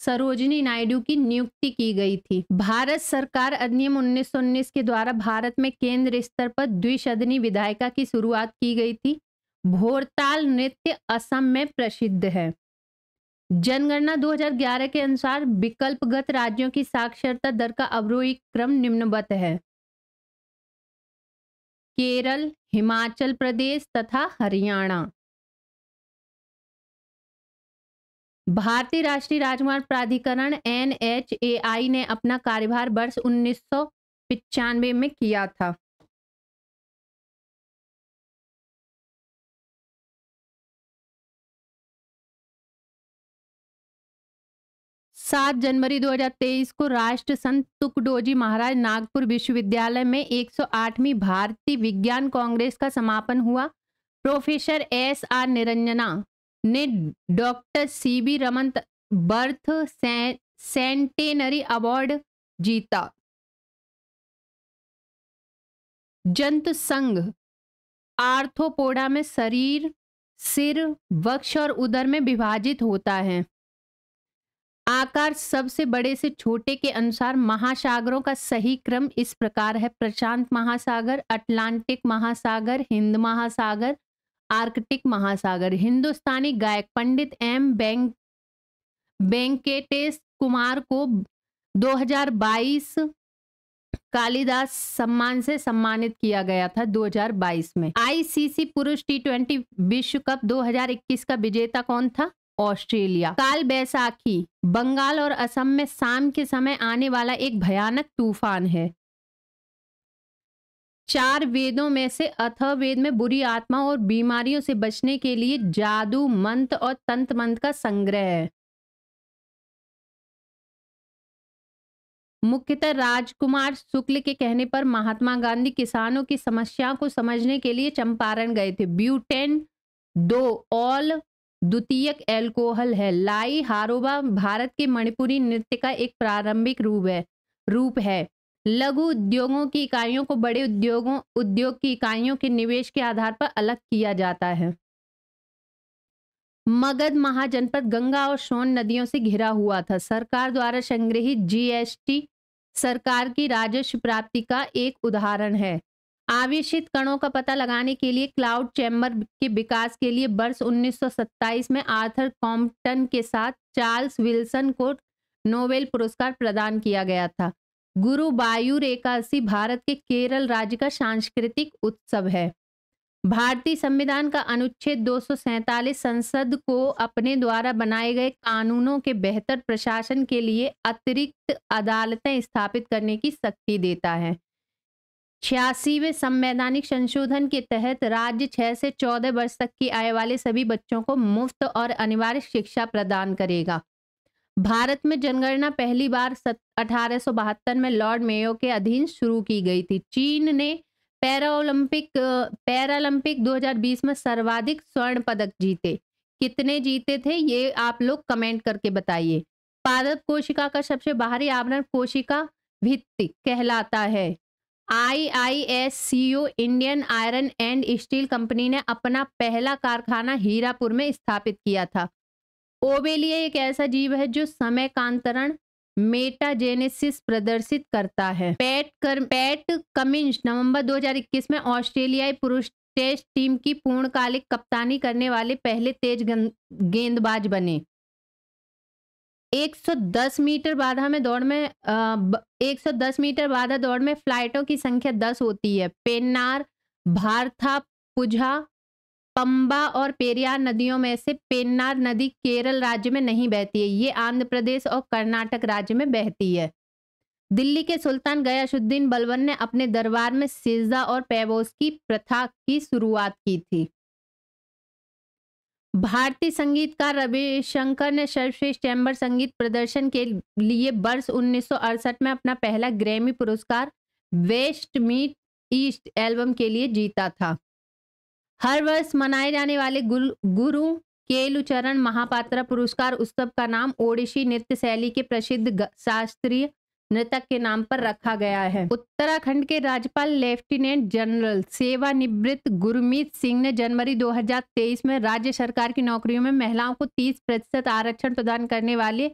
सरोजनी नायडू की नियुक्ति की गई थी भारत सरकार अधिनियम उन्नीस के द्वारा भारत में केंद्र स्तर पर द्विशदनी विधायिका की शुरुआत की गई थी भोरताल नृत्य असम में प्रसिद्ध है जनगणना 2011 के अनुसार विकल्पगत राज्यों की साक्षरता दर का अवरोही क्रम निम्नवत है केरल हिमाचल प्रदेश तथा हरियाणा भारतीय राष्ट्रीय राजमार्ग प्राधिकरण एन ने अपना कार्यभार वर्ष उन्नीस में किया था सात जनवरी 2023 को राष्ट्र संत तुकडोजी महाराज नागपुर विश्वविद्यालय में 108वीं भारतीय विज्ञान कांग्रेस का समापन हुआ प्रोफेसर एस आर निरंजना ने doctor C V Raman birth centenary award जीता जंत संघ आर्थोपोडा में शरीर सिर वक्ष और उदर में विभाजित होता है आकार सबसे बड़े से छोटे के अनुसार महासागरों का सही क्रम इस प्रकार है प्रशांत महासागर अटलांटिक महासागर हिंद महासागर आर्कटिक महासागर हिंदुस्तानी गायक पंडित एम बैंक बैंकेटेश कुमार को 2022 कालिदास सम्मान से सम्मानित किया गया था 2022 में आईसीसी पुरुष टी ट्वेंटी विश्व कप 2021 का विजेता कौन था ऑस्ट्रेलिया काल बैसाखी बंगाल और असम में शाम के समय आने वाला एक भयानक तूफान है चार वेदों में से वेद में बुरी आत्मा और बीमारियों से बचने के लिए जादू मंत्र और तंत्र मंत्र का संग्रह है मुख्यतः राजकुमार शुक्ल के कहने पर महात्मा गांधी किसानों की समस्याओं को समझने के लिए चंपारण गए थे ब्यूटेन दो ऑल द्वितीयक एल्कोहल है लाई हारोबा भारत के मणिपुरी नृत्य का एक प्रारंभिक रूप है रूप है लघु उद्योगों की इकाइयों को बड़े उद्योगों उद्योग की इकाइयों के निवेश के आधार पर अलग किया जाता है मगध महाजनपद गंगा और सोन नदियों से घिरा हुआ था सरकार द्वारा संग्रहित जीएसटी सरकार की राजस्व प्राप्ति का एक उदाहरण है आवेशित कणों का पता लगाने के लिए क्लाउड चैम्बर के विकास के लिए वर्ष 1927 में आर्थर कॉम्पटन के साथ चार्ल्स विल्सन को नोबेल पुरस्कार प्रदान किया गया था गुरु बायूर एकादशी भारत के केरल राज्य का सांस्कृतिक उत्सव है भारतीय संविधान का अनुच्छेद दो संसद को अपने द्वारा बनाए गए कानूनों के बेहतर प्रशासन के लिए अतिरिक्त अदालतें स्थापित करने की शक्ति देता है छियासीवें संवैधानिक संशोधन के तहत राज्य 6 से चौदह वर्ष तक की आय वाले सभी बच्चों को मुफ्त और अनिवार्य शिक्षा प्रदान करेगा भारत में जनगणना पहली बार अठारह में लॉर्ड मेयो के अधीन शुरू की गई थी चीन ने पैरालंपिक पैरालंपिक 2020 में सर्वाधिक स्वर्ण पदक जीते कितने जीते थे ये आप लोग कमेंट करके बताइए पादप कोशिका का सबसे बाहरी आवरण कोशिका भित्ति कहलाता है I I S C O Indian iron and steel company ने अपना पहला कारखाना हीरापुर में स्थापित किया था ओबेलिया एक ऐसा जीव है जो समय कांतरण मेटाजेनेसिस प्रदर्शित करता है पैट कर पैट कमिंस नवंबर 2021 में ऑस्ट्रेलियाई पुरुष टेस्ट टीम की पूर्णकालिक कप्तानी करने वाले पहले तेज गेंदबाज बने 110 मीटर बाधा में दौड़ में आ, 110 मीटर बाधा दौड़ में फ्लाइटों की संख्या 10 होती है पेन्नार भारथा पुझा पंबा और पेरियार नदियों में से पेन्नार नदी केरल राज्य में नहीं बहती है ये आंध्र प्रदेश और कर्नाटक राज्य में बहती है दिल्ली के सुल्तान गयाशुद्दीन बलवन ने अपने दरबार में सिजा और पैबोस की प्रथा की शुरुआत की थी भारतीय संगीतकार रविशंकर ने सर्वश्रेष्ठ चैम्बर संगीत प्रदर्शन के लिए वर्ष उन्नीस में अपना पहला ग्रैमी पुरस्कार वेस्ट मीट ईस्ट एल्बम के लिए जीता था हर वर्ष मनाए जाने वाले गुरु, गुरु केलुचरण महापात्र पुरस्कार उत्सव का नाम ओडिशी नृत्य शैली के प्रसिद्ध शास्त्रीय नृतक के नाम पर रखा गया है उत्तराखंड के राज्यपाल लेफ्टिनेंट जनरल सेवानिवृत्त गुरमीत सिंह ने जनवरी 2023 में राज्य सरकार की नौकरियों में महिलाओं को 30 प्रतिशत आरक्षण प्रदान करने वाले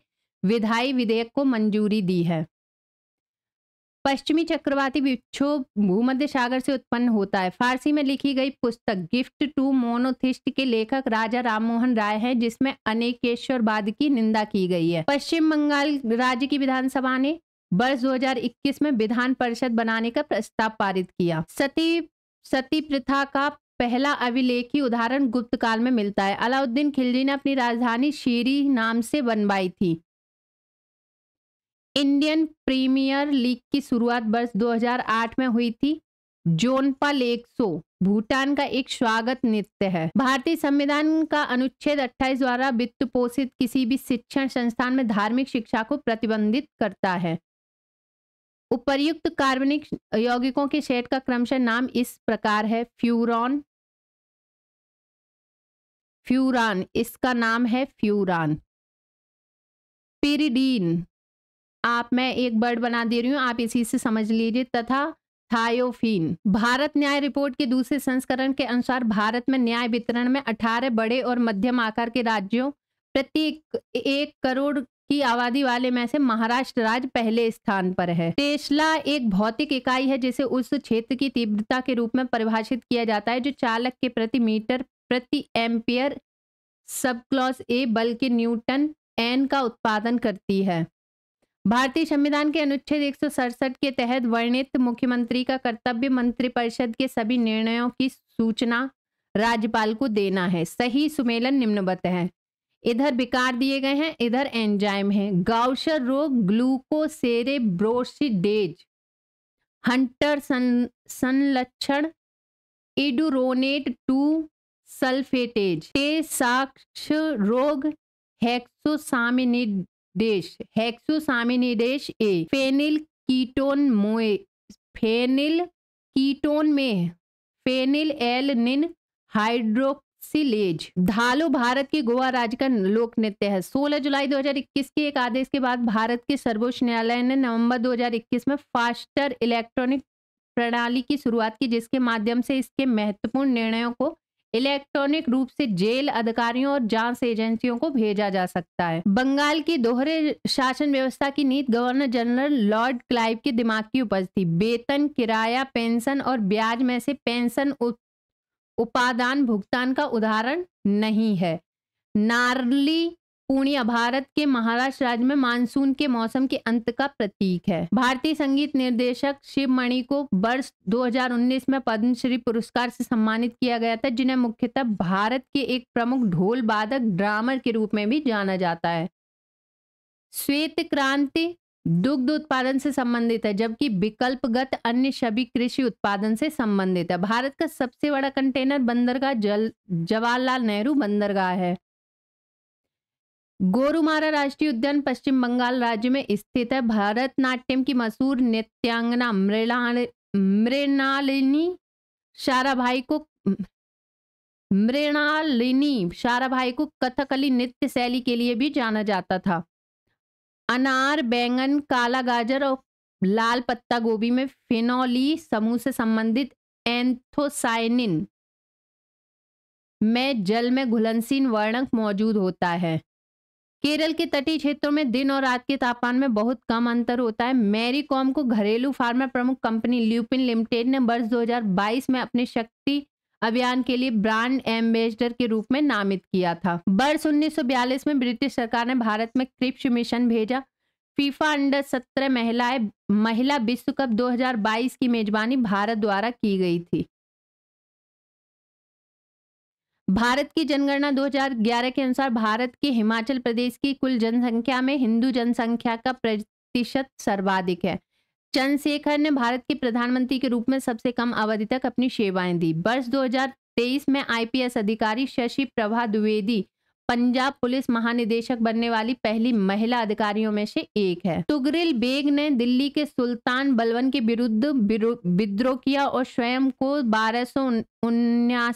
विधायी विधेयक को मंजूरी दी है पश्चिमी चक्रवाती विक्षोभ भूमध्य सागर से उत्पन्न होता है फारसी में लिखी गई पुस्तक गिफ्ट टू मोनोथिस्ट के लेखक राजा राममोहन राय हैं जिसमें बाद की निंदा की गई है पश्चिम बंगाल राज्य की विधानसभा ने वर्ष 2021 में विधान परिषद बनाने का प्रस्ताव पारित किया सती सती प्रथा का पहला अभिलेखी उदाहरण गुप्त काल में मिलता है अलाउद्दीन खिलजी ने अपनी राजधानी शीरी नाम से बनवाई थी इंडियन प्रीमियर लीग की शुरुआत वर्ष 2008 में हुई थी जोनपल 100 भूटान का एक स्वागत नृत्य है भारतीय संविधान का अनुच्छेद 28 द्वारा वित्त पोषित किसी भी शिक्षण संस्थान में धार्मिक शिक्षा को प्रतिबंधित करता है उपर्युक्त कार्बनिक यौगिकों के सेट का क्रमशः नाम इस प्रकार है फ्यूरॉन फ्यूरान इसका नाम है फ्यूरान पिरीडीन आप मैं एक बर्ड बना दे रही हूँ आप इसी से समझ लीजिए तथा थायोफीन भारत न्याय रिपोर्ट के दूसरे संस्करण के अनुसार भारत में न्याय वितरण में 18 बड़े और मध्यम आकार के राज्यों प्रति एक करोड़ की आबादी वाले में से महाराष्ट्र राज्य पहले स्थान पर है टेस्ला एक भौतिक इकाई है जिसे उस क्षेत्र की तीव्रता के रूप में परिभाषित किया जाता है जो चालक के प्रति मीटर प्रति एम्पियर सब क्लॉस ए बल्कि न्यूटन एन का उत्पादन करती है भारतीय संविधान के अनुच्छेद एक के तहत वर्णित मुख्यमंत्री का कर्तव्य मंत्रिपरिषद के सभी निर्णयों की सूचना राज्यपाल को देना है सही सुमेलन निम्नबत है इधर विकार दिए गए हैं इधर एंजाइम है गाउशर रोग ग्लूकोसेरे ब्रोसिडेज हंटर सन संलक्षण इडुरोनेट टू सल्फेटेज साक्ष रोग hexosaminidase hexosaminidase A phenyl ketone मोए फेनिल कीटोन में फेनिल एल निन हाइड्रोक्सिलेज धालो भारत के गोवा राज्य का लोक नृत्य है 16 जुलाई 2021 के एक आदेश के बाद भारत के सर्वोच्च न्यायालय ने नवंबर 2021 में फास्टर इलेक्ट्रॉनिक प्रणाली की शुरुआत की जिसके माध्यम से इसके महत्वपूर्ण निर्णयों को इलेक्ट्रॉनिक रूप से जेल अधिकारियों और जांच एजेंसियों को भेजा जा सकता है बंगाल की दोहरे शासन व्यवस्था की नीति गवर्नर जनरल लॉर्ड क्लाइव के दिमाग की उपज थी वेतन किराया पेंशन और ब्याज में से पेंशन उपादान भुगतान का उदाहरण नहीं है नारली पूर्णिया भारत के महाराष्ट्र राज्य में मानसून के मौसम के अंत का प्रतीक है भारतीय संगीत निर्देशक शिव मणि को वर्ष 2019 में पद्मश्री पुरस्कार से सम्मानित किया गया था जिन्हें मुख्यतः भारत के एक प्रमुख ढोल वादक ड्रामर के रूप में भी जाना जाता है श्वेत क्रांति दुग्ध उत्पादन से संबंधित है जबकि विकल्पगत अन्य सभी कृषि उत्पादन से संबंधित है भारत का सबसे बड़ा कंटेनर बंदरगाह जल जवाहरलाल नेहरू बंदरगाह है गोरुमारा राष्ट्रीय उद्यान पश्चिम बंगाल राज्य में स्थित है भरतनाट्यम की मशहूर नृत्यांगना मृणालिनी शाराभाई को मृणालिनी शाराभाई को कथकली नृत्य शैली के लिए भी जाना जाता था अनार बैंगन काला गाजर और लाल पत्ता गोभी में फिनोली समूह से संबंधित एंथोसाइनिन में जल में घुलनशील वर्णक मौजूद होता है केरल के तटीय क्षेत्रों में दिन और रात के तापमान में बहुत कम अंतर होता है मैरी कॉम को घरेलू फार्मा प्रमुख कंपनी ल्यूपिन लिमिटेड ने वर्ष 2022 में अपनी शक्ति अभियान के लिए ब्रांड एम्बेसडर के रूप में नामित किया था वर्ष उन्नीस में ब्रिटिश सरकार ने भारत में क्रिप्स मिशन भेजा फीफा अंडर सत्रह महिलाएं महिला विश्व कप 2022 की मेजबानी भारत द्वारा की गई थी भारत की जनगणना 2011 के अनुसार भारत के हिमाचल प्रदेश की कुल जनसंख्या में हिंदू जनसंख्या का प्रतिशत सर्वाधिक है चंद्रशेखर ने भारत के प्रधानमंत्री के रूप में सबसे कम अवधि तक अपनी सेवाएं दी वर्ष 2023 में आईपीएस अधिकारी शशि प्रभा द्विवेदी पंजाब पुलिस महानिदेशक बनने वाली पहली महिला अधिकारियों में से एक है तुगरिल बेग ने दिल्ली के सुल्तान बलवन के विरुद्ध विद्रोह किया और स्वयं को बारह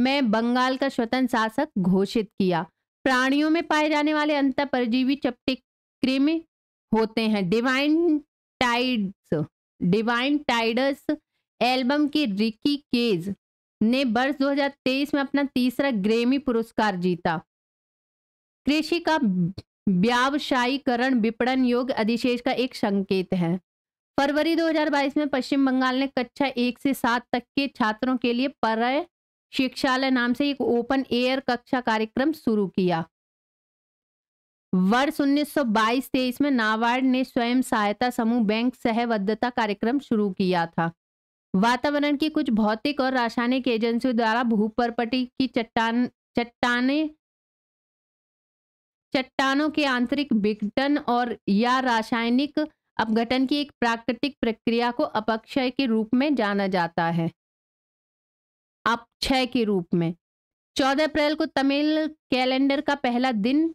में बंगाल का स्वतंत्र शासक घोषित किया प्राणियों में पाए जाने वाले अंत परजीवी चपटे कृमि होते हैं divine tides divine tides album की रिकी केज ने वर्ष 2023 में अपना तीसरा ग्रेमी पुरस्कार जीता कृषि का व्यावसायीकरण विपणन योग अधिशेष का एक संकेत है फरवरी 2022 में पश्चिम बंगाल ने कक्षा एक से सात तक के छात्रों के लिए पर शिक्षालय नाम से एक ओपन एयर कक्षा कार्यक्रम शुरू किया वर्ष 1922-23 में नाबार्ड ने स्वयं सहायता समूह बैंक सहबद्धता कार्यक्रम शुरू किया था वातावरण की कुछ भौतिक और रासायनिक एजेंसियों द्वारा भूपरपटी की चट्टान चट्टाने चट्टानों के आंतरिक विघटन और या रासायनिक अपघटन की एक प्राकृतिक प्रक्रिया को अपक्षय के रूप में जाना जाता है अपक्षय के रूप में 14 अप्रैल को तमिल कैलेंडर का पहला दिन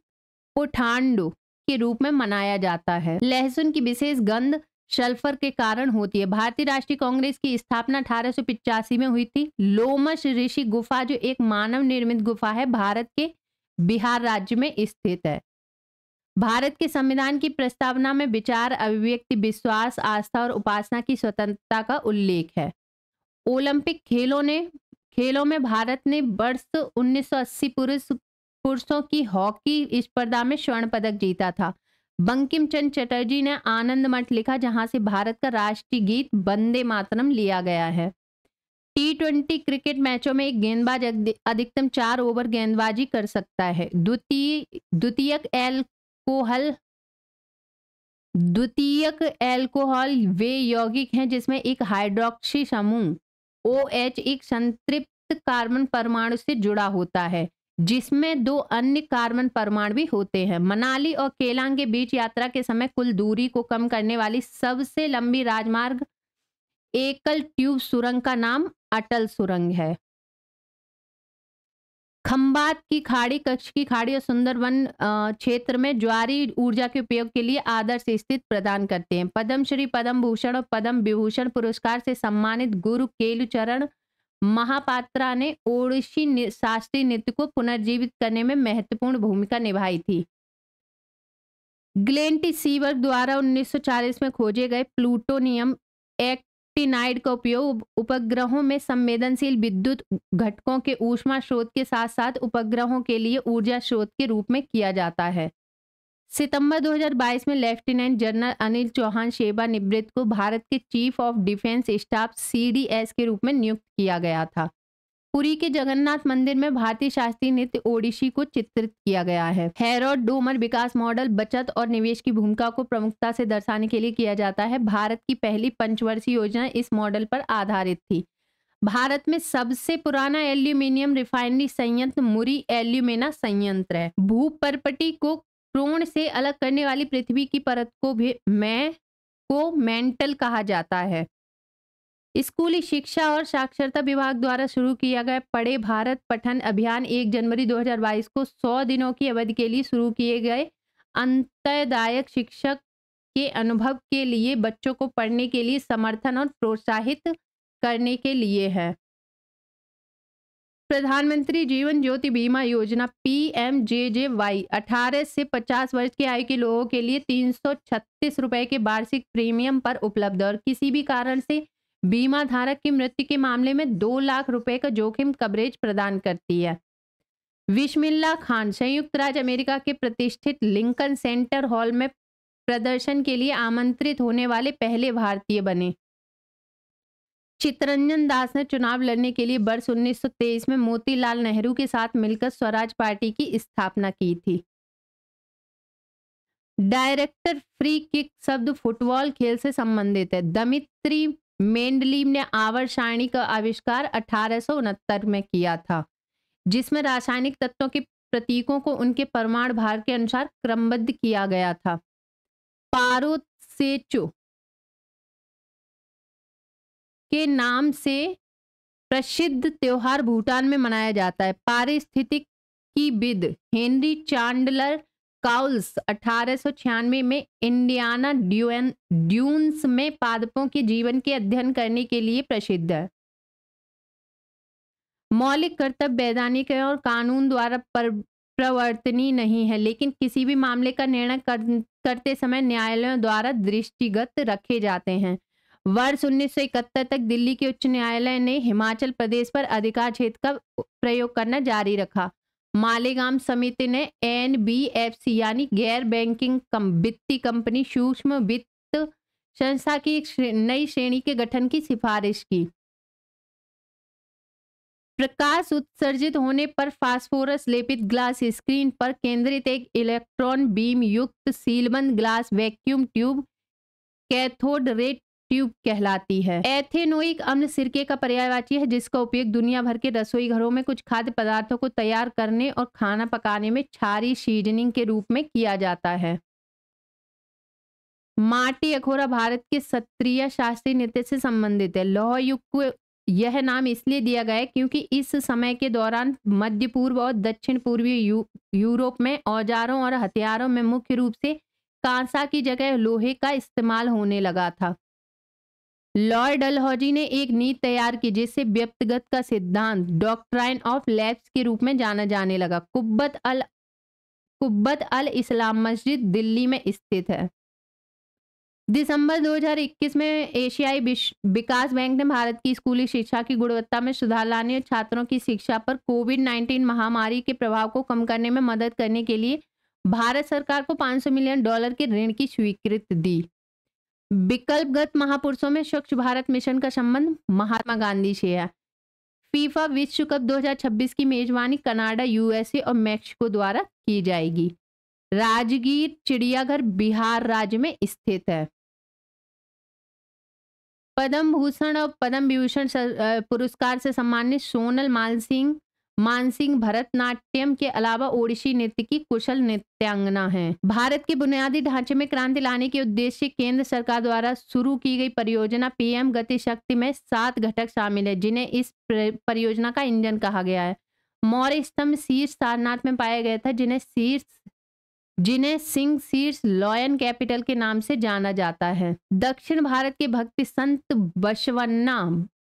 पुठांडू के रूप में मनाया जाता है लहसुन की विशेष गंध सल्फर के कारण होती है भारतीय राष्ट्रीय कांग्रेस की स्थापना अठारह में हुई थी लोमस ऋषि गुफा जो एक मानव निर्मित गुफा है भारत के बिहार राज्य में स्थित है भारत के संविधान की प्रस्तावना में विचार अभिव्यक्ति विश्वास आस्था और उपासना की स्वतंत्रता का उल्लेख है ओलंपिक खेलों ने खेलों में भारत ने वर्ष 1980 पुरुष पुरुषों की हॉकी स्पर्धा में स्वर्ण पदक जीता था बंकिम चंद चटर्जी ने आनंद मठ लिखा जहां से भारत का राष्ट्रीय गीत वंदे मातरम लिया गया है टी ट्वेंटी क्रिकेट मैचों में एक गेंदबाज अधिकतम चार ओवर गेंदबाजी कर सकता है द्वितीय द्वितीयक एल्कोहल द्वितीयक एल्कोहल वे यौगिक हैं जिसमें एक हाइड्रोक्सी समूह ओ एच एक संतृप्त कार्बन परमाणु से जुड़ा होता है जिसमें दो अन्य कार्बन परमाणु भी होते हैं मनाली और केलांग के बीच यात्रा के समय कुल दूरी को कम करने वाली सबसे लंबी राजमार्ग एकल ट्यूब सुरंग का नाम अटल सुरंग है खम्बात की खाड़ी कच्छ की खाड़ी और सुंदरवन क्षेत्र में ज्वारी ऊर्जा के उपयोग के लिए आदर्श स्थित प्रदान करते हैं पद्मश्री पद्म भूषण और पद्म विभूषण पुरस्कार से सम्मानित गुरु केलुचरण महापात्रा ने ओडिशी शास्त्रीय नृत्य को पुनर्जीवित करने में महत्वपूर्ण भूमिका निभाई थी ग्लेंटी सीवर द्वारा 1940 में खोजे गए प्लूटोनियम एक एक्टिनाइड का उपयोग उपग्रहों में संवेदनशील विद्युत घटकों के ऊष्मा स्रोत के साथ साथ उपग्रहों के लिए ऊर्जा स्रोत के रूप में किया जाता है सितंबर 2022 में लेफ्टिनेंट जनरल अनिल चौहान निवृत्त को भारत के chief of defence staff CDS के रूप में नियुक्त किया गया था पुरी के जगन्नाथ मंदिर में भारतीय शास्त्रीय नृत्य ओडिशी को चित्रित किया गया है हैरोड डोमर विकास मॉडल बचत और निवेश की भूमिका को प्रमुखता से दर्शाने के लिए किया जाता है भारत की पहली पंचवर्षीय योजना इस मॉडल पर आधारित थी भारत में सबसे पुराना एल्यूमिनियम रिफाइनरी संयंत्र मुरी एल्यूमिना संयंत्र है भू परपटी को क्रोण से अलग करने वाली पृथ्वी की परत को भी मैं को मेंटल कहा जाता है स्कूली शिक्षा और साक्षरता विभाग द्वारा शुरू किया गया पढ़े भारत पठन अभियान 1 जनवरी 2022 को 100 दिनों की अवधि के लिए शुरू किए गए अंतदायक शिक्षक के अनुभव के लिए बच्चों को पढ़ने के लिए समर्थन और प्रोत्साहित करने के लिए है प्रधानमंत्री जीवन Jyoti Bima Yojana P M J J Y अठारह से पचास वर्ष की आयु के लोगों के लिए तीन सौ छत्तीस रुपए के वार्षिक प्रीमियम पर उपलब्ध और किसी भी कारण से बीमा धारक की मृत्यु के मामले में दो लाख रुपए का जोखिम कवरेज प्रदान करती है विश्मिल्ला खान संयुक्त राज्य अमेरिका के प्रतिष्ठित लिंकन सेंटर हॉल में प्रदर्शन के लिए आमंत्रित होने वाले पहले भारतीय बने चितरंजन दास ने चुनाव लड़ने के लिए वर्ष 1923 में मोतीलाल नेहरू के साथ मिलकर स्वराज पार्टी की स्थापना की थी डायरेक्टर फ्री किक शब्द फुटबॉल खेल से संबंधित है दमित्री मेंडलीव ने आवर सारणी का आविष्कार अठारह में किया था जिसमें रासायनिक तत्वों के प्रतीकों को उनके परमाणु भार के अनुसार क्रमबद्ध किया गया था पारोसेचो के नाम से प्रसिद्ध त्योहार भूटान में मनाया जाता है पारिस्थितिक की विद हेनरी चांडलर काउल्स अठारह में इंडियाना ड्यून ड्यून्स में पादपों के जीवन के अध्ययन करने के लिए प्रसिद्ध है मौलिक कर्तव्य वैधानिक है और कानून द्वारा पर, प्रवर्तनी नहीं है लेकिन किसी भी मामले का निर्णय कर, करते समय न्यायालयों द्वारा दृष्टिगत रखे जाते हैं वर्ष उन्नीस तक दिल्ली के उच्च न्यायालय ने हिमाचल प्रदेश पर अधिकार क्षेत्र का प्रयोग करना जारी रखा मालेगाम समिति ने एनबीएफसी यानी गैर बैंकिंग वित्तीय कंपनी सूक्ष्म वित्त संस्था की एक नई श्रेणी के गठन की सिफारिश की प्रकाश उत्सर्जित होने पर फास्फोरस लेपित ग्लास स्क्रीन पर केंद्रित एक इलेक्ट्रॉन बीम युक्त सीलबंद glass vacuum tube cathode ray tube कहलाती है एथेनोइक अम्ल सिरके का पर्यायवाची है जिसका उपयोग दुनिया भर के रसोई घरों में कुछ खाद्य पदार्थों को तैयार करने और खाना पकाने में छारी सीजनिंग के रूप में किया जाता है माटी अखोरा भारत के सत्रिय शास्त्रीय नृत्य से संबंधित है लौह युग को यह नाम इसलिए दिया गया है क्योंकि इस समय के दौरान मध्य पूर्व और दक्षिण पूर्वी यू, यूरोप में औजारों और हथियारों में मुख्य रूप से कांसा की जगह लोहे का इस्तेमाल होने लगा था लॉर्ड डलहौजी ने एक नीति तैयार की जिसे व्यक्तिगत का सिद्धांत डॉक्ट्राइन ऑफ लैब्स के रूप में जाना जाने लगा कुब्बत अल कुब्बत अल इस्लाम मस्जिद दिल्ली में स्थित है दिसंबर 2021 में एशियाई विकास बैंक ने भारत की स्कूली शिक्षा की गुणवत्ता में सुधार लाने और छात्रों की शिक्षा पर कोविड 19 महामारी के प्रभाव को कम करने में मदद करने के लिए भारत सरकार को 500 मिलियन डॉलर के ऋण की स्वीकृति दी विकल्पगत महापुरुषों में स्वच्छ भारत मिशन का संबंध महात्मा गांधी से है फीफा विश्व कप 2026 की मेजबानी कनाडा यूएसए और मेक्सिको द्वारा की जाएगी राजगीर चिड़ियाघर बिहार राज्य में स्थित है पद्म भूषण और पद्म विभूषण पुरस्कार से सम्मानित सोनल मानसिंह मानसिंह भरतनाट्यम के अलावा ओडिशी नृत्य की कुशल नृत्यांगना है भारत के बुनियादी ढांचे में क्रांति लाने के उद्देश्य केंद्र सरकार द्वारा शुरू की गई परियोजना पीएम गति शक्ति में सात घटक शामिल है जिन्हें इस परियोजना का इंजन कहा गया है मौर्य स्तंभ शीर्ष सारनाथ में पाया गया था जिन्हें शीर्ष जिन्हें सिंह शीर्ष लॉयन कैपिटल के नाम से जाना जाता है दक्षिण भारत के भक्ति संत बशवन्ना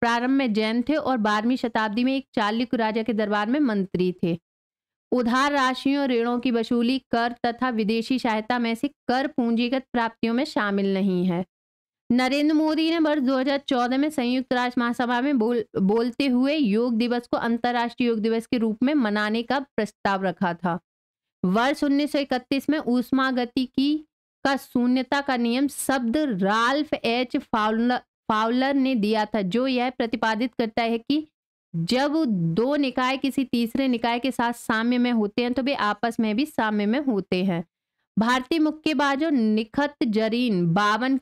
प्रारंभ में जैन थे और बारहवीं शताब्दी में एक चालिक राजा के दरबार में मंत्री थे उधार राशियों ऋणों की वसूली कर तथा विदेशी सहायता में से कर पूंजीगत प्राप्तियों में शामिल नहीं है नरेंद्र मोदी ने वर्ष 2014 में संयुक्त राष्ट्र महासभा में बोल बोलते हुए योग दिवस को अंतर्राष्ट्रीय योग दिवस के रूप में मनाने का प्रस्ताव रखा था वर्ष इकतीस में ऊष्मागति की का शून्यता का नियम शब्द राल्फ एच फाउलर ने दिया था जो यह प्रतिपादित करता है कि जब दो निकाय किसी तीसरे निकाय के साथ साम्य में होते हैं तो वे आपस में भी साम्य में होते हैं भारतीय मुक्केबाजों निखत जरीन बावन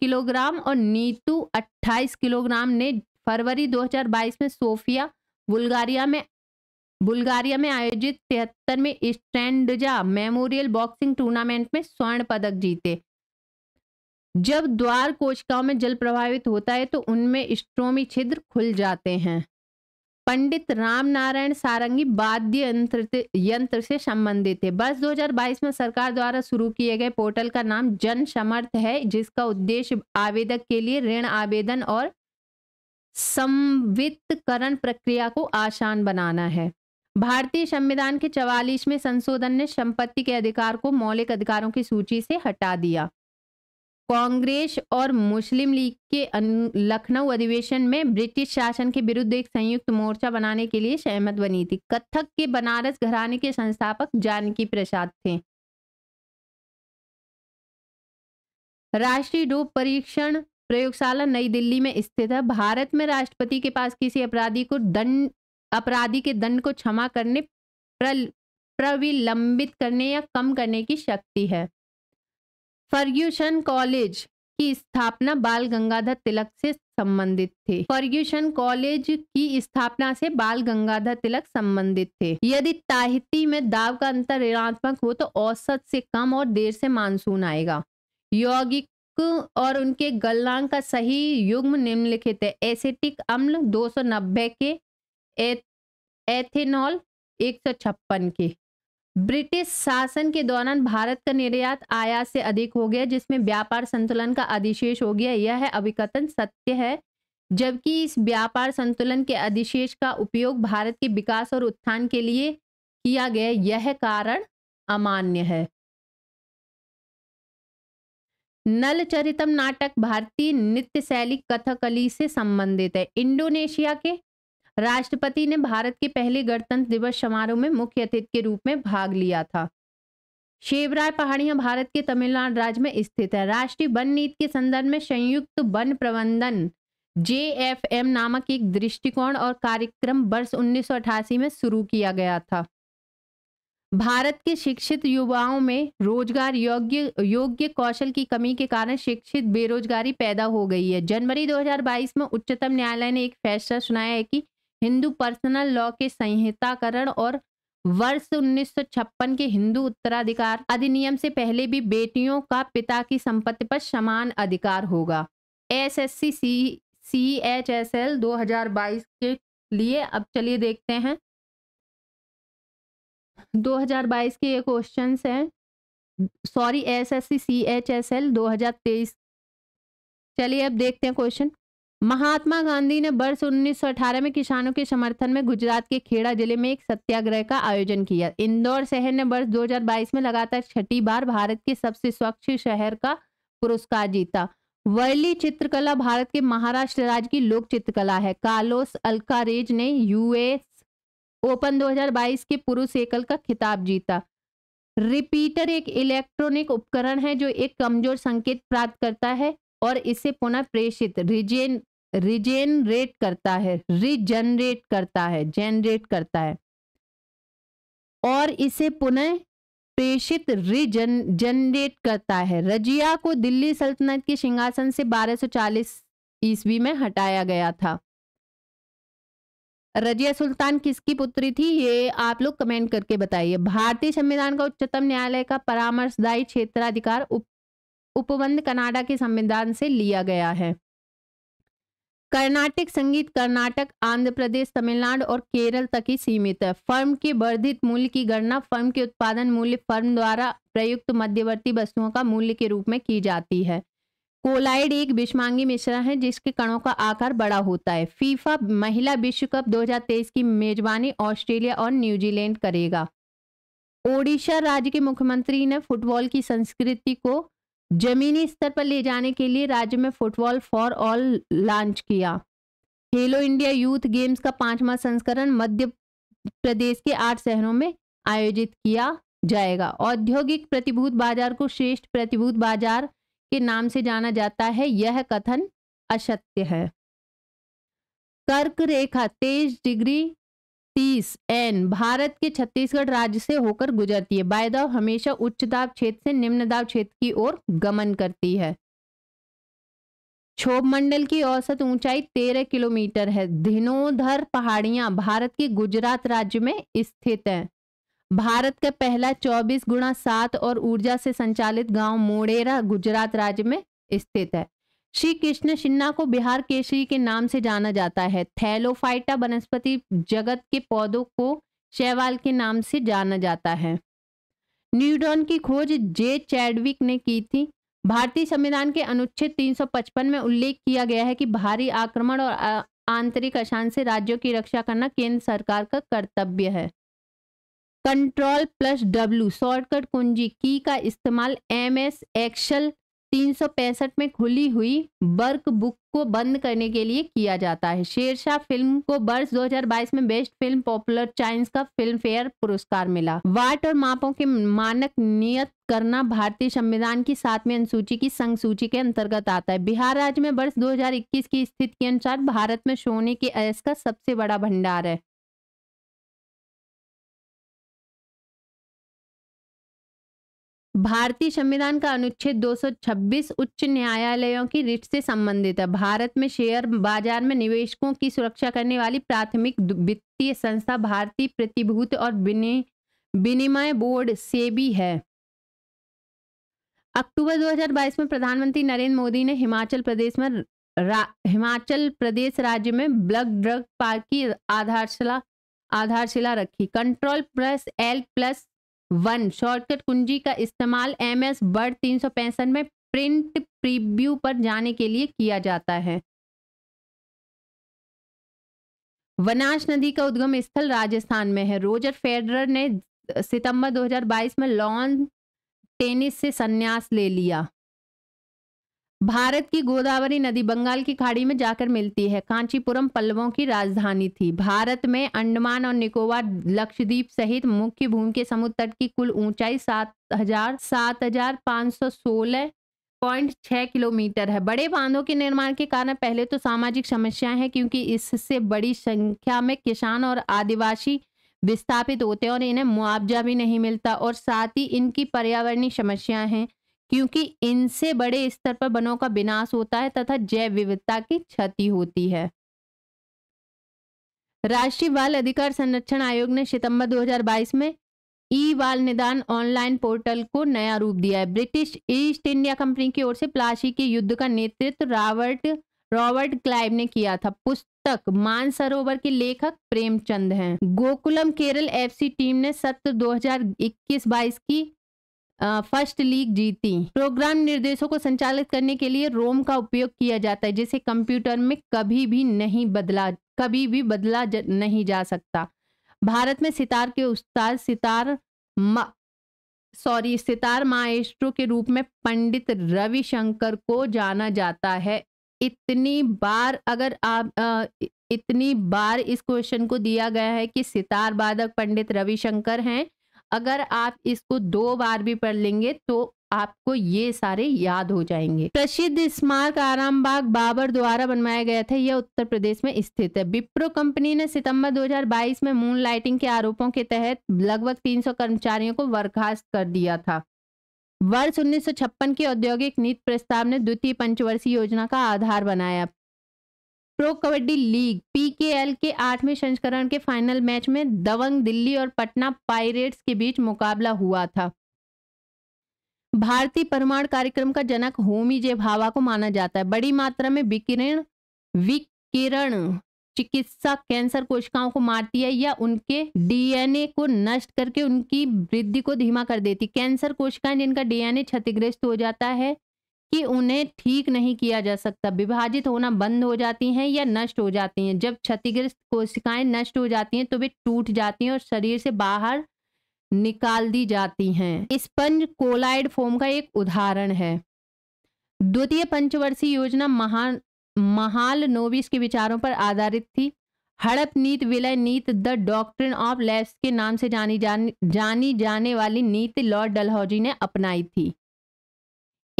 किलोग्राम और नीतू 28 किलोग्राम ने फरवरी 2022 में सोफिया बुल्गारिया में बुल्गारिया में आयोजित तिहत्तर में स्टैंडजा मेमोरियल बॉक्सिंग टूर्नामेंट में स्वर्ण पदक जीते जब द्वार कोशिकाओं में जल प्रभावित होता है तो उनमें स्ट्रोमी छिद्र खुल जाते हैं पंडित राम नारायण सारंगी वाद्य यंत्र यंत्र से संबंधित है बस 2022 में सरकार द्वारा शुरू किए गए पोर्टल का नाम जन समर्थ है जिसका उद्देश्य आवेदक के लिए ऋण आवेदन और संवितकरण प्रक्रिया को आसान बनाना है भारतीय संविधान के चवालीसवें संशोधन ने संपत्ति के अधिकार को मौलिक अधिकारों की सूची से हटा दिया कांग्रेस और मुस्लिम लीग के लखनऊ अधिवेशन में ब्रिटिश शासन के विरुद्ध एक संयुक्त मोर्चा बनाने के लिए सहमत बनी थी कथक के बनारस घराने के संस्थापक जानकी प्रसाद थे राष्ट्रीय डोप परीक्षण प्रयोगशाला नई दिल्ली में स्थित है भारत में राष्ट्रपति के पास किसी अपराधी को दंड अपराधी के दंड को क्षमा करने प्रविलंबित करने या कम करने की शक्ति है फर्ग्यूशन कॉलेज की स्थापना बाल गंगाधर तिलक से संबंधित थे फर्ग्यूशन कॉलेज की स्थापना से बाल गंगाधर तिलक संबंधित थे यदि ताहिती में दाव का अंतर ऋणात्मक हो तो औसत से कम और देर से मानसून आएगा यौगिक और उनके गलनांक का सही युग्म निम्नलिखित है एसिटिक अम्ल 290 के एथेनॉल एक के ब्रिटिश शासन के दौरान भारत का निर्यात आयात से अधिक हो गया जिसमें व्यापार संतुलन का अधिशेष हो गया यह अभिकथन सत्य है जबकि इस व्यापार संतुलन के अधिशेष का उपयोग भारत के विकास और उत्थान के लिए किया गया यह कारण अमान्य है नल चरितम नाटक भारतीय नृत्य शैली कथकली से संबंधित है इंडोनेशिया के राष्ट्रपति ने भारत के पहले गणतंत्र दिवस समारोह में मुख्य अतिथि के रूप में भाग लिया था शेवराय पहाड़ियां भारत के तमिलनाडु राज्य में स्थित है राष्ट्रीय वन नीति के संदर्भ में संयुक्त वन प्रबंधन जेएफएम नामक एक दृष्टिकोण और कार्यक्रम वर्ष 1988 में शुरू किया गया था भारत के शिक्षित युवाओं में रोजगार योग्य योग्य कौशल की कमी के कारण शिक्षित बेरोजगारी पैदा हो गई है जनवरी 2022 में उच्चतम न्यायालय ने एक फैसला सुनाया है कि हिंदू पर्सनल लॉ के संहिताकरण और वर्ष 1956 के हिंदू उत्तराधिकार अधिनियम से पहले भी बेटियों का पिता की संपत्ति पर समान अधिकार होगा S S C C C H S L दो के लिए अब चलिए देखते हैं 2022 के ये क्वेश्चन हैं sorry S S C C H S L दो चलिए अब देखते हैं क्वेश्चन महात्मा गांधी ने वर्ष 1918 में किसानों के समर्थन में गुजरात के खेड़ा जिले में एक सत्याग्रह का आयोजन किया इंदौर शहर ने वर्ष 2022 में लगातार छठी बार भारत के सबसे स्वच्छ शहर का पुरस्कार जीता वर्ली चित्रकला भारत के महाराष्ट्र राज्य की लोक चित्रकला है कार्लोस अल्कारेज ने यूएस ओपन 2022 के पुरुष एकल का खिताब जीता रिपीटर एक इलेक्ट्रॉनिक उपकरण है जो एक कमजोर संकेत प्राप्त करता है और इसे पुनः प्रेषित रिजेन रिजेनरेट करता है रिजनरेट करता है जेनरेट करता है और इसे पुनः प्रेषित रिजन जनरेट करता है रजिया को दिल्ली सल्तनत के सिंहासन से 1240 ईस्वी में हटाया गया था रजिया सुल्तान किसकी पुत्री थी ये आप लोग कमेंट करके बताइए भारतीय संविधान का उच्चतम न्यायालय का परामर्शदायी क्षेत्राधिकार उप, उपबंध कनाडा के संविधान से लिया गया है कर्नाटक संगीत कर्नाटक आंध्र प्रदेश तमिलनाडु और केरल तक ही सीमित है फर्म के वर्धित मूल्य की गणना फर्म के उत्पादन मूल्य फर्म द्वारा प्रयुक्त मध्यवर्ती वस्तुओं का मूल्य के रूप में की जाती है कोलाइड एक विषमांगी मिश्रण है जिसके कणों का आकार बड़ा होता है फीफा महिला विश्व कप 2023 की मेजबानी ऑस्ट्रेलिया और न्यूजीलैंड करेगा ओडिशा राज्य के मुख्यमंत्री ने फुटबॉल की संस्कृति को जमीनी स्तर पर ले जाने के लिए राज्य में फुटबॉल फॉर ऑल लॉन्च किया खेलो इंडिया यूथ गेम्स का पांचवा संस्करण मध्य प्रदेश के आठ शहरों में आयोजित किया जाएगा औद्योगिक प्रतिभूत बाजार को श्रेष्ठ प्रतिभूत बाजार के नाम से जाना जाता है यह कथन असत्य है कर्क रेखा तेईस डिग्री तीस एन भारत के छत्तीसगढ़ राज्य से होकर गुजरती है बायदाव हमेशा उच्च दाब क्षेत्र से निम्न दाब क्षेत्र की ओर गमन करती है क्षोभ मंडल की औसत ऊंचाई तेरह किलोमीटर है धिनोधर पहाड़ियां भारत के गुजरात राज्य में स्थित है भारत का पहला चौबीस गुणा सात और ऊर्जा से संचालित गांव मोड़ेरा गुजरात राज्य में स्थित है श्री कृष्ण सिन्हा को बिहार केसरी के नाम से जाना जाता है थैलोफाइटा वनस्पति जगत के पौधों को शैवाल के नाम से जाना जाता है न्यूडॉन की खोज जे चैडविक ने की थी भारतीय संविधान के अनुच्छेद 355 में उल्लेख किया गया है कि भारी आक्रमण और आंतरिक अशांत से राज्यों की रक्षा करना केंद्र सरकार का कर्तव्य है कंट्रोल प्लस डब्ल्यू शॉर्टकट कुंजी की का इस्तेमाल एम एस एक्सल 1965 में खुली हुई बर्क बुक को बंद करने के लिए किया जाता है शेरशाह फिल्म को वर्ष 2022 में बेस्ट फिल्म पॉपुलर चाइन्स का फिल्म फेयर पुरस्कार मिला वाट और मापों के मानक नियत करना भारतीय संविधान की सातवीं अनुसूची की संघ सूची के अंतर्गत आता है बिहार राज्य में वर्ष 2021 की स्थिति के अनुसार भारत में सोने के अयस का सबसे बड़ा भंडार है भारतीय संविधान का अनुच्छेद 226 उच्च न्यायालयों की रिट से संबंधित है भारत में शेयर बाजार में निवेशकों की सुरक्षा करने वाली प्राथमिक वित्तीय संस्था भारतीय प्रतिभूति और विनिमय बोर्ड सेबी है अक्टूबर 2022 में प्रधानमंत्री नरेंद्र मोदी ने हिमाचल प्रदेश में हिमाचल प्रदेश राज्य में ब्लड ड्रग पार्क की आधारशिला आधारशिला रखी control plus L plus one shortcut कुंजी का इस्तेमाल एम एस वर्ड तीन सौ पैंसठ में प्रिंट प्रीव्यू पर जाने के लिए किया जाता है वनाश नदी का उद्गम स्थल राजस्थान में है रोजर फेडरर ने सितंबर 2022 में लॉन टेनिस से संन्यास ले लिया भारत की गोदावरी नदी बंगाल की खाड़ी में जाकर मिलती है कांचीपुरम पल्लवों की राजधानी थी भारत में अंडमान और निकोबार लक्षद्वीप सहित मुख्य भूमि के समुद्र तट की कुल ऊंचाई सात हजार सात हजार पाँच सौ सोलह पॉइंट छः किलोमीटर है बड़े बांधों के निर्माण के कारण पहले तो सामाजिक समस्याएं हैं क्योंकि इससे बड़ी संख्या में किसान और आदिवासी विस्थापित होते हैं और इन्हें मुआवजा भी नहीं मिलता और साथ ही इनकी पर्यावरणीय समस्याएं हैं क्योंकि इनसे बड़े स्तर पर वनों का विनाश होता है तथा जैव विविधता की क्षति होती है राष्ट्रीय बाल अधिकार संरक्षण आयोग ने सितंबर 2022 में ई बाल निदान ऑनलाइन पोर्टल को नया रूप दिया है ब्रिटिश ईस्ट इंडिया कंपनी की ओर से प्लासी के युद्ध का नेतृत्व रॉबर्ट रॉबर्ट क्लाइव ने किया था पुस्तक मानसरोवर के लेखक प्रेमचंद हैं गोकुलम केरल एफसी टीम ने सत्र 2021-22 की फर्स्ट लीग जीती प्रोग्राम निर्देशों को संचालित करने के लिए रोम का उपयोग किया जाता है जिसे कंप्यूटर में कभी भी नहीं बदला कभी भी बदला ज, नहीं जा सकता भारत में सितार के उस्ताद सितार सॉरी सितार माएस्ट्रो के रूप में पंडित रविशंकर को जाना जाता है इतनी बार अगर आप इतनी बार इस क्वेश्चन को दिया गया है कि सितार वादक पंडित रविशंकर हैं अगर आप इसको दो बार भी पढ़ लेंगे तो आपको ये सारे याद हो जाएंगे प्रसिद्ध स्मारक आरामबाग बाबर द्वारा बनवाया गया था यह उत्तर प्रदेश में स्थित है विप्रो कंपनी ने सितंबर 2022 में मून लाइटिंग के आरोपों के तहत लगभग 300 कर्मचारियों को बर्खास्त कर दिया था वर्ष उन्नीस की औद्योगिक नीति प्रस्ताव ने द्वितीय पंचवर्षीय योजना का आधार बनाया प्रो कबड्डी लीग पीकेएल के आठवें संस्करण के फाइनल मैच में दबंग दिल्ली और पटना पायरेट्स के बीच मुकाबला हुआ था भारतीय परमाणु कार्यक्रम का जनक होमी जे भावा को माना जाता है बड़ी मात्रा में विकिरण विकिरण चिकित्सा कैंसर कोशिकाओं को मारती है या उनके डीएनए को नष्ट करके उनकी वृद्धि को धीमा कर देती कैंसर कोशिकाएं जिनका डीएनए क्षतिग्रस्त हो जाता है कि उन्हें ठीक नहीं किया जा सकता विभाजित होना बंद हो जाती हैं या नष्ट हो जाती हैं जब क्षतिग्रस्त कोशिकाएं नष्ट हो जाती हैं तो वे टूट जाती हैं और शरीर से बाहर निकाल दी जाती हैं स्पंज कोलाइड फोम का एक उदाहरण है द्वितीय पंचवर्षीय योजना महान महाल नोविस के विचारों पर आधारित थी हड़प नीत विलय नीत द डॉक्टर ऑफ लेफ्ट के नाम से जानी जानी जानी जाने वाली नीति लॉर्ड डलहौजी ने अपनाई थी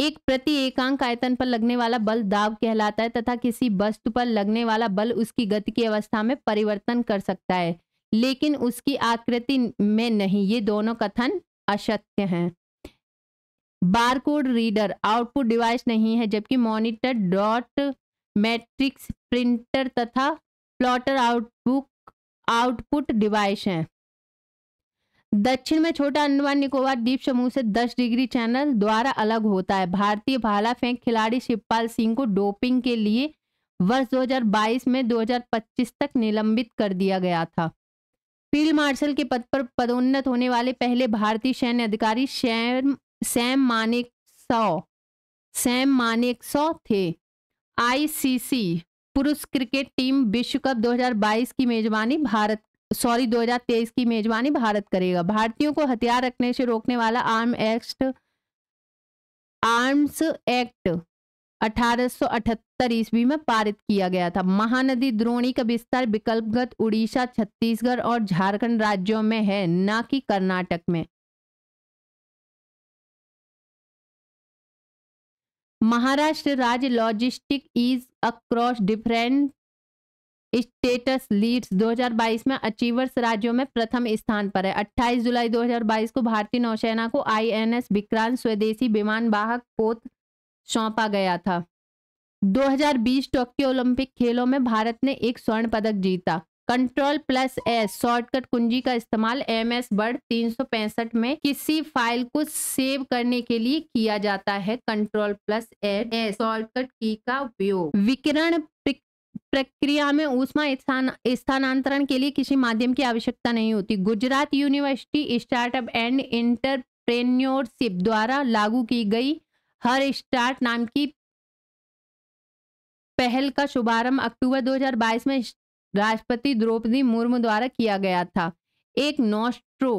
एक प्रति एकांक आयतन पर लगने वाला बल दाब कहलाता है तथा किसी वस्तु पर लगने वाला बल उसकी गति की अवस्था में परिवर्तन कर सकता है लेकिन उसकी आकृति में नहीं ये दोनों कथन असत्य हैं बारकोड रीडर आउटपुट डिवाइस नहीं है जबकि मॉनिटर डॉट मैट्रिक्स प्रिंटर तथा प्लॉटर आउटबुक आउटपुट डिवाइस हैं दक्षिण में छोटा अंडमान निकोबार द्वीप समूह से 10 डिग्री चैनल द्वारा अलग होता है भारतीय भाला फेंक खिलाड़ी शिवपाल सिंह को डोपिंग के लिए वर्ष 2022 में 2025 तक निलंबित कर दिया गया था फील्ड मार्शल के पद पर पदोन्नत होने वाले पहले भारतीय सैन्य अधिकारी सैम सैम मानिक सौ सैम मानिक सौ थे आईसीसी पुरुष क्रिकेट टीम विश्व कप 2022 की मेजबानी भारत सॉरी 2023 की मेजबानी भारत करेगा भारतीयों को हथियार रखने से रोकने वाला आर्म एक्ट आर्म्स एक्ट 1878 ईस्वी में पारित किया गया था महानदी द्रोणी का विस्तार विकल्पगत उड़ीसा छत्तीसगढ़ और झारखंड राज्यों में है न कि कर्नाटक में महाराष्ट्र राज्य logistic is across different states LEADS 2022 में अचीवर्स राज्यों में प्रथम स्थान पर है 28 जुलाई 2022 को भारतीय नौसेना को आईएनएस विक्रांत स्वदेशी विमान वाहक पोत सौंपा गया था 2020 टोक्यो ओलंपिक खेलों में भारत ने एक स्वर्ण पदक जीता कंट्रोल प्लस एस शॉर्टकट कुंजी का इस्तेमाल एम एस बर्ड तीन में किसी फाइल को सेव करने के लिए किया जाता है कंट्रोल प्लस एस शॉर्टकट की का उपयोग विकिरण प्रक्रिया में ऊष्मा स्थानांतरण के लिए किसी माध्यम की आवश्यकता नहीं होती Gujarat university startup and entrepreneurship द्वारा लागू की गई हर स्टार्ट नाम की पहल का शुभारंभ अक्टूबर 2022 में राष्ट्रपति द्रौपदी मुर्मू द्वारा किया गया था एक नोस्ट्रो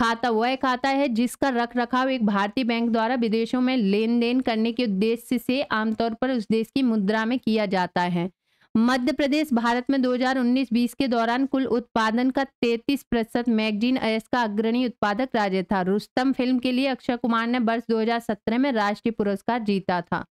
खाता वह खाता है जिसका रख रखाव एक भारतीय बैंक द्वारा विदेशों में लेन देन करने के उद्देश्य से आमतौर पर उस देश की मुद्रा में किया जाता है मध्य प्रदेश भारत में 2019-20 के दौरान कुल उत्पादन का 33 प्रतिशत मैगजीन अयस का अग्रणी उत्पादक राज्य था रुस्तम फिल्म के लिए अक्षय कुमार ने वर्ष 2017 में राष्ट्रीय पुरस्कार जीता था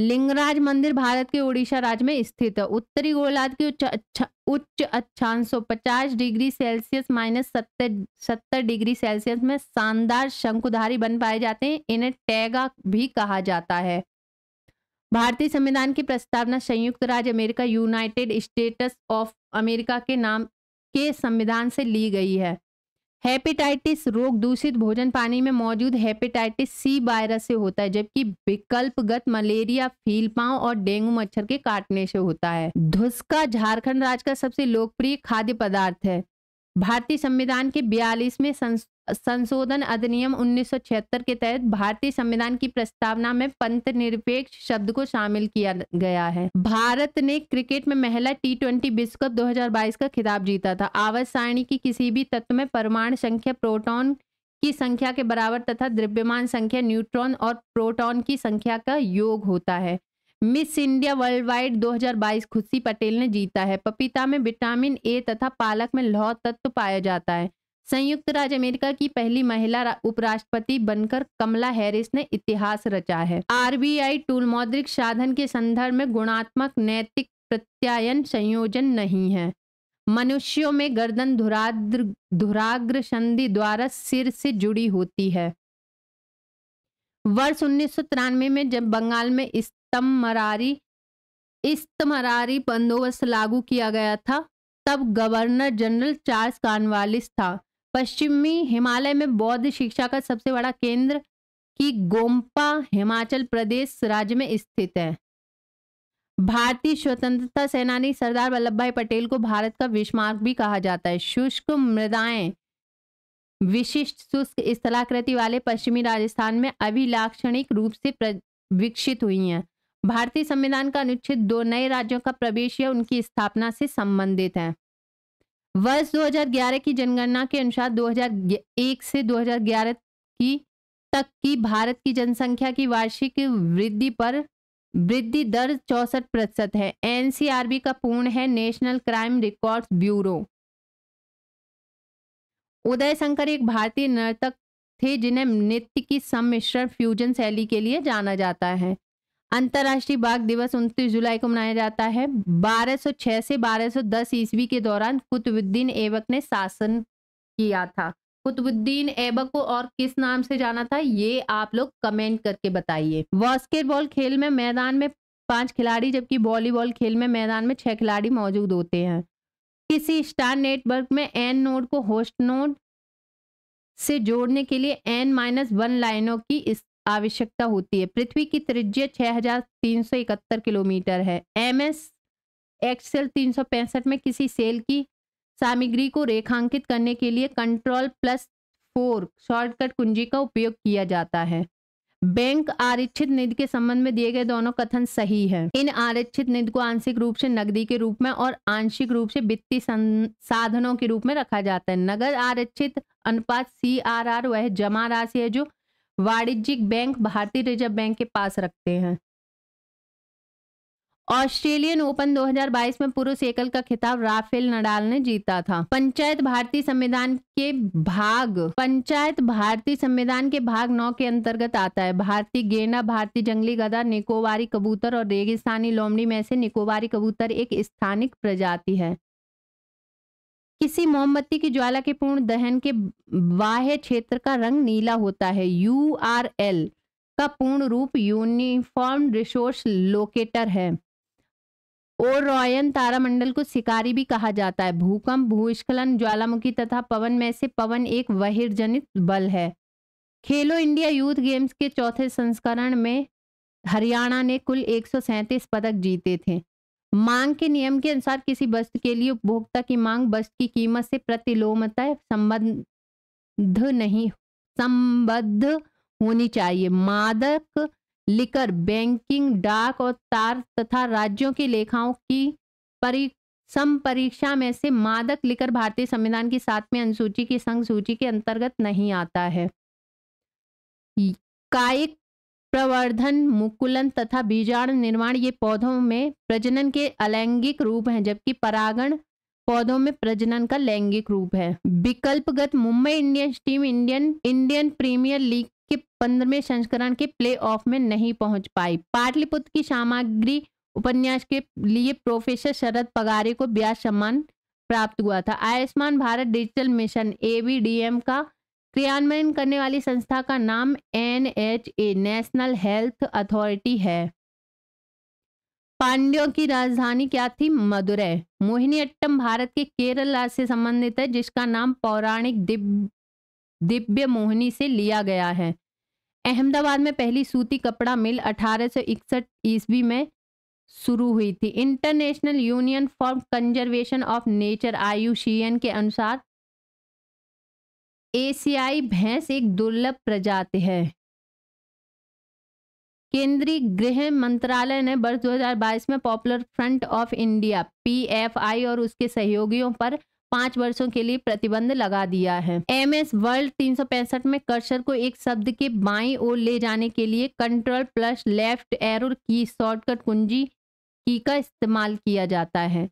लिंगराज मंदिर भारत के उड़ीसा राज्य में स्थित है उत्तरी गोलार्ध की उच्च अच्छा उच्च अच्छांशों पचास डिग्री सेल्सियस माइनस सत्तर सत्तर डिग्री सेल्सियस में शानदार शंकुधारी बन पाए जाते हैं इन्हें टैगा भी कहा जाता है भारतीय संविधान की प्रस्तावना संयुक्त राज्य America United States of America के नाम के संविधान से ली गई है हेपेटाइटिस रोग दूषित भोजन पानी में मौजूद हेपेटाइटिस सी वायरस से होता है जबकि विकल्पगत मलेरिया फीलपांव और डेंगू मच्छर के काटने से होता है धुसका झारखंड राज्य का सबसे लोकप्रिय खाद्य पदार्थ है भारतीय संविधान के बयालीसवें संशोधन अधिनियम 1976 के तहत भारतीय संविधान की प्रस्तावना में पंथ निरपेक्ष शब्द को शामिल किया गया है भारत ने क्रिकेट में महिला टी ट्वेंटी विश्व कप दो का खिताब जीता था आवाज सारणी की किसी भी तत्व में परमाणु संख्या प्रोटोन की संख्या के बराबर तथा द्रव्यमान संख्या न्यूट्रॉन और प्रोटॉन की संख्या का योग होता है मिस इंडिया वर्ल्ड वाइड दो खुशी पटेल ने जीता है पपीता में विटामिन ए तथा पालक में लौह तत्व पाया जाता है संयुक्त राज्य अमेरिका की पहली महिला उपराष्ट्रपति बनकर कमला हैरिस ने इतिहास रचा है आरबीआई टूल मौद्रिक साधन के संदर्भ में गुणात्मक नैतिक प्रत्यायन संयोजन नहीं है मनुष्यों में गर्दन धुराद्र धुराग्र संधि द्वारा सिर से जुड़ी होती है वर्ष उन्नीस में जब बंगाल में इस्तमरारी इस्तमरारी बंदोबस्त लागू किया गया था तब गवर्नर जनरल चार्ल्स कानवालिस था पश्चिमी हिमालय में बौद्ध शिक्षा का सबसे बड़ा केंद्र की गोम्पा हिमाचल प्रदेश राज्य में स्थित है भारतीय स्वतंत्रता सेनानी सरदार वल्लभ भाई पटेल को भारत का विस्मार्क भी कहा जाता है शुष्क मृदाएं विशिष्ट शुष्क स्थलाकृति वाले पश्चिमी राजस्थान में अभिलाक्षणिक रूप से विकसित हुई हैं भारतीय संविधान का अनुच्छेद दो नए राज्यों का प्रवेश या उनकी स्थापना से संबंधित है वर्ष 2011 की जनगणना के अनुसार 2001 से 2011 की तक की भारत की जनसंख्या की वार्षिक वृद्धि पर वृद्धि दर चौसठ प्रतिशत है एनसीआरबी का पूर्ण है national crime records bureau Uday Shankar एक भारतीय नर्तक थे जिन्हें नृत्य की सम्मिश्रण फ्यूजन शैली के लिए जाना जाता है अंतर्राष्ट्रीय बाघ दिवस 29 जुलाई को मनाया जाता है 1206 से 1210 ईस्वी के दौरान कुतुबुद्दीन ऐबक ने शासन किया था कुतुबुद्दीन ऐबक को और किस नाम से जाना था ये आप लोग कमेंट करके बताइए बास्केटबॉल खेल में मैदान में पांच खिलाड़ी जबकि वॉलीबॉल खेल में मैदान में छह खिलाड़ी मौजूद होते हैं किसी स्टार नेटवर्क में एन नोड को होस्ट नोड से जोड़ने के लिए एन माइनस वन लाइनों की आवश्यकता होती है पृथ्वी की त्रिज्या 6371 किलोमीटर है एम एस एक्सेल तीन में किसी सेल की सामग्री को रेखांकित करने के लिए कंट्रोल प्लस फोर शॉर्टकट कुंजी का उपयोग किया जाता है बैंक आरक्षित निधि के संबंध में दिए गए दोनों कथन सही हैं। इन आरक्षित निधि को आंशिक रूप से नकदी के रूप में और आंशिक रूप से वित्तीय साधनों के रूप में रखा जाता है नगद आरक्षित अनुपात सी आर आर वह जमा राशि है जो वाणिज्यिक बैंक भारतीय रिजर्व बैंक के पास रखते हैं ऑस्ट्रेलियन ओपन 2022 में पुरुष एकल का खिताब राफेल नडाल ने जीता था पंचायत भारतीय संविधान के भाग पंचायत भारतीय संविधान के भाग नौ के अंतर्गत आता है भारतीय गेंडा भारतीय जंगली गधा निकोबारी कबूतर और रेगिस्तानी लोमड़ी में से निकोबारी कबूतर एक स्थानिक प्रजाति है किसी मोमबत्ती की ज्वाला के पूर्ण दहन के बाह्य क्षेत्र का रंग नीला होता है यू आर एल का पूर्ण रूप यूनिफॉर्म रिसोर्स लोकेटर है और रॉयन तारामंडल को शिकारी भी कहा जाता है भूकंप भूस्खलन ज्वालामुखी तथा पवन में से पवन एक बहिर्जनित बल है खेलो इंडिया यूथ गेम्स के चौथे संस्करण में हरियाणा ने कुल एक पदक जीते थे मांग के नियम के अनुसार किसी वस्तु के लिए उपभोक्ता की मांग वस्तु की कीमत से प्रतिलोमतः संबद्ध नहीं संबद्ध होनी चाहिए मादक लिकर बैंकिंग डाक और तार तथा राज्यों की लेखाओं की परी सम परीक्षा में से मादक लिकर भारतीय संविधान की सातवें अनुसूची की संघ सूची के अंतर्गत नहीं आता है कायिक प्रवर्धन मुकुलन तथा बीजाण निर्माण ये पौधों में प्रजनन के अलैंगिक रूप हैं जबकि परागण पौधों में प्रजनन का लैंगिक रूप है विकल्पगत Mumbai Indians team Indian Indian premier league के पंद्रहवें संस्करण के प्लेऑफ में नहीं पहुंच पाई पाटलिपुत्र की सामग्री उपन्यास के लिए प्रोफेसर शरद पगारे को ब्याज सम्मान प्राप्त हुआ था Ayushman Bharat digital mission AVDM का क्रियान्वयन करने वाली संस्था का नाम N H A national health authority है पांड्यों की राजधानी क्या थी मदुरै अट्टम भारत के केरल राज्य से संबंधित है जिसका नाम पौराणिक दिव्य मोहिनी से लिया गया है अहमदाबाद में पहली सूती कपड़ा मिल अठारह ईस्वी में शुरू हुई थी international union for conservation of nature आई के अनुसार एशियाई भैंस एक दुर्लभ प्रजाति है केंद्रीय गृह मंत्रालय ने वर्ष 2022 में popular front of India PFI और उसके सहयोगियों पर पांच वर्षों के लिए प्रतिबंध लगा दिया है एम एस वर्ल्ड तीन में कर्सर को एक शब्द के बाई ओर ले जाने के लिए कंट्रोल प्लस लेफ्ट एरो की शॉर्टकट कुंजी की का इस्तेमाल किया जाता है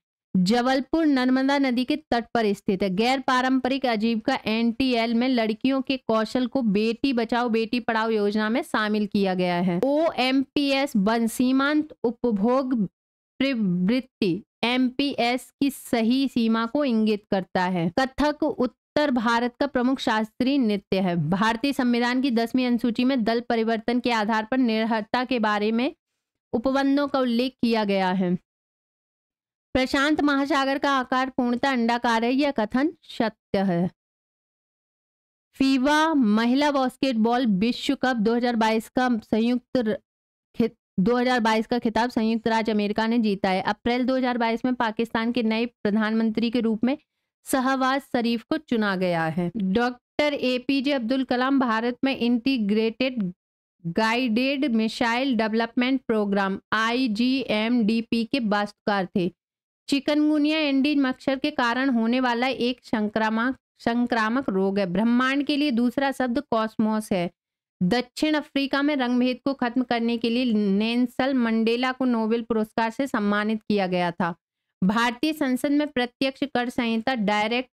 जबलपुर नर्मदा नदी के तट पर स्थित है गैर पारंपरिक आजीविका एनटीएल में लड़कियों के कौशल को बेटी बचाओ बेटी पढ़ाओ योजना में शामिल किया गया है ओ एम पी एस बन सीमांत उपभोग प्रवृत्ति एम पी एस की सही सीमा को इंगित करता है कथक उत्तर भारत का प्रमुख शास्त्रीय नृत्य है भारतीय संविधान की दसवीं अनुसूची में दल परिवर्तन के आधार पर निर्भरता के बारे में उपबंधों का उल्लेख किया गया है प्रशांत महासागर का आकार पूर्णतः अंडाकार है यह कथन सत्य है फीवा महिला बास्केटबॉल विश्व कप 2022 का संयुक्त दो हजार का खिताब संयुक्त राज्य अमेरिका ने जीता है अप्रैल 2022 में पाकिस्तान के नए प्रधानमंत्री के रूप में सहवाज शरीफ को चुना गया है डॉक्टर एपीजे अब्दुल कलाम भारत में integrated guided missile development programme IGMDP के वास्तुकार थे चिकनगुनिया एंडीज मच्छर के कारण होने वाला एक संक्रामक संक्रामक रोग है ब्रह्मांड के लिए दूसरा शब्द कॉस्मोस है दक्षिण अफ्रीका में रंगभेद को खत्म करने के लिए नेंसल मंडेला को नोबेल पुरस्कार से सम्मानित किया गया था भारतीय संसद में प्रत्यक्ष कर संहिता डायरेक्ट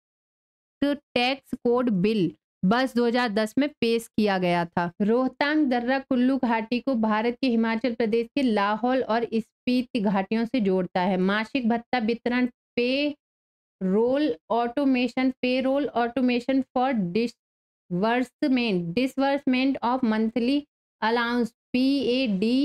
टैक्स कोड बिल बस 2010 में पेश किया गया था रोहतांग दर्रा कुल्लू घाटी को भारत के हिमाचल प्रदेश के लाहौल और स्पीति घाटियों से जोड़ता है मासिक भत्ता वितरण pay roll automation pay roll automation for disbursement disbursement of monthly allowance P A D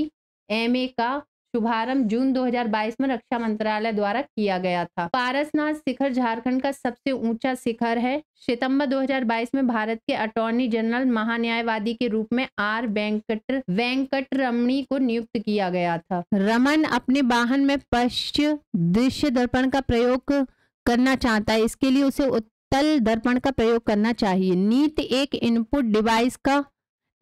M A का शुभारंभ जून 2022 में रक्षा मंत्रालय द्वारा किया गया था पारसनाथ शिखर झारखंड का सबसे ऊंचा शिखर है सितंबर 2022 में भारत के अटॉर्नी जनरल महान्यायवादी के रूप में आर वेंकट वेंकट रमणी को नियुक्त किया गया था रमन अपने वाहन में पश्चिम दृश्य दर्पण का प्रयोग करना चाहता है इसके लिए उसे उत्तल दर्पण का प्रयोग करना चाहिए नीत एक इनपुट डिवाइस का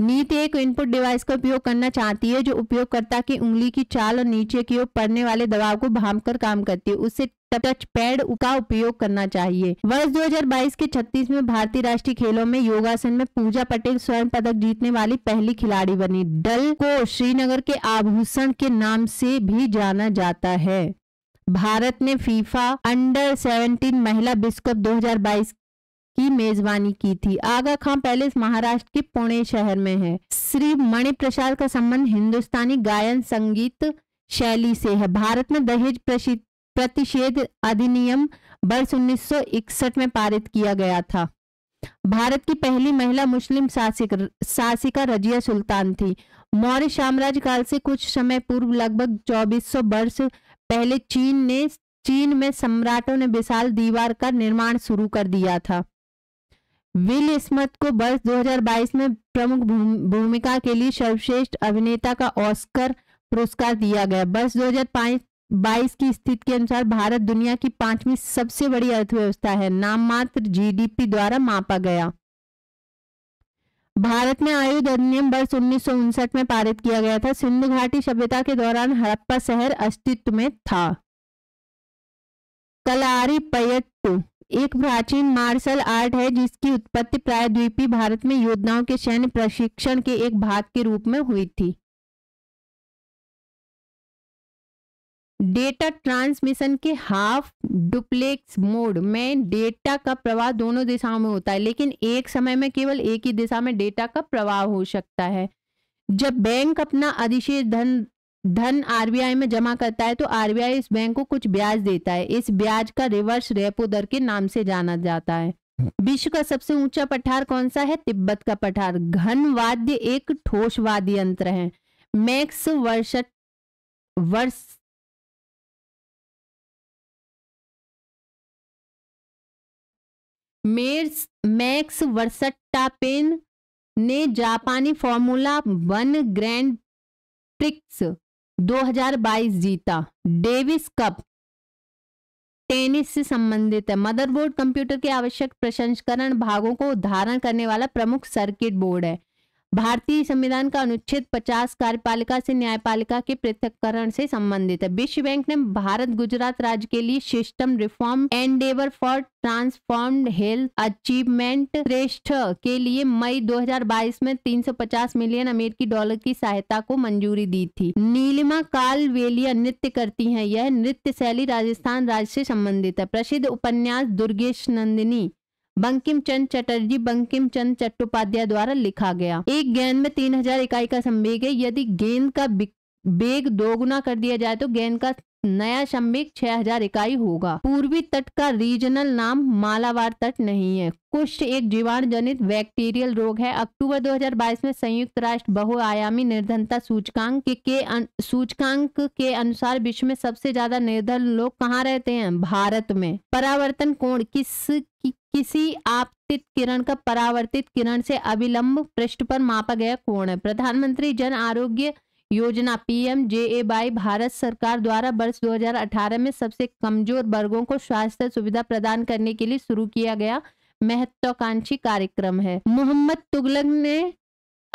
नीति एक इनपुट डिवाइस का उपयोग करना चाहती है जो उपयोगकर्ता की उंगली की चाल और नीचे की ओर पड़ने वाले दबाव को भाप कर काम करती है उससे टच पैड का उपयोग करना चाहिए वर्ष 2022 के 36 में भारतीय राष्ट्रीय खेलों में योगासन में पूजा पटेल स्वर्ण पदक जीतने वाली पहली खिलाड़ी बनी डल को श्रीनगर के आभूषण के नाम से भी जाना जाता है भारत ने फीफा अंडर 17 महिला विश्व कप 2022 की मेजबानी की थी आगा खां पैलेस महाराष्ट्र के पुणे शहर में है श्री मणिप्रसाद का संबंध हिंदुस्तानी गायन संगीत शैली से है भारत में दहेज प्रतिषेध अधिनियम वर्ष उन्नीस में पारित किया गया था भारत की पहली महिला मुस्लिम शासिक शासिका रजिया सुल्तान थी मौर्य साम्राज्य काल से कुछ समय पूर्व लगभग 2400 वर्ष पहले चीन ने चीन में सम्राटों ने विशाल दीवार का निर्माण शुरू कर दिया था विल स्मिथ को वर्ष 2022 में प्रमुख भूमिका के लिए सर्वश्रेष्ठ अभिनेता का ऑस्कर पुरस्कार दिया गया वर्ष दो बाईस की स्थिति के अनुसार भारत दुनिया की पांचवी सबसे बड़ी अर्थव्यवस्था है नाममात्र जीडीपी द्वारा मापा गया भारत में आयुध अधिनियम वर्ष उन्नीस में पारित किया गया था सिंधु घाटी सभ्यता के दौरान हड़प्पा शहर अस्तित्व में था कलारी पयट एक प्राचीन मार्शल आर्ट है जिसकी उत्पत्ति द्वीपी भारत में योद्धाओं के सैन्य प्रशिक्षण के एक भाग के रूप में हुई थी डेटा ट्रांसमिशन के हाफ डुप्लेक्स मोड में डेटा का प्रवाह दोनों दिशाओं में होता है लेकिन एक समय में केवल एक ही दिशा में डेटा का प्रवाह हो सकता है जब बैंक अपना अधिशेष धन धन आरबीआई में जमा करता है तो आरबीआई इस बैंक को कुछ ब्याज देता है इस ब्याज का रिवर्स रेपो दर के नाम से जाना जाता है विश्व का सबसे ऊंचा पठार कौन सा है तिब्बत का पठार घन वाद्य एक ठोस वाद्य यंत्र है मैक्स वर्ष वर्ष मेर्स मैक्स वर्सट्टापेन ने जापानी फॉर्मूला वन ग्रैंड प्रिक्स 2022 जीता डेविस कप टेनिस से संबंधित है मदरबोर्ड कंप्यूटर के आवश्यक प्रसंस्करण भागों को धारण करने वाला प्रमुख सर्किट बोर्ड है भारतीय संविधान का अनुच्छेद 50 कार्यपालिका से न्यायपालिका के पृथककरण से संबंधित है विश्व बैंक ने भारत गुजरात राज्य के लिए system reform ever for transform health achievement श्रेष्ठ के लिए मई 2022 में 350 मिलियन अमेरिकी डॉलर की सहायता को मंजूरी दी थी नीलिमा काल वेलिया नृत्य करती है यह नृत्य शैली राजस्थान राज्य से संबंधित है प्रसिद्ध उपन्यास दुर्गेश नंदिनी बंकिम चंद चटर्जी बंकिम चंद चट्टोपाध्याय द्वारा लिखा गया एक गेंद में तीन हजार इकाई का संवेग है यदि गेंद का वेग दोगुना कर दिया जाए तो गेंद का नया शंबिक 6000 इकाई होगा पूर्वी तट का रीजनल नाम मालावार तट नहीं है कुष्ठ एक जीवाणु जनित बैक्टीरियल रोग है अक्टूबर 2022 में संयुक्त राष्ट्र बहुआयामी निर्धनता सूचकांक के, के सूचकांक के अनुसार विश्व में सबसे ज्यादा निर्धन लोग कहाँ रहते हैं भारत में परावर्तन कोण किस कि, किसी आपतित किरण का परावर्तित किरण से अविलंब पृष्ठ पर मापा गया कोण है प्रधानमंत्री जन आरोग्य योजना एम जे बाई भारत सरकार द्वारा वर्ष 2018 में सबसे कमजोर वर्गों को स्वास्थ्य सुविधा प्रदान करने के लिए शुरू किया गया महत्वाकांक्षी कार्यक्रम है मोहम्मद तुगलक ने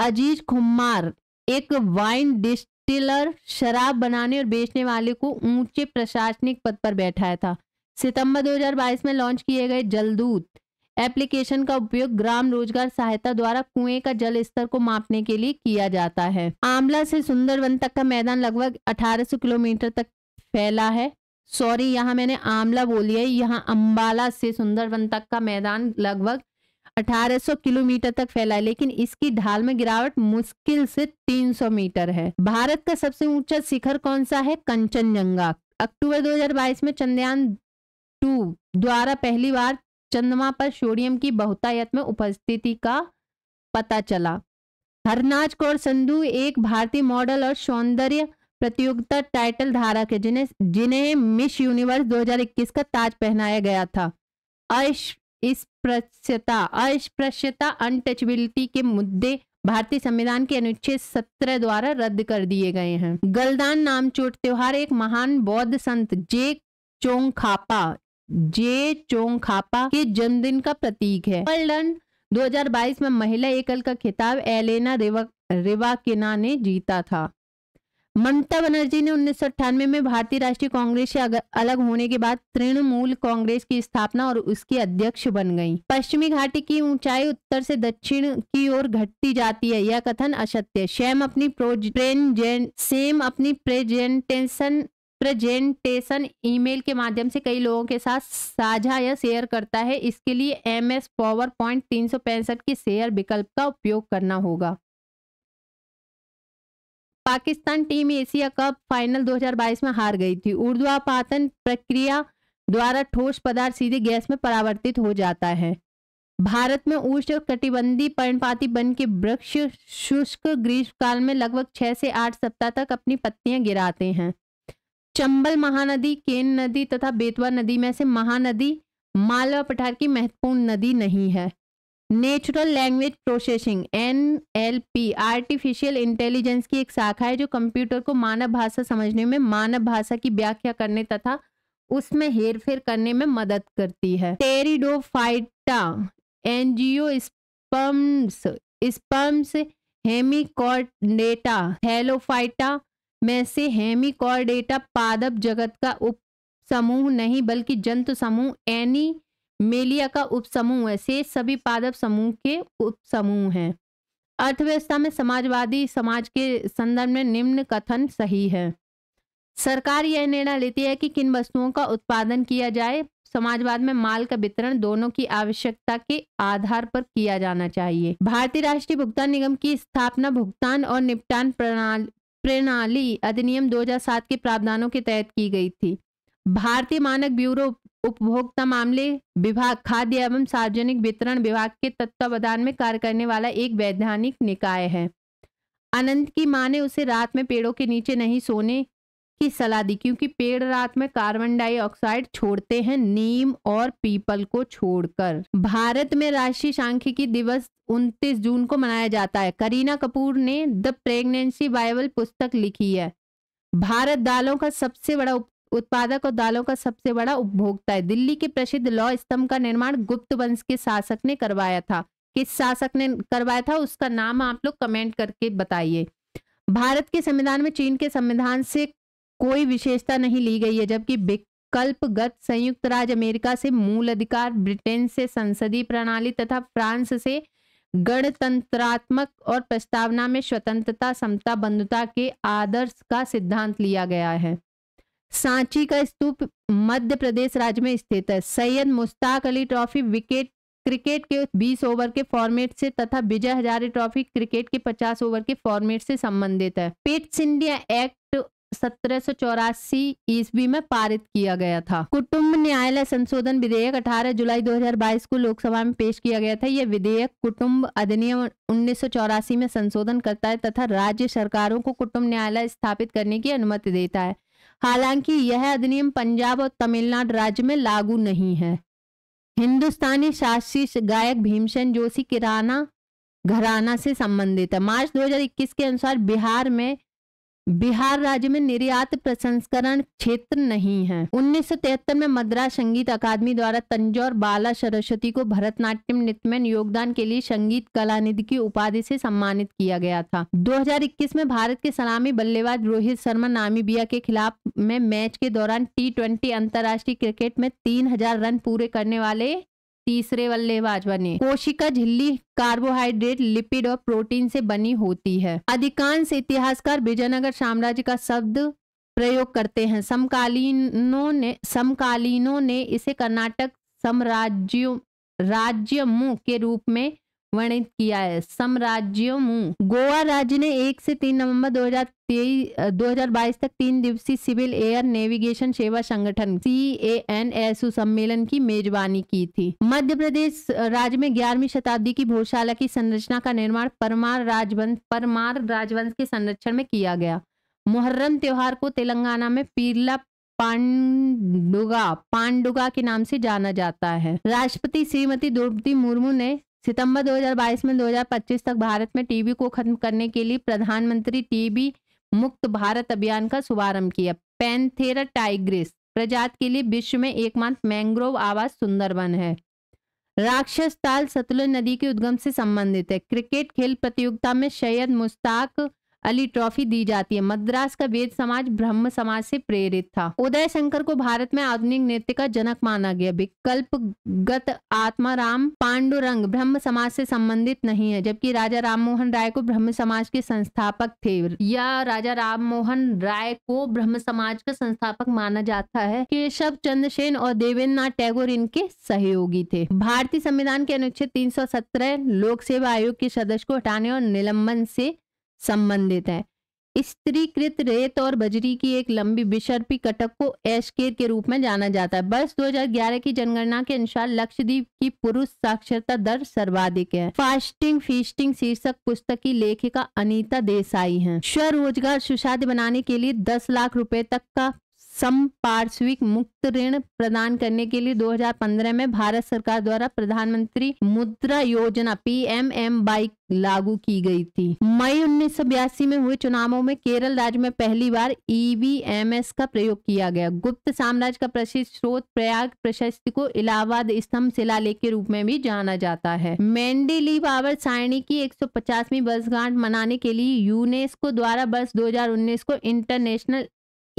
अजीज खुमार एक वाइन डिस्टिलर शराब बनाने और बेचने वाले को ऊंचे प्रशासनिक पद पर बैठाया था सितंबर 2022 में लॉन्च किए गए जलदूत एप्लीकेशन का उपयोग ग्राम रोजगार सहायता द्वारा कुएं का जल स्तर को मापने के लिए किया जाता है आमला से सुंदरवन तक का मैदान लगभग 1800 किलोमीटर तक फैला है सॉरी यहाँ मैंने आमला बोली है यहाँ अम्बाला से सुंदरवन तक का मैदान लगभग 1800 किलोमीटर तक फैला है लेकिन इसकी ढाल में गिरावट मुश्किल से 300 मीटर है भारत का सबसे ऊंचा शिखर कौन सा है कंचनजंगा अक्टूबर 2022 में चंद्रयान टू द्वारा पहली बार चंद्रमा पर सोडियम की बहुतायत में उपस्थिति का पता चला हरनाज कौर संधु एक भारतीय मॉडल और सौंदर्य प्रतियोगिता टाइटल धारक है जिन्हें जिन्हें मिस यूनिवर्स 2021 का ताज पहनाया गया था अस्पृश्यता अस्पृश्यता अनटचबिलिटी के मुद्दे भारतीय संविधान के अनुच्छेद सत्रह द्वारा रद्द कर दिए गए हैं गलदान नामचोट त्योहार एक महान बौद्ध संत जे चोंगखापा जे चोंग खापा के जन्मदिन का प्रतीक है वर्ल्डन 2022 में महिला एकल का खिताब एलेना रेवा रेवाकिना ने जीता था ममता बनर्जी ने उन्नीस में भारतीय राष्ट्रीय कांग्रेस से अलग होने के बाद तृणमूल कांग्रेस की स्थापना और उसकी अध्यक्ष बन गईं। पश्चिमी घाटी की ऊंचाई उत्तर से दक्षिण की ओर घटती जाती है यह कथन असत्य सेम अपनी सेम अपनी प्रेजेंटेशन प्रेजेंटेशन ईमेल के माध्यम से कई लोगों के साथ साझा या शेयर करता है इसके लिए एम एस पावर पॉइंट तीन सौ पैंसठ के शेयर विकल्प का उपयोग करना होगा Pakistan team Asia cup final 2022 में हार गई थी ऊर्ध्वापातन प्रक्रिया द्वारा ठोस पदार्थ सीधे गैस में परावर्तित हो जाता है भारत में उष्ण कटिबंधी पर्णपाती वन के वृक्ष शुष्क ग्रीष्मकाल में लगभग छह से आठ सप्ताह तक अपनी पत्तियां गिराते हैं चंबल महानदी केन नदी तथा बेतवा नदी में से महानदी मालवा पठार की महत्वपूर्ण नदी नहीं है natural language processing N L P artificial intelligence की एक शाखा है जो कंप्यूटर को मानव भाषा समझने में मानव भाषा की व्याख्या करने तथा उसमें हेरफेर करने में मदद करती है pteridophyta angiosperms sperms hemichordata halophyta में से हेमिकॉर्डेटा पादप जगत का उप समूह नहीं बल्कि जंतु समूह एनी मेलिया का उपसमूह है से सभी पादप समूह के उपसमूह हैं अर्थव्यवस्था में समाजवादी समाज के संदर्भ में निम्न कथन सही है सरकार यह निर्णय लेती है कि किन वस्तुओं का उत्पादन किया जाए समाजवाद में माल का वितरण दोनों की आवश्यकता के आधार पर किया जाना चाहिए भारतीय राष्ट्रीय भुगतान निगम की स्थापना भुगतान और निपटान प्रणाली प्रणाली अधिनियम 2007 के प्रावधानों के तहत की गई थी भारतीय मानक ब्यूरो उपभोक्ता मामले विभाग खाद्य एवं सार्वजनिक वितरण विभाग के तत्वावधान में कार्य करने वाला एक वैधानिक निकाय है अनंत की माँ ने उसे रात में पेड़ों के नीचे नहीं सोने की सलाह दी क्योंकि पेड़ रात में कार्बन डाइऑक्साइड छोड़ते हैं नीम और पीपल को छोड़कर भारत में राष्ट्रीय सांख्यिकी दिवस 29 जून को मनाया जाता है करीना कपूर ने द प्रेगनेंसी बाइबल पुस्तक लिखी है भारत दालों का सबसे बड़ा उत्पादक और दालों का सबसे बड़ा उपभोक्ता है दिल्ली के प्रसिद्ध लौ स्तंभ का निर्माण गुप्त वंश के शासक ने करवाया था किस शासक ने करवाया था उसका नाम आप लोग कमेंट करके बताइए भारत के संविधान में चीन के संविधान से कोई विशेषता नहीं ली गई है जबकि विकल्पगत संयुक्त राज्य अमेरिका से मूल अधिकार ब्रिटेन से संसदीय प्रणाली तथा फ्रांस से गणतंत्रात्मक और प्रस्तावना में स्वतंत्रता समता बंधुता के आदर्श का सिद्धांत लिया गया है सांची का स्तूप मध्य प्रदेश राज्य में स्थित है Syed Mushtaq Ali trophy wicket cricket के 20 ओवर के फॉर्मेट से तथा विजय हजारे ट्रॉफी क्रिकेट के 50 ओवर के फॉर्मेट से संबंधित है पिट्स इंडिया एक्ट सत्रह सौ ईस्वी में पारित किया गया था कुटुंब न्यायालय संशोधन विधेयक 18 जुलाई 2022 को लोकसभा में पेश किया गया था यह विधेयक कुटुंब अधिनियम उन्नीस में संशोधन करता है तथा राज्य सरकारों को कुटुंब न्यायालय स्थापित करने की अनुमति देता है हालांकि यह अधिनियम पंजाब और तमिलनाडु राज्य में लागू नहीं है हिंदुस्तानी शासित गायक भीमसेन जोशी किराना घराना से संबंधित है मार्च 2021 के अनुसार बिहार में बिहार राज्य में निर्यात प्रसंस्करण क्षेत्र नहीं है उन्नीस में मद्रास संगीत अकादमी द्वारा तंजौर बाला सरस्वती को भरतनाट्यम नृत्य में योगदान के लिए संगीत कला निधि की उपाधि से सम्मानित किया गया था 2021 में भारत के सलामी बल्लेबाज रोहित शर्मा नामीबिया के खिलाफ में मैच के दौरान टी ट्वेंटी अंतर्राष्ट्रीय क्रिकेट में तीन हजार रन पूरे करने वाले तीसरे बल्लेबाज बने कोशिका झिल्ली कार्बोहाइड्रेट लिपिड और प्रोटीन से बनी होती है अधिकांश इतिहासकार विजयनगर साम्राज्य का शब्द प्रयोग करते हैं समकालीनों ने समकालीनों ने इसे कर्नाटक राज्य राज्यमु के रूप में वर्णित किया है साम्राज्यों गोवा राज्य ने एक से तीन नवंबर 2022 तक तीन दिवसीय सिविल एयर नेविगेशन सेवा संगठन सी ए एन एस सम्मेलन की मेजबानी की थी मध्य प्रदेश राज्य में ग्यारहवीं शताब्दी की भोशाला की संरचना का निर्माण परमार राजवंश परमार राजवंश के संरक्षण में किया गया मुहर्रम त्योहार को तेलंगाना में पीरला पांडुगा पांडुगा के नाम से जाना जाता है राष्ट्रपति श्रीमती द्रौपदी मुर्मू ने सितंबर 2022 में 2025 तक भारत में टीबी को खत्म करने के लिए प्रधानमंत्री टीबी मुक्त भारत अभियान का शुभारंभ किया पेंथेरा टाइग्रिस प्रजात के लिए विश्व में एकमात्र मैंग्रोव आवास सुंदरबन है राक्षस ताल सतलुज नदी के उद्गम से संबंधित है क्रिकेट खेल प्रतियोगिता में सैयद मुश्ताक अली ट्रॉफी दी जाती है मद्रास का वेद समाज ब्रह्म समाज से प्रेरित था उदय शंकर को भारत में आधुनिक नृत्य का जनक माना गया विकल्पगत आत्माराम पांडुरंग ब्रह्म समाज से संबंधित नहीं है जबकि राजा राम मोहन राय को ब्रह्म समाज के संस्थापक थे या राजा राम मोहन राय को ब्रह्म समाज का संस्थापक माना जाता है केशव चंद्र सेन और देवेंद्र नाथ टैगोर इनके सहयोगी थे भारतीय संविधान के अनुच्छेद तीन लोक सेवा आयोग के सदस्य को हटाने और निलंबन से संबंधित है स्त्रीकृत रेत और बजरी की एक लंबी बिशर्पी कटक को एशकेर के रूप में जाना जाता है वर्ष 2011 की जनगणना के अनुसार लक्षद्वीप की पुरुष साक्षरता दर सर्वाधिक है फास्टिंग फीस्टिंग शीर्षक पुस्तक की लेखिका अनीता देसाई हैं स्वरोजगार सुशाद बनाने के लिए 10 लाख रुपए तक का संपार्श्विक मुक्त ऋण प्रदान करने के लिए 2015 में भारत सरकार द्वारा प्रधानमंत्री मुद्रा योजना एम बाई लागू की गई थी मई उन्नीस में हुए चुनावों में केरल राज्य में पहली बार ईवीएमएस का प्रयोग किया गया गुप्त साम्राज्य का प्रसिद्ध स्रोत प्रयाग प्रशस्ति को इलाहाबाद स्तंभ शिला लेख के रूप में भी जाना जाता है मेंडी ली पावर सारणी की 150वीं वर्षगांठ मनाने के लिए यूनेस्को द्वारा वर्ष उन्नीस को international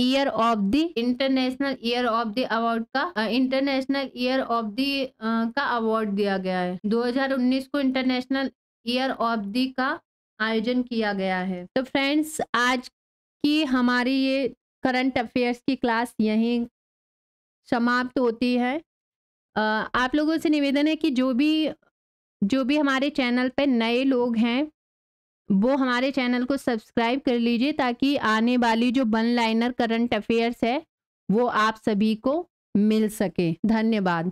year of the international year of the award का इंटरनेशनल ईयर ऑफ द का अवार्ड दिया गया है 2019 को इंटरनेशनल ईयर ऑफ द का आयोजन किया गया है तो फ्रेंड्स आज की हमारी ये करंट अफेयर्स की क्लास यहीं समाप्त होती है आप लोगों से निवेदन है कि जो भी जो भी हमारे चैनल पे नए लोग हैं वो हमारे चैनल को सब्सक्राइब कर लीजिए ताकि आने वाली जो वन लाइनर करंट अफेयर्स है वो आप सभी को मिल सके धन्यवाद